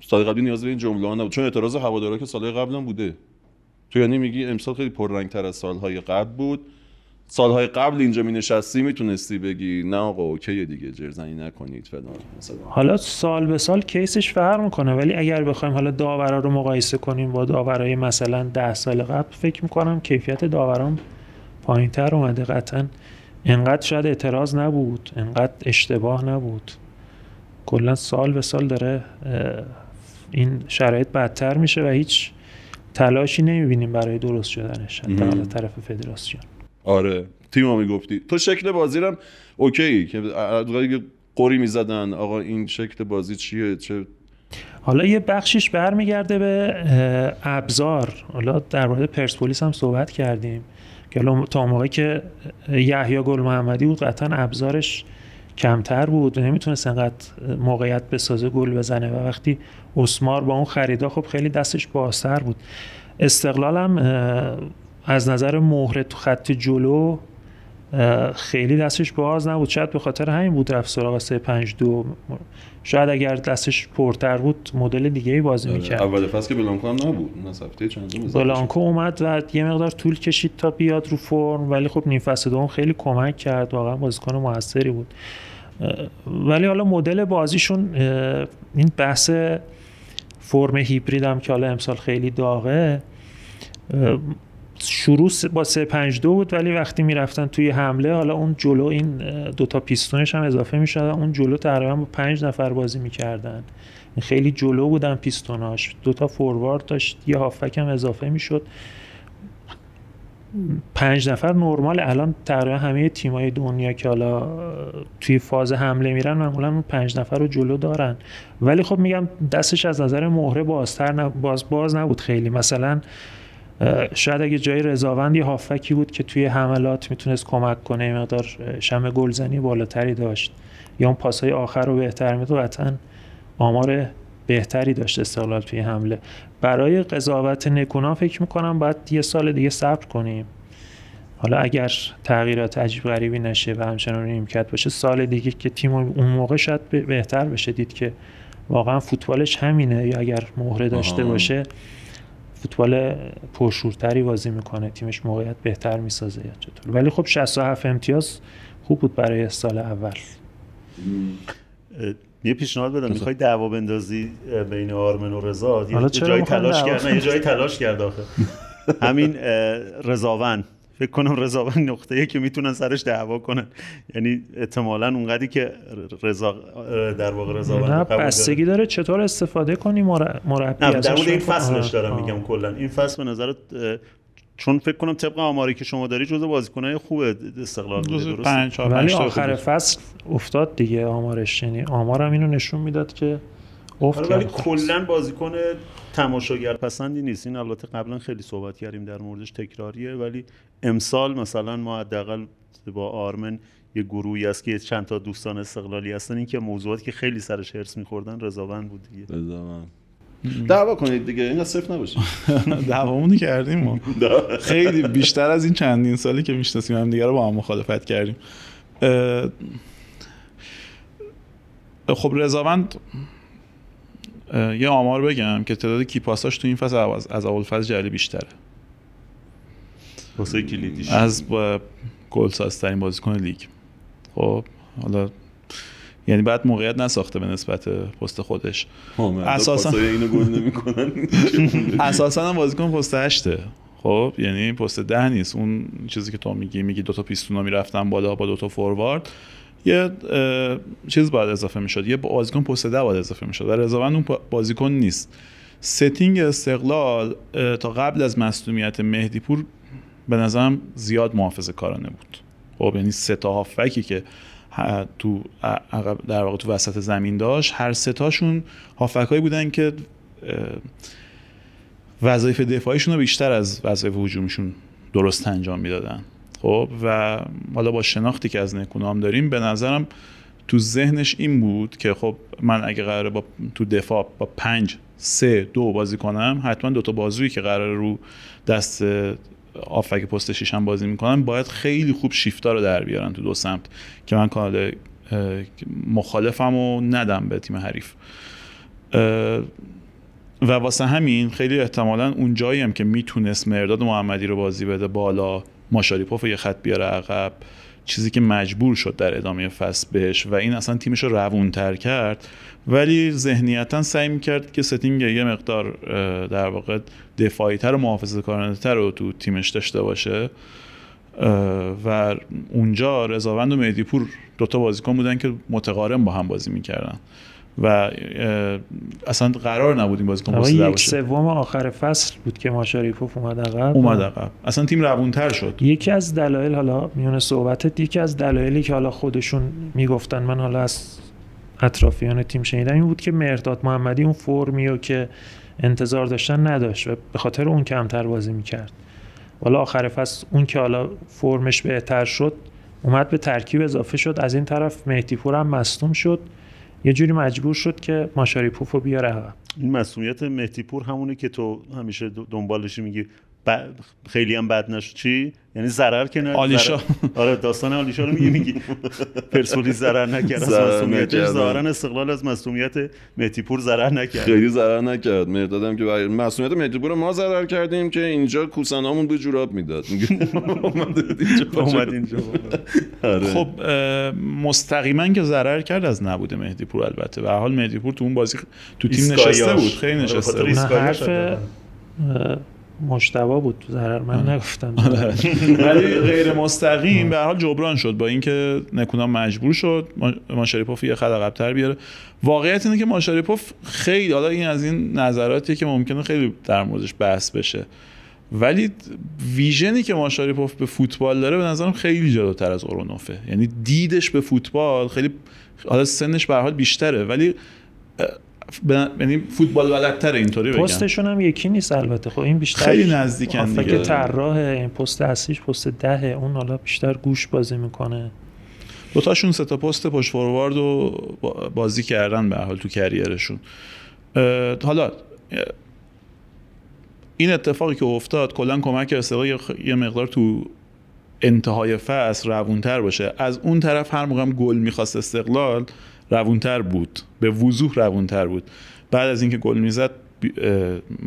سال قبلی نیاز به این جمله نبود چون اعتراض هوادارا که سالهای قبلا بوده تو یعنی میگی امسال خیلی تر از سالهای قبل بود سالهای قبل اینجا می نشستی میتونستی بگی نه آقا اوکی دیگه جرزنی نکنید فلان حالا سال به سال کیسش فرق میکنه ولی اگر بخوایم حالا داورا رو مقایسه کنیم با داورای مثلا ده سال قبل فکر میکنم کیفیت داورام پایینتر اومده قطعا انقدر شاید اعتراض نبود انقدر اشتباه نبود کلا سال به سال داره این شرایط بدتر میشه و هیچ تلاشی نمیبینیم برای درست شدنش از طرف فدراسیون آره تیم ها میگفتی تو شکل بازی هم اوکی که قوری میزدن آقا این شکل بازی چیه چه حالا یه بخشش برمیگرده به ابزار حالا در مورد پرسپولیس هم صحبت کردیم که حالا تا موقعی که یحیی گل محمدی بود قطعا ابزارش کمتر بود و نمیتونست انقدر موقعیت بسازه گل بزنه و وقتی اسمار با اون خریدا خب خیلی دستش بازتر بود استقلال هم از نظر مهره تو خط جلو خیلی دستش باز نبود شاید به خاطر همین بود رفت سراغ 352 شاید اگر دستش پرتر بود مدل دیگه ای بازی آره. میکرد اول فصل که بلانکو هم نبود نصفتیه بلانکو اومد و یه مقدار طول کشید تا بیاد رو فرم ولی خب نیم فصل دوم خیلی کمک کرد واقعا بازیکن موثری بود ولی حالا مدل بازیشون این بحث فرم هیبرید هم که حالا امسال خیلی داغه شروع با 352 بود ولی وقتی میرفتن توی حمله حالا اون جلو این دوتا پیستونش هم اضافه میشد اون جلو تقریبا با پنج نفر بازی میکردن خیلی جلو بودن پیستوناش دوتا فوروارد داشت یه هافک هم اضافه میشد پنج نفر نرمال الان تقریبا همه تیمای دنیا که حالا توی فاز حمله میرن معمولا اون پنج نفر رو جلو دارن ولی خب میگم دستش از نظر مهره بازتر باز باز نبود خیلی مثلا شاید اگه جای رضاوند یه هافکی بود که توی حملات میتونست کمک کنه مقدار شم گلزنی بالاتری داشت یا اون پاسهای آخر رو بهتر میداد قطعا آمار بهتری داشت استقلال توی حمله برای قضاوت نکونا فکر میکنم باید یه سال دیگه صبر کنیم حالا اگر تغییرات عجیب غریبی نشه و همچنان نیمکت باشه سال دیگه که تیم اون موقع شاید بهتر بشه دید که واقعا فوتبالش همینه یا اگر مهره داشته باشه فوتبال پرشورتری بازی میکنه تیمش موقعیت بهتر میسازه یا چطور ولی خب 67 امتیاز خوب بود برای سال اول یه پیشنهاد بدم میخوای دعوا بندازی بین آرمن و رضا یه جای تلاش کرد یه جایی تلاش کرد آخه همین رضاون فکر کنم رضا نقطه‌ای که میتونن سرش دعوا کنن یعنی احتمالا اونقدری که رضا در واقع رضا نه بستگی داره چطور استفاده کنی مربی نه در مورد این فصلش دارم میگم کلا این فصل به نظرت چون فکر کنم طبق آماری که شما داری جزو بازیکنای خوب استقلال بوده درست ولی آخر فصل افتاد دیگه آمارش یعنی آمارم اینو نشون میداد که افت آره، ولی کلا بازیکن تماشاگر پسندی نیست این البته قبلا خیلی صحبت کردیم در موردش تکراریه ولی امسال مثلا ما حداقل با آرمن یه گروهی است که چند تا دوستان استقلالی هستن این که موضوعاتی که خیلی سرش هرس میخوردن رضاوند بود دیگه رضاوند دعوا کنید دیگه اینا صفر نباشه دعوامونی کردیم ما خیلی بیشتر از این چندین سالی که میشناسیم هم دیگه رو با هم مخالفت کردیم خب رضاوند یه آمار بگم که تعداد کیپاساش تو این فصل از اول فصل جلی بیشتره از با گل سازترین بازیکن لیگ خب حالا یعنی بعد موقعیت نساخته به نسبت پست خودش اساسا اینو گل نمیکنن اساسا هم بازیکن پست 8 خب یعنی پست ده نیست اون چیزی که تو میگی میگی دو تا پیستونا میرفتن بالا با دو تا فوروارد یه چیز باید اضافه میشد یه بازیکن پست ده باید اضافه میشد و رضاوند اون بازیکن نیست ستینگ استقلال تا قبل از مصدومیت مهدیپور به نظرم زیاد محافظ کارانه بود خب یعنی سه تا هافکی که تو در واقع تو وسط زمین داشت هر سه تاشون هافکایی بودن که وظایف دفاعیشون رو بیشتر از وظایف هجومیشون درست انجام میدادن خب و حالا با شناختی که از نکونام داریم به نظرم تو ذهنش این بود که خب من اگه قراره با تو دفاع با پنج سه دو بازی کنم حتما دوتا بازویی که قراره رو دست آفک پست پستشیش هم بازی میکنن باید خیلی خوب شیفتا رو در بیارن تو دو سمت که من کانال مخالفم و ندم به تیم حریف و واسه همین خیلی احتمالا اون جایی هم که میتونست مرداد محمدی رو بازی بده بالا ماشاریپوف یه خط بیاره عقب چیزی که مجبور شد در ادامه فصل بهش و این اصلا تیمش رو روونتر کرد ولی ذهنیتا سعی میکرد که ستینگ یه مقدار در واقع دفاعی تر و محافظه تر رو تو تیمش داشته باشه و اونجا رضاوند و مهدیپور دوتا بازیکن بودن که متقارن با هم بازی میکردن و اصلا قرار نبود این بازیکن باشه یک سوم آخر فصل بود که ماشاریپوف اومد عقب اومد عقب اصلا تیم روونتر شد یکی از دلایل حالا میون صحبتت یکی از دلایلی که حالا خودشون میگفتن من حالا از اطرافیان تیم شنیدم این بود که مرداد محمدی اون رو که انتظار داشتن نداشت و به خاطر اون کمتر بازی میکرد حالا آخر فصل اون که حالا فرمش بهتر شد اومد به ترکیب اضافه شد از این طرف مهدی هم مصدوم شد یه جوری مجبور شد که ماشاری رو بیاره این مسئولیت مهدی پور همونه که تو همیشه دنبالش میگی ب... خیلی هم بد نشد چی یعنی ضرر که نه آلیشا زرر... آره داستان آلیشا رو میگی میگی پرسپولیس ضرر نکرد از مسئولیتش ظاهرا استقلال از مسئولیت مهدی پور ضرر نکرد خیلی ضرر نکرد مردادم که بر... مسئولیت مهدی پور ما ضرر کردیم که اینجا کوسنامون به جوراب میداد اومد اینجا آره. خب مستقیما که ضرر کرد از نبود مهدی پور البته به حال مهدی پور تو اون بازی تو تیم آره، نشسته بود خیلی نشسته بود مشتوا بود تو ضرر من آره. نگفتم آره. ولی غیر مستقیم به حال جبران شد با اینکه نکونام مجبور شد ماشاریپوف یه خط عقب‌تر بیاره واقعیت اینه که ماشاریپوف خیلی حالا این از این نظراتیه که ممکنه خیلی در موردش بحث بشه ولی ویژنی که ماشاریپوف به فوتبال داره به نظرم خیلی جلوتر از اورونوفه یعنی دیدش به فوتبال خیلی حالا سنش به حال بیشتره ولی یعنی فوتبال بلدتر اینطوری بگم پستشون هم یکی نیست البته خب این بیشتر خیلی نزدیکن دیگه که طراح این پست اصلیش پست دهه اون حالا بیشتر گوش بازی میکنه دو تاشون سه تا پست پشت فوروارد و بازی کردن به حال تو کریرشون حالا این اتفاقی که افتاد کلا کمک کرد یه مقدار تو انتهای فصل روونتر باشه از اون طرف هر موقع گل میخواست استقلال روونتر بود به وضوح روونتر بود بعد از اینکه گل میزد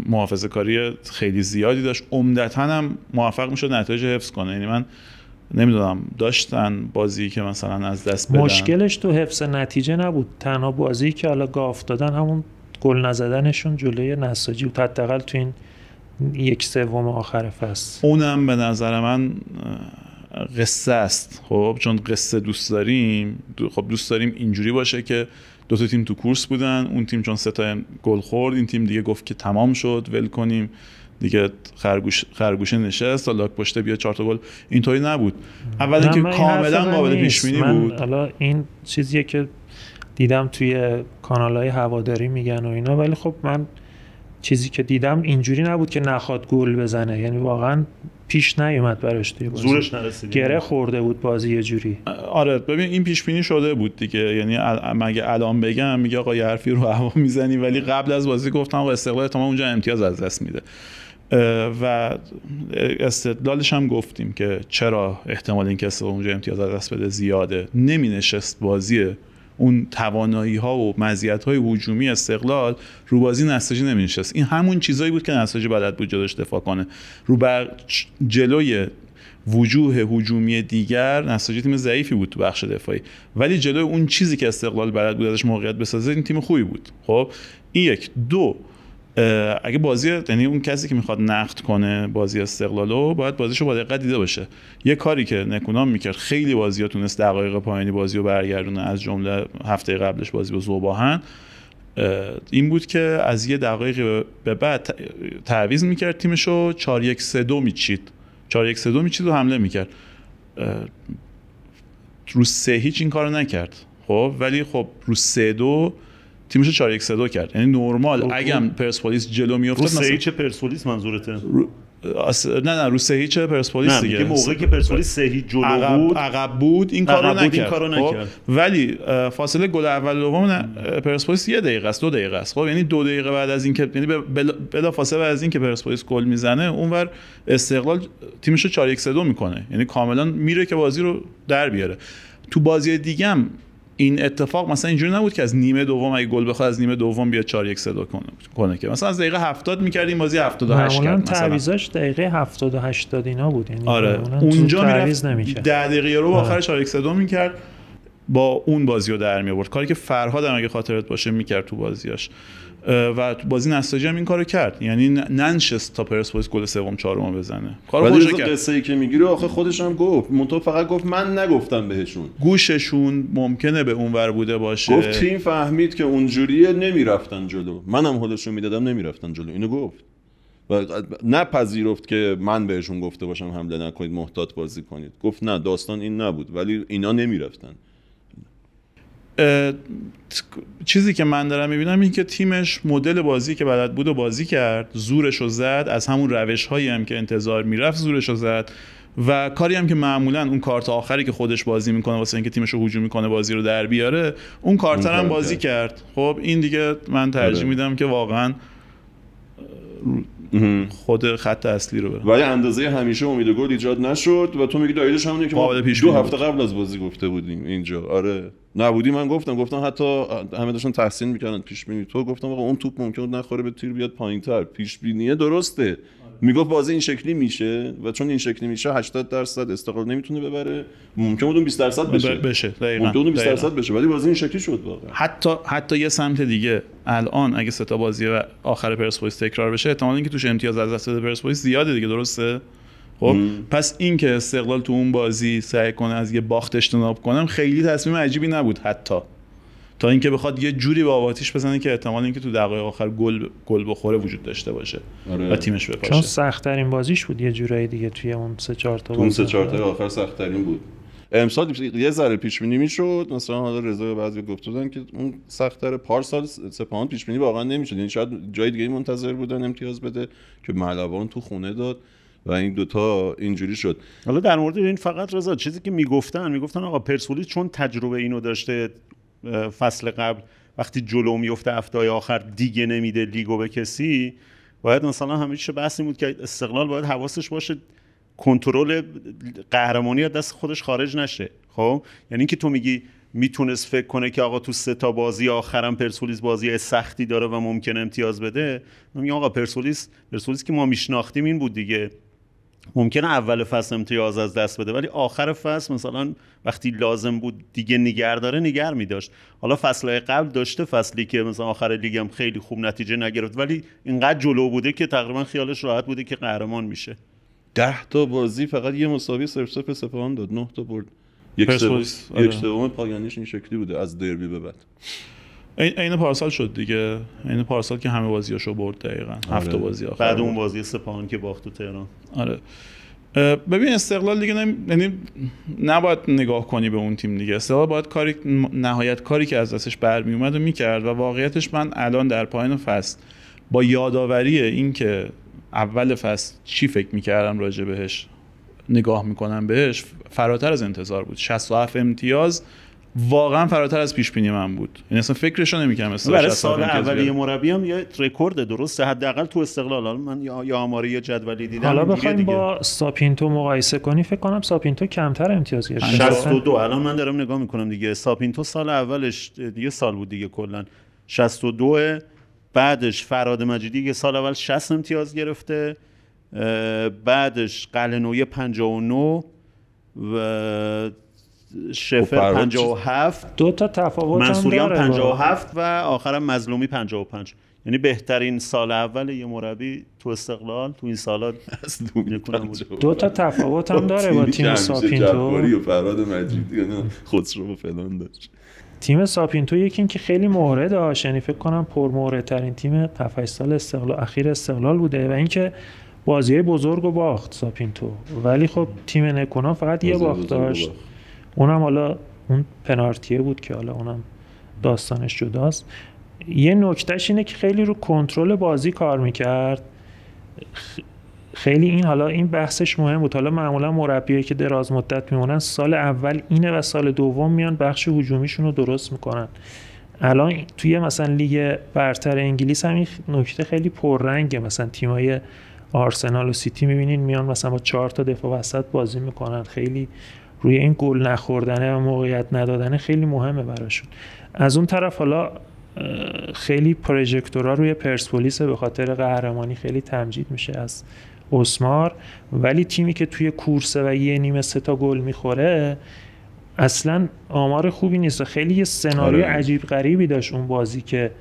محافظه کاری خیلی زیادی داشت عمدتا هم موفق میشد نتیجه حفظ کنه یعنی من نمیدونم داشتن بازی که مثلا از دست بدن مشکلش تو حفظ نتیجه نبود تنها بازی که حالا گاف دادن همون گل نزدنشون جلوی نساجی بود حداقل تو این یک سوم آخر فصل اونم به نظر من قصه است خب چون قصه دوست داریم خب دوست داریم اینجوری باشه که دو تا تیم تو کورس بودن اون تیم چون سه تا گل خورد این تیم دیگه گفت که تمام شد ول کنیم دیگه خرگوش خرگوشه نشست لاک پشته بیا چهار تا گل اینطوری نبود اول که کاملا قابل پیش بینی بود حالا این چیزیه که دیدم توی کانال های هواداری میگن و اینا ولی خب من چیزی که دیدم اینجوری نبود که نخواد گل بزنه یعنی واقعا پیش نیومد براش توی بازی زورش نرسید گره خورده بود بازی یه جوری آره ببین این پیش بینی شده بود دیگه یعنی مگه الان بگم میگه آقا یه حرفی رو هوا میزنی ولی قبل از بازی گفتم آقا استقلال تمام اونجا امتیاز از دست میده و استدلالش هم گفتیم که چرا احتمال اینکه استقلال اونجا امتیاز از دست بده زیاده نمینشست بازی اون توانایی ها و مزیت های هجومی استقلال رو بازی نساجی نمینشست این همون چیزایی بود که نساجی بلد بود جلوش دفاع کنه رو بر جلوی وجوه هجومی دیگر نساجی تیم ضعیفی بود تو بخش دفاعی ولی جلوی اون چیزی که استقلال بلد بود ازش موقعیت بسازه این تیم خوبی بود خب این یک دو اگه بازی یعنی اون کسی که میخواد نقد کنه بازی استقلالو باید رو با دقت دیده باشه یه کاری که نکونام میکرد خیلی بازی ها تونست دقایق پایانی بازی رو برگردونه از جمله هفته قبلش بازی با زوباهن این بود که از یه دقایقی به بعد تعویز میکرد تیمشو 4 1 3 2 میچید 4 2 میچید و حمله میکرد رو سه هیچ این کارو نکرد خب ولی خب رو سه دو تیمش 4 1 3 کرد یعنی نورمال اگم پرسپولیس جلو میافتاد رو سه هیچ پرسپولیس منظورته رو... اص... نه نه رو سه هیچ پرسپولیس دیگه موقعی که پرسپولیس سه هیچ جلو عقب... بود عقب بود این کارو نکرد, این کارو خب، نکرد. خب. ولی فاصله گل اول دوم پرسپولیس یه دقیقه است دو دقیقه است خب یعنی دو دقیقه بعد از اینکه یعنی بلا, بلا فاصله بعد از اینکه پرسپولیس گل میزنه اونور استقلال تیمش 4 1 3 2 میکنه یعنی کاملا میره که بازی رو در بیاره تو بازی دیگه هم این اتفاق مثلا اینجوری نبود که از نیمه دوم اگه گل بخواد از نیمه دوم بیاد 4 1 صدا کنه کنه که مثلا از دقیقه 70 می‌کردیم بازی 78 کرد مثلا تعویضاش دقیقه 70 و 80 اینا بود یعنی آره. اونجا نمی‌کرد 10 دقیقه رو آره. آخر 4 1 صدا می‌کرد با اون بازی رو در می آورد کاری که فرهاد هم اگه خاطرت باشه میکرد تو بازیاش و بازی نساجی هم این کارو کرد یعنی ننشست تا پرسپولیس گل سوم چهارم بزنه کار خوش کرد قصه ای که میگیره آخه خودش هم گفت منتها فقط گفت من نگفتم بهشون گوششون ممکنه به اونور بوده باشه گفت تیم فهمید که اونجوریه نمیرفتن جلو منم خودشون میدادم نمیرفتن جلو اینو گفت و نپذیرفت که من بهشون گفته باشم حمله نکنید محتاط بازی کنید گفت نه داستان این نبود ولی اینا نمیرفتن چیزی که من دارم میبینم این که تیمش مدل بازی که بلد بود و بازی کرد زورش رو زد از همون روش هایی هم که انتظار میرفت زورش رو زد و کاری هم که معمولا اون کارت آخری که خودش بازی میکنه واسه اینکه تیمش رو هجوم میکنه بازی رو در بیاره اون کارت هم بازی کرد خب این دیگه من ترجیح آره. میدم که واقعا خود خط اصلی رو ولی اندازه همیشه امید گل ایجاد نشد و تو میگی دایدش همونه که ما دو هفته قبل از بازی گفته بودیم اینجا آره نبودی من گفتم گفتم حتی همه داشتن تحسین میکردن پیش بینی تو گفتم آقا اون توپ ممکن نخوره به تیر بیاد پایین تر پیش بینیه درسته میگفت بازی این شکلی میشه و چون این شکلی میشه 80 درصد استقلال نمیتونه ببره ممکن بود اون 20 درصد بشه بشه دقیقاً اون 20 درصد بشه ولی بازی این شکلی شد واقعا حتی حتی یه سمت دیگه الان اگه سه تا بازی و آخر پرسپولیس تکرار بشه احتمال اینکه توش امتیاز از دست پرسپولیس زیاده دیگه درسته خب پس اینکه استقلال تو اون بازی سعی کنه از یه باخت اجتناب کنم خیلی تصمیم عجیبی نبود حتی تا اینکه بخواد یه جوری به آواتیش بزنه که احتمال اینکه تو دقایق آخر گل گل بخوره وجود داشته باشه آره. و تیمش بپاشه چون سخت بازیش بود یه جورایی دیگه توی اون سه چهار تا اون سه چهار تا آخر سخت بود امسال یه ذره پیش بینی میشد مثلا حالا رضا بعضی گفته بودن که اون سخت پارسال سپاهان پیش بینی واقعا نمیشد یعنی شاید جای دیگه منتظر بودن امتیاز بده که ملوان تو خونه داد و این دوتا اینجوری شد حالا در مورد این فقط رضا چیزی که میگفتن میگفتن آقا پرسپولیس چون تجربه اینو داشته فصل قبل وقتی جلو میفته هفته آخر دیگه نمیده لیگو به کسی باید مثلا همه چیز بحث بود که استقلال باید حواسش باشه کنترل قهرمانی از دست خودش خارج نشه خب یعنی اینکه تو میگی میتونست فکر کنه که آقا تو سه تا بازی آخرم پرسولیس بازی سختی داره و ممکن امتیاز بده من میگم آقا پرسولیس پرسولیس که ما میشناختیم این بود دیگه ممکنه اول فصل امتیاز از دست بده ولی آخر فصل مثلا وقتی لازم بود دیگه نگر داره نگر میداشت حالا فصلهای قبل داشته فصلی که مثلا آخر هم خیلی خوب نتیجه نگرفت ولی اینقدر جلو بوده که تقریبا خیالش راحت بوده که قهرمان میشه ده تا بازی فقط یه مساوی صرف صرف سپاهان داد نه تا برد یک آره. سوم پایانیش این شکلی بوده از دربی به بعد این پارسال شد دیگه عین پارسال که همه رو برد دقیقا آره. هفت بازی آخر بعد اون بازی سپاهان که باخت تو تهران آره ببین استقلال دیگه یعنی نباید نگاه کنی به اون تیم دیگه استقلال باید کاری نهایت کاری که از دستش برمی اومد و میکرد و واقعیتش من الان در پایین فصل با یادآوری این که اول فصل چی فکر میکردم راجع بهش نگاه میکنم بهش فراتر از انتظار بود 67 امتیاز واقعا فراتر از پیش بینی من بود یعنی اصلا فکرش رو نمی‌کردم برای سال اولی مربی هم یه رکورد درسته حداقل تو استقلال من یا آماری یا جدولی دیدم حالا بخوایم با ساپینتو مقایسه کنی فکر کنم ساپینتو کمتر امتیاز گرفت 62 الان من دارم نگاه میکنم دیگه ساپینتو سال اولش یه سال بود دیگه کلا 62 بعدش فراد مجیدی که سال اول 60 امتیاز گرفته بعدش قلنوی 59 و شفر 57 خب، دو تا تفاوت منصوریان 57 و آخرم مظلومی 55 یعنی بهترین سال اول یه مربی تو استقلال تو این سالا دو تا تفاوت هم داره با خب، تیم ساپینتو و فراد مجیدی خود رو فلان داشت تیم ساپینتو یکی که خیلی مورد داشت یعنی فکر کنم پر مورد تیم 7 سال استقلال اخیر استقلال بوده و اینکه بازی بزرگ و باخت ساپینتو ولی خب تیم نکنان فقط یه باخت داشت اونم حالا اون پنارتیه بود که حالا اونم داستانش جداست یه نکتهش اینه که خیلی رو کنترل بازی کار میکرد خیلی این حالا این بحثش مهم بود حالا معمولا مربیایی که دراز مدت میمونن سال اول اینه و سال دوم میان بخش هجومیشون رو درست میکنن الان توی مثلا لیگ برتر انگلیس هم این نکته خیلی پررنگه مثلا تیمای آرسنال و سیتی میبینین میان مثلا با چهار تا دفاع وسط بازی میکنن خیلی روی این گل نخوردنه و موقعیت ندادن خیلی مهمه براشون از اون طرف حالا خیلی پروژکتورها روی پرسپولیس به خاطر قهرمانی خیلی تمجید میشه از اسمار ولی تیمی که توی کورسه و یه نیمه سه تا گل میخوره اصلا آمار خوبی نیست و خیلی یه سناریو آره. عجیب غریبی داشت اون بازی که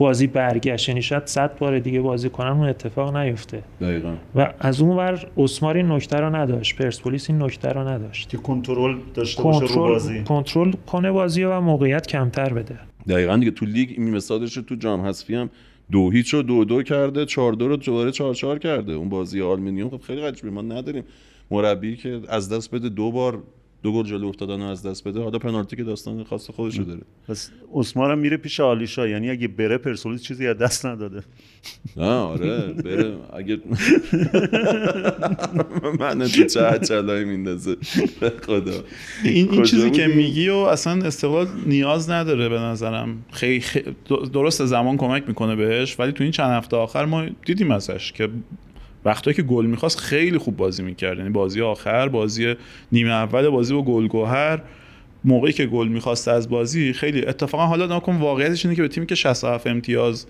بازی برگشت یعنی شاید 100 بار دیگه بازی کنن اون اتفاق نیفته دقیقا. و از اون ور اسمار این نکته رو نداشت پرسپولیس این نکته رو نداشت که کنترل داشته باشه رو بازی کنترل کنه بازی و موقعیت کمتر بده دقیقا دیگه تو لیگ این مثالش تو جام حذفی هم دو هیچ رو دو دو کرده چهار دو رو دوباره چهار چهار کرده اون بازی آلمینیوم خب خیلی عجیبه ما نداریم مربی که از دست بده دو بار دو گل جلو افتادن از دست بده حالا پنالتی که داستان خاص خودشو داره پس عثمان میره پیش آلیشا یعنی اگه بره پرسولیس چیزی از دست نداده نه آره بره اگه من تو چه چلای میندازه خدا این, چیزی که میگی و اصلا استقلال نیاز نداره به نظرم خیلی درست زمان کمک میکنه بهش ولی تو این چند هفته آخر ما دیدیم ازش که وقتی که گل میخواست خیلی خوب بازی میکرد یعنی بازی آخر بازی نیمه اول بازی با گلگوهر موقعی که گل میخواست از بازی خیلی اتفاقا حالا نکن واقعیتش اینه که به تیمی که 67 امتیاز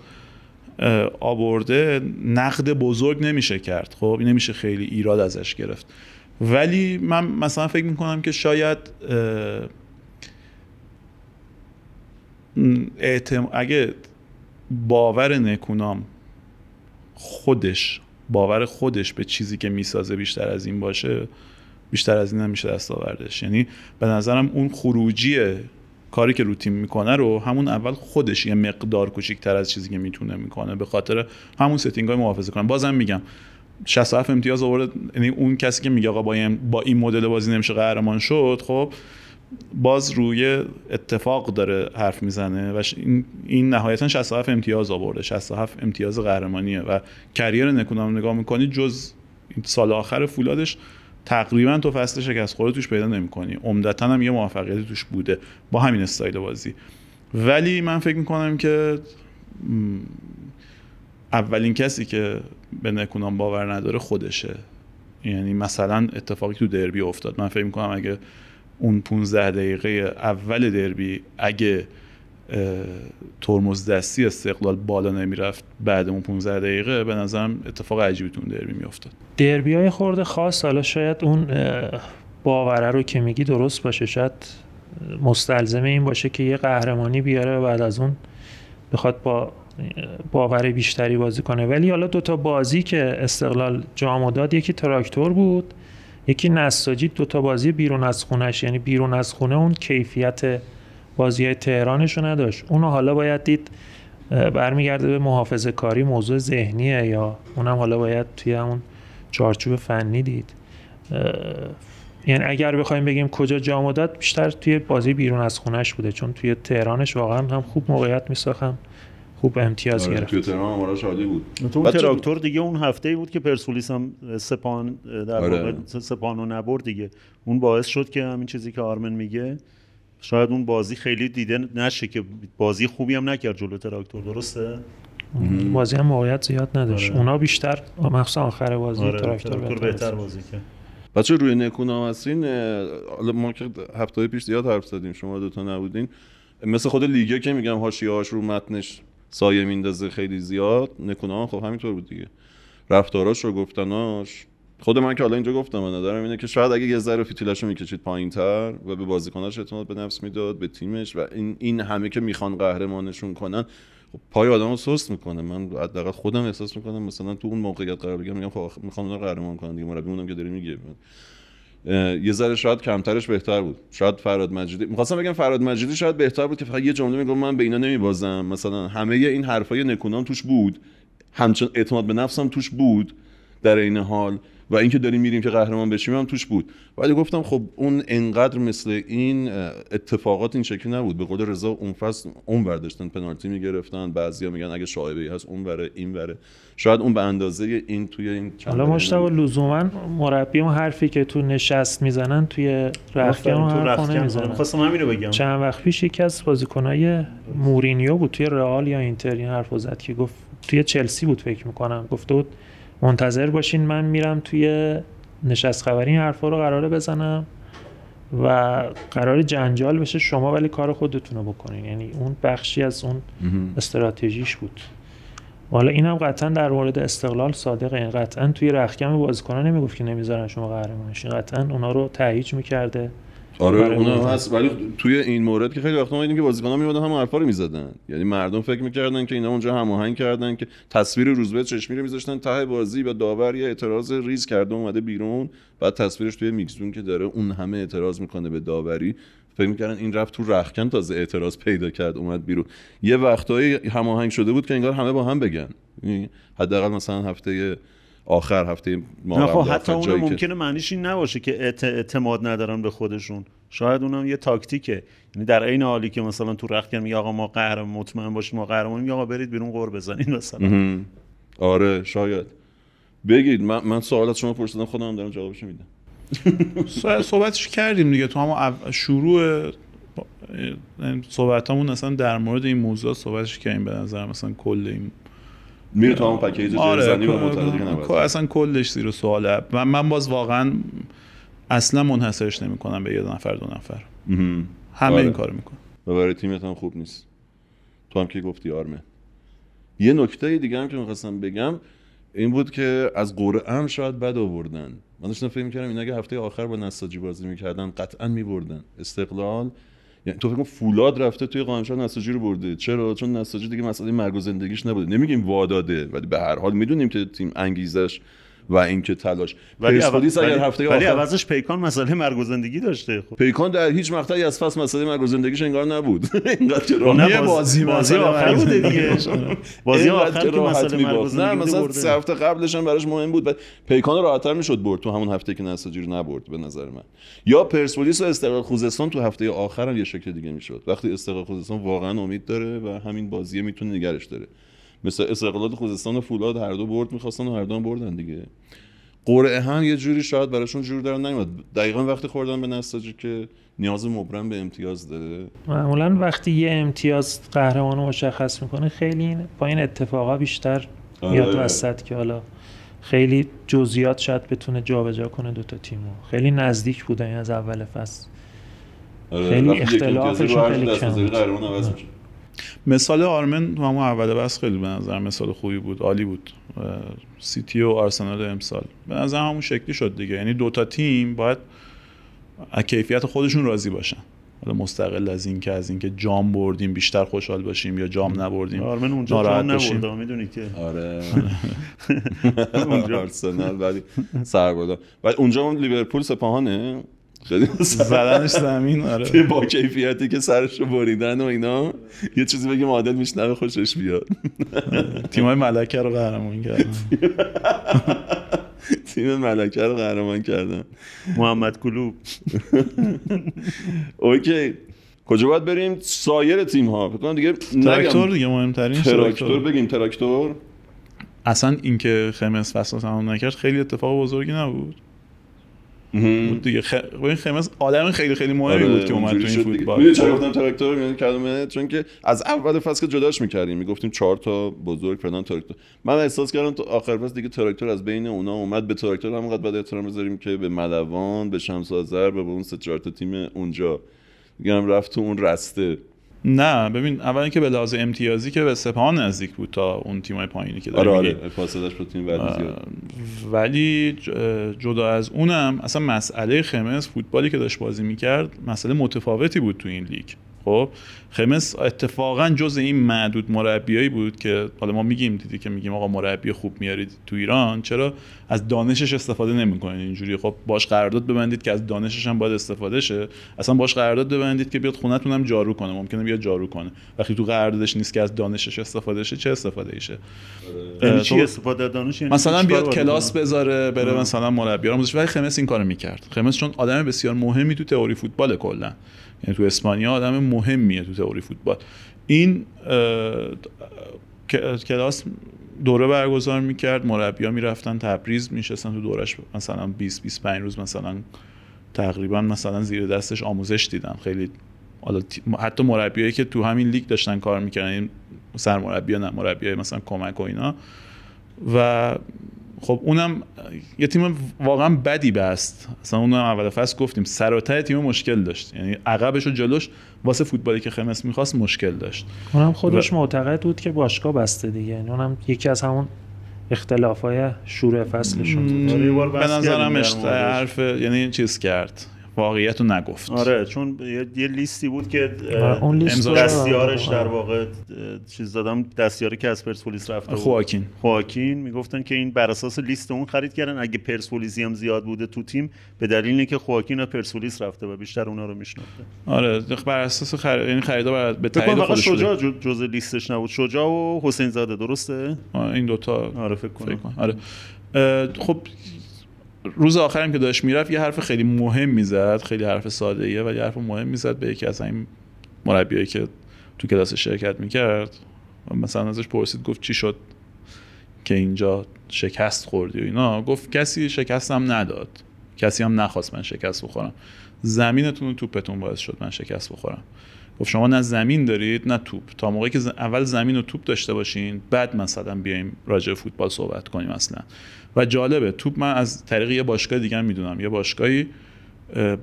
آورده نقد بزرگ نمیشه کرد خب این نمیشه خیلی ایراد ازش گرفت ولی من مثلا فکر میکنم که شاید اگه باور نکونام خودش باور خودش به چیزی که میسازه بیشتر از این باشه بیشتر از این نمیشه دست آوردش یعنی به نظرم اون خروجی کاری که روتین میکنه رو همون اول خودش یه مقدار کوچیکتر از چیزی که میتونه میکنه به خاطر همون ستینگ های محافظه کنه بازم میگم 67 امتیاز آورد یعنی اون کسی که میگه آقا با این با این مدل بازی نمیشه قهرمان شد خب باز روی اتفاق داره حرف میزنه و این, این نهایتا 67 امتیاز آورده 67 امتیاز قهرمانیه و کریر نکونام نگاه میکنی جز سال آخر فولادش تقریبا تو فصل شکست خورده توش پیدا نمیکنی عمدتا هم یه موفقیتی توش بوده با همین استایل بازی ولی من فکر میکنم که اولین کسی که به نکونام باور نداره خودشه یعنی مثلا اتفاقی تو دربی افتاد من فکر میکنم اگه اون 15 دقیقه اول دربی اگه ترمز دستی استقلال بالا نمیرفت بعد اون 15 دقیقه به نظرم اتفاق عجیبی تون دربی میافتاد دربی های خورده خاص حالا شاید اون باوره رو که میگی درست باشه شاید مستلزم این باشه که یه قهرمانی بیاره و بعد از اون بخواد با باور بیشتری بازی کنه ولی حالا دوتا بازی که استقلال جامو داد یکی تراکتور بود یکی نساجی تا بازی بیرون از خونش یعنی بیرون از خونه اون کیفیت بازی های رو نداشت اونو حالا باید دید برمیگرده به محافظه کاری موضوع ذهنیه یا اونم حالا باید توی اون چارچوب فنی دید یعنی اگر بخوایم بگیم کجا جامو بیشتر توی بازی بیرون از خونش بوده چون توی تهرانش واقعا هم خوب موقعیت میساخم خوب امتیاز آره، گرفت توی تهران آماراش عالی بود تو اون تراکتور دیگه اون هفته ای بود که پرسپولیس هم سپان در آره. سپانو نبرد دیگه اون باعث شد که همین چیزی که آرمن میگه شاید اون بازی خیلی دیده نشه که بازی خوبی هم نکرد جلو تراکتور درسته بازی هم واقعیت زیاد نداشت آره. اونا بیشتر مخصوصا آخر بازی آره. تراکتور, بهتر بازی کرد بچه روی نکونام هستین ما که هفته پیش زیاد حرف زدیم شما دوتا نبودین مثل خود لیگه که میگم هاشی هاش رو متنش سایه میندازه خیلی زیاد نکونه خب همینطور بود دیگه رفتاراش رو گفتناش خود من که حالا اینجا گفتم من ندارم اینه که شاید اگه یه ذره فیتیلش رو میکشید پایینتر و به بازیکناش اعتماد به نفس میداد به تیمش و این, این همه که میخوان قهرمانشون کنن خب پای آدمو سست میکنه من حداقل خودم احساس میکنم مثلا تو اون موقعیت قرار بگیرم میگم خب میخوام قهرمان کنن دیگه مربی اونم که داره میگه یه ذره شاید کمترش بهتر بود شاید فراد مجیدی می‌خواستم بگم فراد مجیدی شاید بهتر بود که فقط یه جمله میگم من به اینا نمیبازم مثلا همه این حرفای نکونام توش بود همچنان اعتماد به نفسم توش بود در این حال و اینکه داریم میریم که قهرمان بشیم هم توش بود ولی گفتم خب اون انقدر مثل این اتفاقات این شکلی نبود به قول رضا اون فصل اون داشتن پنالتی میگرفتن بعضیا میگن اگه شایبه هست اون اینوره این شاید اون به اندازه این توی این حالا یعنی مشتاق لزوما مربی اون حرفی که تو نشست میزنن توی رخکن حرف میزنن خواستم همین رو بگم چند وقت پیش یکی از بازیکنای مورینیو بود توی رئال یا اینتر این حرفو زد که گفت توی چلسی بود فکر میکنم گفته بود منتظر باشین من میرم توی نشست خبری این حرفا رو قراره بزنم و قرار جنجال بشه شما ولی کار خودتون رو بکنین یعنی اون بخشی از اون استراتژیش بود حالا اینم قطعا در مورد استقلال صادقه این یعنی قطعا توی رخکم بازیکنان نمیگفت که نمیذارن شما قهرمان شین قطعا اونا رو تهیج میکرده آره اون هست ولی توی این مورد که خیلی وقت ما دیدیم که بازیکن‌ها میومدن هم حرفا رو می‌زدن یعنی مردم فکر می‌کردن که اینا اونجا هماهنگ کردن که تصویر روزبه چشمی رو میذاشتن ته بازی و داور یه اعتراض ریز کرده اومده بیرون بعد تصویرش توی میکسون که داره اون همه اعتراض میکنه به داوری فکر میکردن این رفت تو رخکن تازه اعتراض پیدا کرد اومد بیرون یه وقتایی هماهنگ شده بود که انگار همه با هم بگن یعنی حداقل مثلا هفته آخر هفته ما خب حتی اون ممکنه معنیش این نباشه که اعتماد ندارن به خودشون شاید اونم یه تاکتیکه یعنی در عین حالی که مثلا تو رخت میگه آقا ما قهرم مطمئن باشیم ما قهرمانیم آقا برید بیرون قور بزنید مثلا آره شاید بگید من, من سوال شما پرسیدم خودم دارم جوابش میدم صحبتش کردیم دیگه تو هم شروع صحبتامون اصلا در مورد این موضوع صحبتش کردیم به نظر مثلا کل این میره تو همون پکیج آره زنی و اصلا کلش زیر سواله و من باز واقعا اصلا منحصرش نمیکنم به یه نفر دو نفر همه آره. این کارو میکنن و برای تیمت هم خوب نیست تو هم که گفتی آرمه یه نکته دیگه هم که میخواستم بگم این بود که از قرعه هم شاید بد آوردن من داشتم فکر میکردم این اگه هفته آخر با نساجی بازی میکردن قطعا میبردن استقلال یعنی تو فکر فولاد رفته توی قائمشهر نساجی رو برده چرا چون نساجی دیگه مسئله مرگ و زندگیش نبوده نمیگیم واداده ولی به هر حال میدونیم که تیم انگیزش و اینکه تلاش پرسپولیس اگر هفته ولی عوضش پیکان مسئله مرگ و زندگی داشته خب پیکان در هیچ مقطعی از فصل مسئله مرگ و زندگیش انگار نبود اینقدر که بازی بازی آخر بوده؟ دیگه بازی آخر که مسئله مرگ و زندگی نه مثلا سه هفته قبلش هم براش مهم بود پیکان راحت‌تر میشد برد تو همون هفته که نساجی رو نبرد به نظر من یا پرسپولیس و استقلال خوزستان تو هفته آخر هم یه شکل دیگه میشد وقتی استقلال خوزستان واقعا امید داره و همین بازی میتونه نگرش داره مثل استقلال خوزستان و فولاد هر دو برد میخواستن و هر دو بردن دیگه قرعه هم یه جوری شاید براشون جور در نیومد دقیقا وقتی خوردن به نساجی که نیاز مبرم به امتیاز داره معمولا وقتی یه امتیاز قهرمان مشخص میکنه خیلی این با این اتفاقا بیشتر آره. میاد وسط که حالا خیلی جزئیات شاید بتونه جابجا کنه دوتا تیمو خیلی نزدیک بودن از اول فصل آره، خیلی اختلافش خیلی کم مثال آرمن تو همون اول بس خیلی به نظر مثال خوبی بود عالی بود سیتی و آرسنال امسال به نظر همون شکلی شد دیگه یعنی دوتا تیم باید از کیفیت خودشون راضی باشن حالا مستقل از این که از اینکه جام بردیم بیشتر خوشحال باشیم یا جام نبردیم آرمن اونجا جام نبرد میدونی که آره اونجا آرسنال ولی سر ولی اونجا لیورپول سپاهانه خیلی زدنش زمین آره با کیفیتی که سرش رو بریدن و اینا یه چیزی بگه معادل میشنوه خوشش بیاد تیمای ملکه رو قهرمان کردن تیم ملکه رو قهرمان کردن محمد کلوب اوکی کجا باید بریم سایر تیم ها فکر دیگه تراکتور دیگه مهمترین تراکتور بگیم تراکتور اصلا اینکه خمس فصل تمام نکرد خیلی اتفاق بزرگی نبود بود دیگه خ... خمس آدم خیلی خیلی مهمی آره، بود که اومد تو این فوتبال میدونی چرا گفتم تراکتور یعنی کلمه چون که از اول فصل که جداش میکردیم میگفتیم چهار تا بزرگ فلان تراکتور من احساس کردم تو آخر فصل دیگه تراکتور از بین اونا اومد به تراکتور همونقدر بعد احترام بذاریم که به ملوان به شمس و به اون سه چهار تا تیم اونجا میگم رفت تو اون رسته نه ببین اول اینکه به لحاظ امتیازی که به سپاهان نزدیک بود تا اون تیمای پایینی که داره آره, آره، تیم ولی جدا از اونم اصلا مسئله خمس فوتبالی که داشت بازی میکرد مسئله متفاوتی بود تو این لیگ خب خمس اتفاقا جز این معدود مربیایی بود که حالا ما میگیم دیدی که میگیم آقا مربی خوب میارید تو ایران چرا از دانشش استفاده نمیکنید اینجوری خب باش قرارداد ببندید که از دانشش هم باید استفاده شه اصلا باش قرارداد ببندید که بیاد خونتون هم جارو کنه ممکنه بیاد جارو کنه وقتی تو قراردادش نیست که از دانشش استفاده شه چه استفاده ایشه یعنی چی استفاده دانش یعنی مثلا بیاد کلاس بذاره بره مثلا مربی آموزش ولی خمس این کارو میکرد خمس چون آدم بسیار مهمی تو تئوری فوتبال کلا یعنی تو اسپانیا آدم مهمیه تو تئوری فوتبال این کلاس دوره برگزار میکرد ها میرفتن تبریز میشستن تو دورش مثلا 20 25 روز مثلا تقریبا مثلا زیر دستش آموزش دیدن خیلی حتی مربیایی که تو همین لیگ داشتن کار میکردن این یعنی ها نه های مثلا کمک و اینا و خب اونم یه تیم واقعا بدی بست اصلا اونم اول فصل گفتیم سر تیم مشکل داشت یعنی عقبش و جلوش واسه فوتبالی که خمس میخواست مشکل داشت اونم خودش معتقد بود که باشگاه بسته دیگه یعنی اونم یکی از همون اختلاف های شروع فصلشون به نظرم حرف یعنی چیز کرد واقعیت رو نگفت آره چون یه لیستی بود که آره، اون دستیارش در آره. واقع چیز دادم دستیاری که از پرسپولیس رفته خواکین خواکین میگفتن که این بر اساس لیست اون خرید کردن اگه پرسپولیسی هم زیاد بوده تو تیم به دلیل که خواکین از پرسپولیس رفته و بیشتر اونا رو میشناخته آره بر اساس این خریدا بر... به تایید خودش شجاع جزء لیستش نبود شجاع و حسین زاده درسته این دوتا آره فکر کنم آره خب روز آخرم که داشت میرفت یه حرف خیلی مهم میزد خیلی حرف ساده ایه ولی حرف مهم میزد به یکی از این مربیایی که تو کلاس شرکت میکرد مثلا ازش پرسید گفت چی شد که اینجا شکست خوردی و اینا گفت کسی شکستم نداد کسی هم نخواست من شکست بخورم زمینتون و توپتون باعث شد من شکست بخورم گفت شما نه زمین دارید نه توپ تا موقعی که اول زمین و توپ داشته باشین بعد مثلا بیایم راجع فوتبال صحبت کنیم اصلا و جالبه توپ من از طریق یه باشگاه دیگه میدونم یه باشگاهی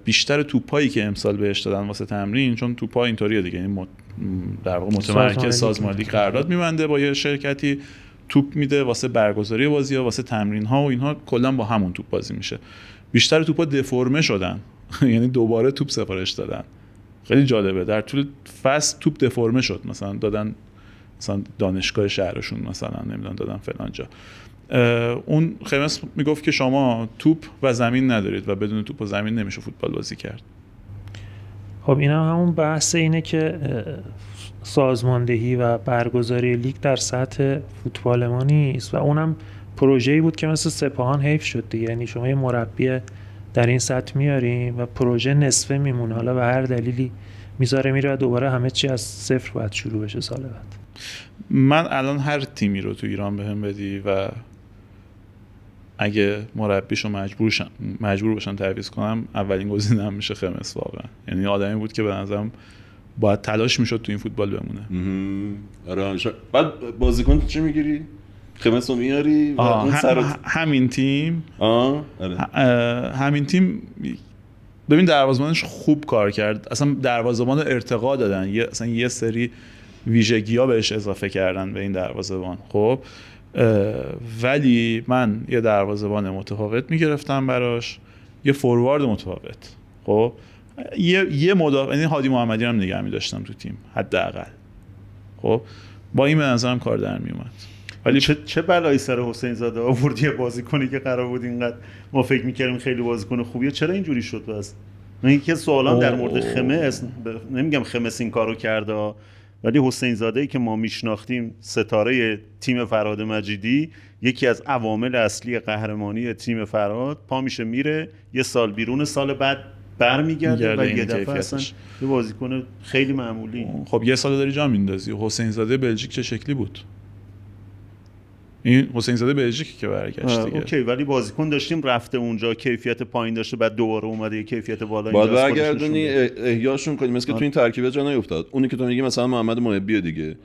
بیشتر توپایی که امسال بهش دادن واسه تمرین چون توپا اینطوریه دیگه این یعنی در واقع متمرکز سازمانی قرارداد میبنده با یه شرکتی توپ میده واسه برگزاری بازی ها واسه تمرین ها و اینها کلا با همون توپ بازی میشه بیشتر توپا دفرمه شدن یعنی دوباره توپ سفارش دادن خیلی جالبه در طول فصل توپ دفرمه شد مثلا دادن مثلا دانشگاه شهرشون مثلا نمیدونم دادن فلانجا جا اون خمس میگفت که شما توپ و زمین ندارید و بدون توپ و زمین نمیشه فوتبال بازی کرد خب این همون بحث اینه که سازماندهی و برگزاری لیگ در سطح فوتبال ما نیست و اونم پروژه‌ای بود که مثل سپاهان حیف شد دیگه یعنی شما یه مربی در این سطح میاریم و پروژه نصفه میمونه حالا به هر دلیلی میذاره میره و دوباره همه چی از صفر باید شروع بشه سال بعد من الان هر تیمی رو تو ایران بهم بدی و اگه مربیشو مجبور مجبور باشم تعویض کنم اولین هم میشه خمس واقعا یعنی آدمی بود که به نظرم باید تلاش میشد تو این فوتبال بمونه آره بعد بازیکن چی میگیری خمس میاری و اون همین تیم آه. آره. همین تیم ببین دروازمانش خوب کار کرد اصلا دروازبان ارتقا دادن اصلا یه سری ویژگی ها بهش اضافه کردن به این دروازبان خب ولی من یه دروازبان متفاوت میگرفتم براش یه فوروارد متفاوت خب یه یه مدافع یعنی هادی محمدی هم نگه می داشتم تو تیم حداقل خب با این به نظرم کار در میومد ولی چه, چه بلایی سر حسین زاده آورد یه بازیکنی که قرار بود اینقدر ما فکر میکردیم خیلی بازیکن خوبیه چرا اینجوری شد بس من یکی سوالم در مورد خمه نمیگم خمس این کارو کرده ولی حسین زاده ای که ما میشناختیم ستاره تیم فراد مجیدی یکی از عوامل اصلی قهرمانی تیم فراد پا میشه میره یه سال بیرون سال بعد برمیگرده و یه دفعه اصلا یه بازیکن خیلی معمولی خب یه سال داری جا میندازی حسین زاده بلژیک چه شکلی بود این حسین زاده بلژیک که برگشت دیگه اوکی ولی بازیکن داشتیم رفته اونجا کیفیت پایین داشته بعد دوباره اومده یه کیفیت بالا اینجا بعد برگردونی احیاشون کنیم مثل که تو این ترکیب جا نیفتاد اونی که تو میگی مثلا محمد محبی دیگه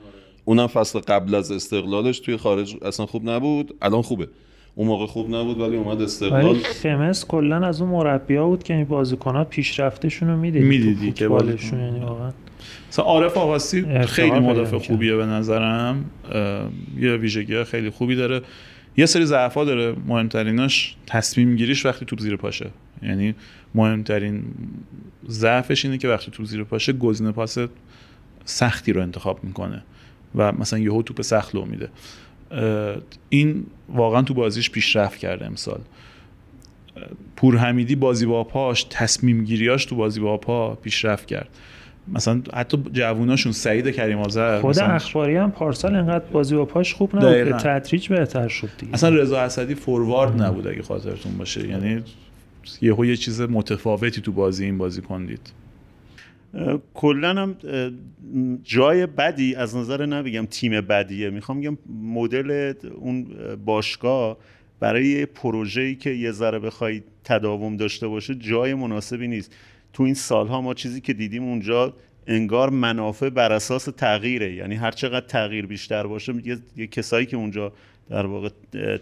اونم فصل قبل از استقلالش توی خارج اصلا خوب نبود الان خوبه اون موقع خوب نبود ولی اومد استقلال خمس کلا از اون مربی‌ها بود که این بازیکن‌ها پیشرفتشون رو میدیدی میدیدی که بالشون یعنی واقعا مثلا عارف آقاسی خیلی مدافع خوبیه به نظرم یه ویژگی خیلی خوبی داره یه سری ضعف‌ها داره مهمتریناش تصمیم گیریش وقتی توپ زیر پاشه یعنی مهمترین ضعفش اینه که وقتی توپ زیر پاشه گزینه پاس سختی رو انتخاب میکنه و مثلا یهو توپ سخت لو میده این واقعا تو بازیش پیشرفت کرده امسال پورحمیدی بازی با پاش تصمیم گیریاش تو بازی با پا پیشرفت کرد مثلا حتی جووناشون سعید کریم آذر خود اخباری هم پارسال انقدر بازی با پاش خوب نبود به تدریج بهتر شد دیگه اصلا رضا اسدی فوروارد نبود اگه خاطرتون باشه یعنی یهو یه چیز متفاوتی تو بازی این بازی کندید کلا هم جای بدی از نظر نبگم تیم بدیه میخوام بگم مدل اون باشگاه برای پروژه‌ای که یه ذره بخوای تداوم داشته باشه جای مناسبی نیست تو این سالها ما چیزی که دیدیم اونجا انگار منافع بر اساس تغییره یعنی هر چقدر تغییر بیشتر باشه یه کسایی که اونجا در واقع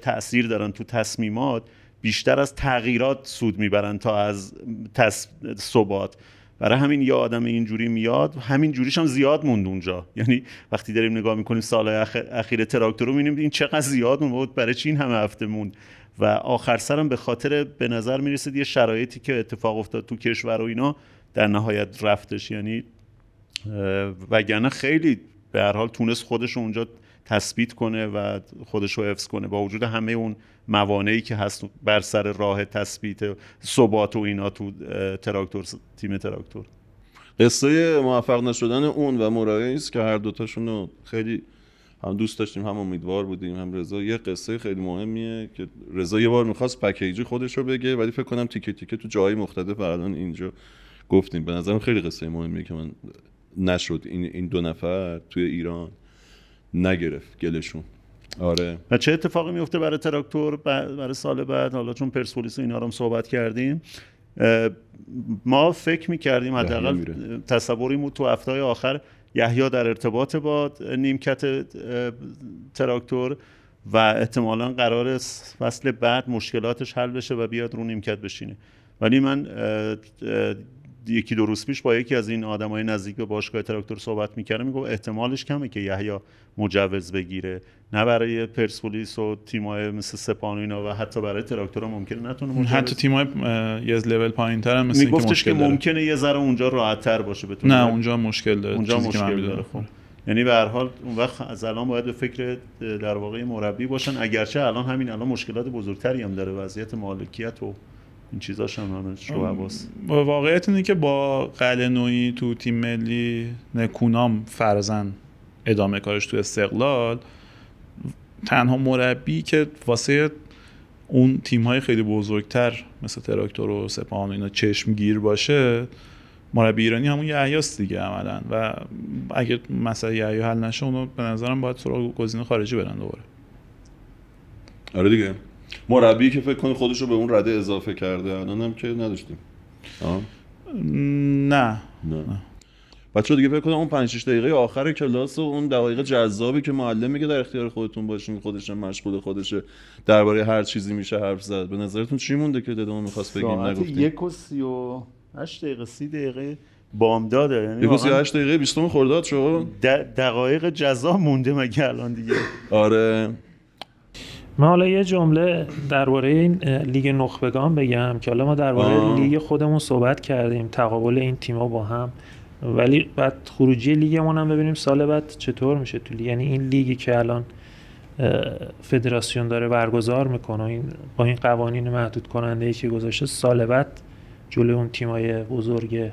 تاثیر دارن تو تصمیمات بیشتر از تغییرات سود میبرن تا از ثبات برای همین یه آدم اینجوری میاد همین جوریش هم زیاد موند اونجا یعنی وقتی داریم نگاه میکنیم سالهای اخیر تراکتور رو میبینیم این چقدر زیاد موند برای چی این همه هفته موند و آخر سرم به خاطر به نظر میرسید یه شرایطی که اتفاق افتاد تو کشور و اینا در نهایت رفتش یعنی وگرنه خیلی به هر حال تونست خودش اونجا تثبیت کنه و خودش رو حفظ کنه با وجود همه اون موانعی که هست بر سر راه تثبیت ثبات و اینا تو تراکتور تیم تراکتور قصه موفق نشدن اون و مورایس که هر دوتاشون رو خیلی هم دوست داشتیم هم امیدوار بودیم هم رضا یه قصه خیلی مهمیه که رضا یه بار میخواست پکیجی خودش رو بگه ولی فکر کنم تیکه تیکه تو جایی مختلف الان اینجا گفتیم به نظرم خیلی قصه مهمیه که من نشد این این دو نفر توی ایران نگرفت گلشون آره و چه اتفاقی میفته برای تراکتور برای سال بعد حالا چون پرسپولیس و اینا رو هم صحبت کردیم ما فکر میکردیم حداقل تصوری بود تو هفته آخر یحیی در ارتباط با نیمکت تراکتور و احتمالا قرار فصل بعد مشکلاتش حل بشه و بیاد رو نیمکت بشینه ولی من یکی دو روز پیش با یکی از این آدمای نزدیک به باشگاه تراکتور صحبت میکردم میگفت احتمالش کمه که یحیی مجوز بگیره نه برای پرسپولیس و تیمای مثل سپاهان و اینا و حتی برای تراکتور ممکن نتونه مجوز حتی تیمای یه لول پایینتر هم مثل میگفتش که, که ممکنه یه ذره اونجا راحت‌تر باشه بتونه نه اونجا مشکل داره اونجا مشکل داره خب یعنی به هر حال اون وقت از الان باید به فکر در واقع مربی باشن اگرچه الان همین الان مشکلات بزرگتری هم داره وضعیت مالکیت و این چیزاش هم واقعیت اینه که با قله نوعی تو تیم ملی نکونام فرزن ادامه کارش تو استقلال تنها مربی که واسه اون تیم های خیلی بزرگتر مثل تراکتور و سپاهان و اینا چشمگیر باشه مربی ایرانی همون احیاس دیگه عملا و اگه مسئله یحیا حل نشه اونو به نظرم باید سراغ گزینه خارجی برن دوباره آره دیگه مربی که فکر کنی خودش رو به اون رده اضافه کرده الان هم که نداشتیم آه؟ نه نه بچه دیگه فکر کنم اون 5 6 دقیقه آخر کلاس و اون دقایق جذابی که معلم میگه در اختیار خودتون باشین خودش مشغول خودشه درباره هر چیزی میشه حرف زد به نظرتون چی مونده که ددمون میخواست بگیم نگفتین یک و 38 دقیقه 30 دقیقه بامداده یعنی یک و 38 دقیقه 20 خرداد شد دقایق جذاب مونده مگه الان دیگه آره من حالا یه جمله درباره این لیگ نخبگان بگم که حالا ما درباره لیگ خودمون صحبت کردیم تقابل این تیما با هم ولی بعد خروجی لیگمون هم ببینیم سال بعد چطور میشه تو یعنی این لیگی که الان فدراسیون داره برگزار میکنه با این قوانین محدود کننده ای که گذاشته سال بعد جلوی اون تیمای بزرگ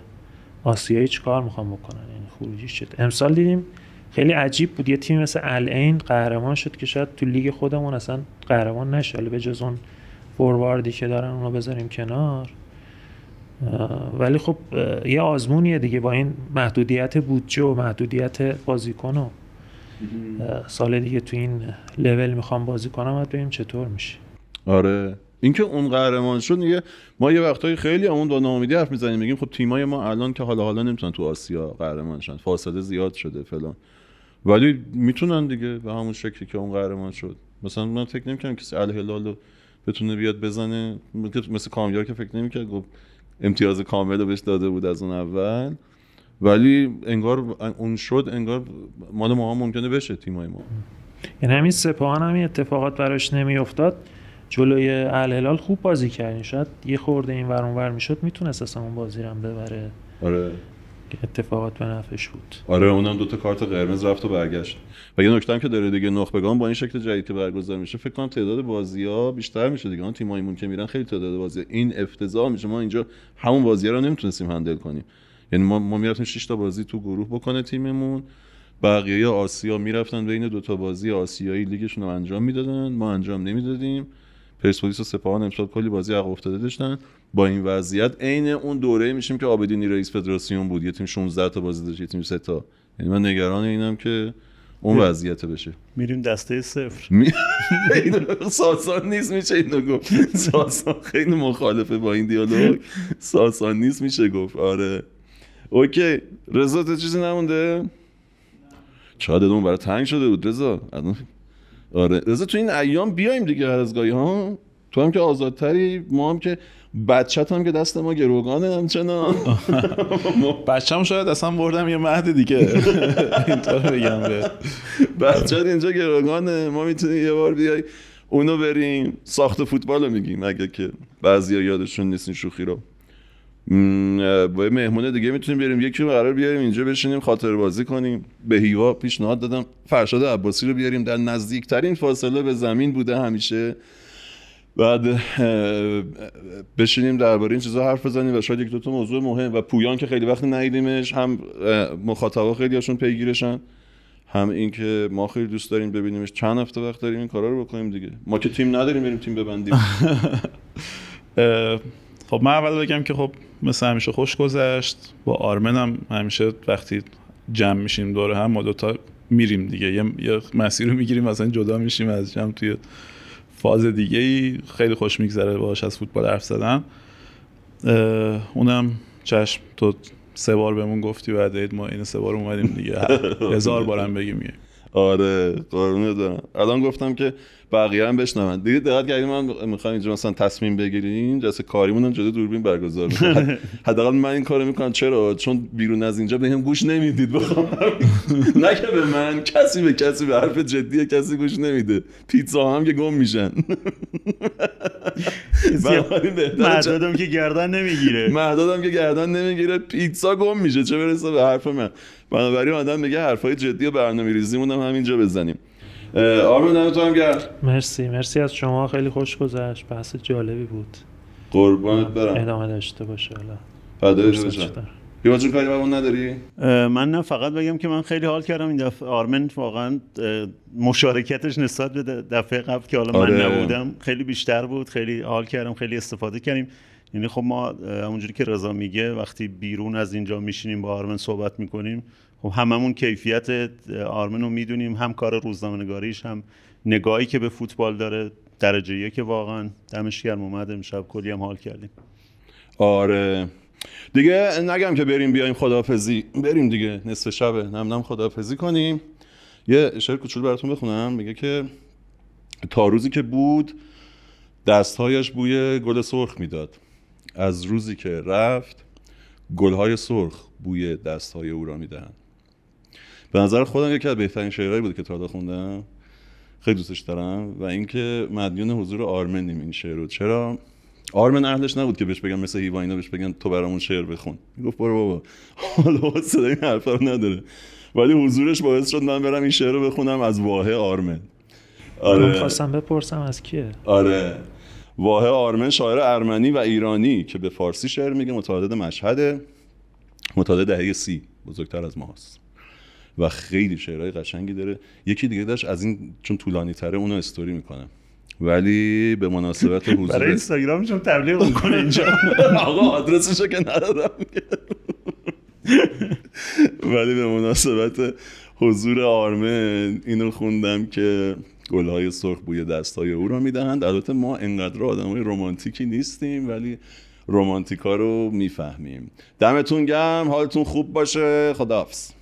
آسیایی چیکار میخوام بکنن یعنی خروجیش شد امسال دیدیم خیلی عجیب بود یه تیم مثل الین قهرمان شد که شاید تو لیگ خودمون اصلا قهرمان نشه حالا به جز اون فورواردی که دارن اونو بذاریم کنار ولی خب یه آزمونیه دیگه با این محدودیت بودجه و محدودیت بازیکن و سال دیگه تو این لول میخوام بازی کنم باید ببینیم چطور میشه آره اینکه اون قهرمان شد دیگه ما یه وقتایی خیلی اون با ناامیدی حرف میزنیم میگیم خب تیمای ما الان که حالا حالا نمیتونن تو آسیا قهرمان شن فاصله زیاد شده فلان ولی میتونن دیگه به همون شکلی که اون قهرمان شد مثلا من فکر نمیکنم کسی الهلال رو بتونه بیاد بزنه مثل کامیار که فکر نمیکرد گفت امتیاز کامل رو بهش داده بود از اون اول ولی انگار اون شد انگار مال ما هم ممکنه بشه تیمای ما یعنی همین سپاهان همین اتفاقات براش نمیافتاد جلوی الهلال خوب بازی کردین شاید یه خورده این ور اونور میشد میتونست اصلا اون بازی رو ببره آره که اتفاقات به نفعش بود آره اونم دوتا کارت قرمز رفت و برگشت و یه نکته هم که داره دیگه نخبگان با این شکل جدید که برگزار میشه فکر کنم تعداد بازی ها بیشتر میشه دیگه اون تیمایمون که میرن خیلی تعداد بازی ها. این افتضاح میشه ما اینجا همون بازی ها رو نمیتونستیم هندل کنیم یعنی ما ما میرفتیم 6 تا بازی تو گروه بکنه تیممون بقیه آسیا میرفتن بین دو تا بازی آسیایی لیگشون رو انجام میدادن ما انجام نمیدادیم پرسپولیس و سپاهان امسال کلی بازی عقب افتاده داشتن با این وضعیت عین اون دوره میشیم که آبدینی رئیس فدراسیون بود یه تیم 16 تا بازی داشت یه تیم 3 تا یعنی من نگران اینم که اون وضعیت بشه میریم دسته صفر ساسان نیست میشه اینو گفت ساسان خیلی مخالفه با این دیالوگ ساسان نیست میشه گفت آره اوکی رضا چیزی نمونده چقدر برای تنگ شده بود رضا آره رضا تو این ایام بیایم دیگه هر از ها تو هم که آزادتری ما هم که بچه هم که دست ما گروگانه همچنان هم شاید اصلا بردم یه مهد دیگه اینطور بگم بچت اینجا گروگانه ما میتونیم یه بار بیای اونو بریم ساخت فوتبال رو میگیم اگه که بعضی یادشون نیستین شوخی رو با مهمون دیگه میتونیم بریم یکی رو قرار بیاریم اینجا بشینیم خاطر بازی کنیم به هیوا پیشنهاد دادم فرشاد عباسی رو بیاریم در نزدیکترین فاصله به زمین بوده همیشه بعد بشینیم درباره این چیزا حرف بزنیم و شاید یک دو تا موضوع مهم و پویان که خیلی وقت ندیدیمش هم مخاطبا خیلی هاشون پیگیرشن هم اینکه ما خیلی دوست داریم ببینیمش چند هفته وقت داریم این کارا رو بکنیم دیگه ما که تیم نداریم بریم تیم ببندیم خب من اول بگم که خب مثل همیشه خوش گذشت با آرمن هم همیشه وقتی جمع میشیم دور هم ما تا میریم دیگه یه, مسیر رو میگیریم مثلا جدا میشیم از جمع توی فاز دیگه ای خیلی خوش میگذره باش از فوتبال حرف زدن اونم چشم تو سه بار بهمون گفتی بعد ما این سه بار اومدیم دیگه هزار بارم بگیم آره قربونت دارم الان گفتم که بقیه هم بشنون دیگه دقت کردید من میخوام اینجا مثلا تصمیم بگیریم جلسه کاریمون هم دوربین برگزار بشه حداقل من این کارو میکنم چرا چون بیرون از اینجا بهم گوش نمیدید بخوام نه که به من کسی به کسی به حرف جدی کسی گوش نمیده پیتزا هم که گم میشن مهدادم که گردن نمیگیره مهدادم که گردن نمیگیره پیتزا گم میشه چه برسه به حرف من بنابراین آدم میگه حرفای جدی و برنامه ریزیمون هم همینجا بزنیم آرون دمتون گرم مرسی مرسی از شما خیلی خوش گذشت بحث جالبی بود قربانت برم ادامه داشته باشه حالا فدای یه جون کاری اون نداری؟ من نه فقط بگم که من خیلی حال کردم این دفعه آرمن واقعا مشارکتش نسبت به دفعه قبل که حالا من آره. نبودم خیلی بیشتر بود خیلی حال کردم خیلی استفاده کردیم یعنی خب ما همونجوری که رضا میگه وقتی بیرون از اینجا میشینیم با آرمن صحبت میکنیم خب هممون کیفیت آرمن رو میدونیم هم کار روزنامه نگاریش هم نگاهی که به فوتبال داره درجه که واقعا دمش گرم اومد امشب کلی هم حال کردیم آره دیگه نگم که بریم بیایم خدافزی بریم دیگه نصف شب. نم نم خداحافظی کنیم یه شعر کوچولو براتون بخونم میگه که تا روزی که بود دستهایش بوی گل سرخ میداد از روزی که رفت گلهای سرخ بوی دستهای او را میدهند به نظر خودم یکی از بهترین شعرهایی بود که تا خوندم خیلی دوستش دارم و اینکه مدیون حضور آرمنیم این شعر رو چرا آرمن اهلش نبود که بهش بگم مثل هیوا اینا بهش بگن تو برامون شعر بخون میگفت برو بابا حالا صدای این حرفا رو نداره ولی حضورش باعث شد من برم این شعر رو بخونم از واه آرمن آره خواستم بپرسم از کیه آره واه آرمن شاعر ارمنی و ایرانی که به فارسی شعر میگه متولد مشهد متولد دهه سی بزرگتر از ماست و خیلی شعرهای قشنگی داره یکی دیگه داشت از این چون طولانی تره اونو استوری میکنم ولی به مناسبت حضور برای اینستاگرام تبلیغ میکنه اینجا آقا آدرسشو که ندارم ولی به مناسبت حضور آرمن اینو خوندم که گلهای سرخ بوی دستای او را میدهند البته ما انقدر آدمای رمانتیکی نیستیم ولی ها رو میفهمیم دمتون گم، حالتون خوب باشه خداحافظ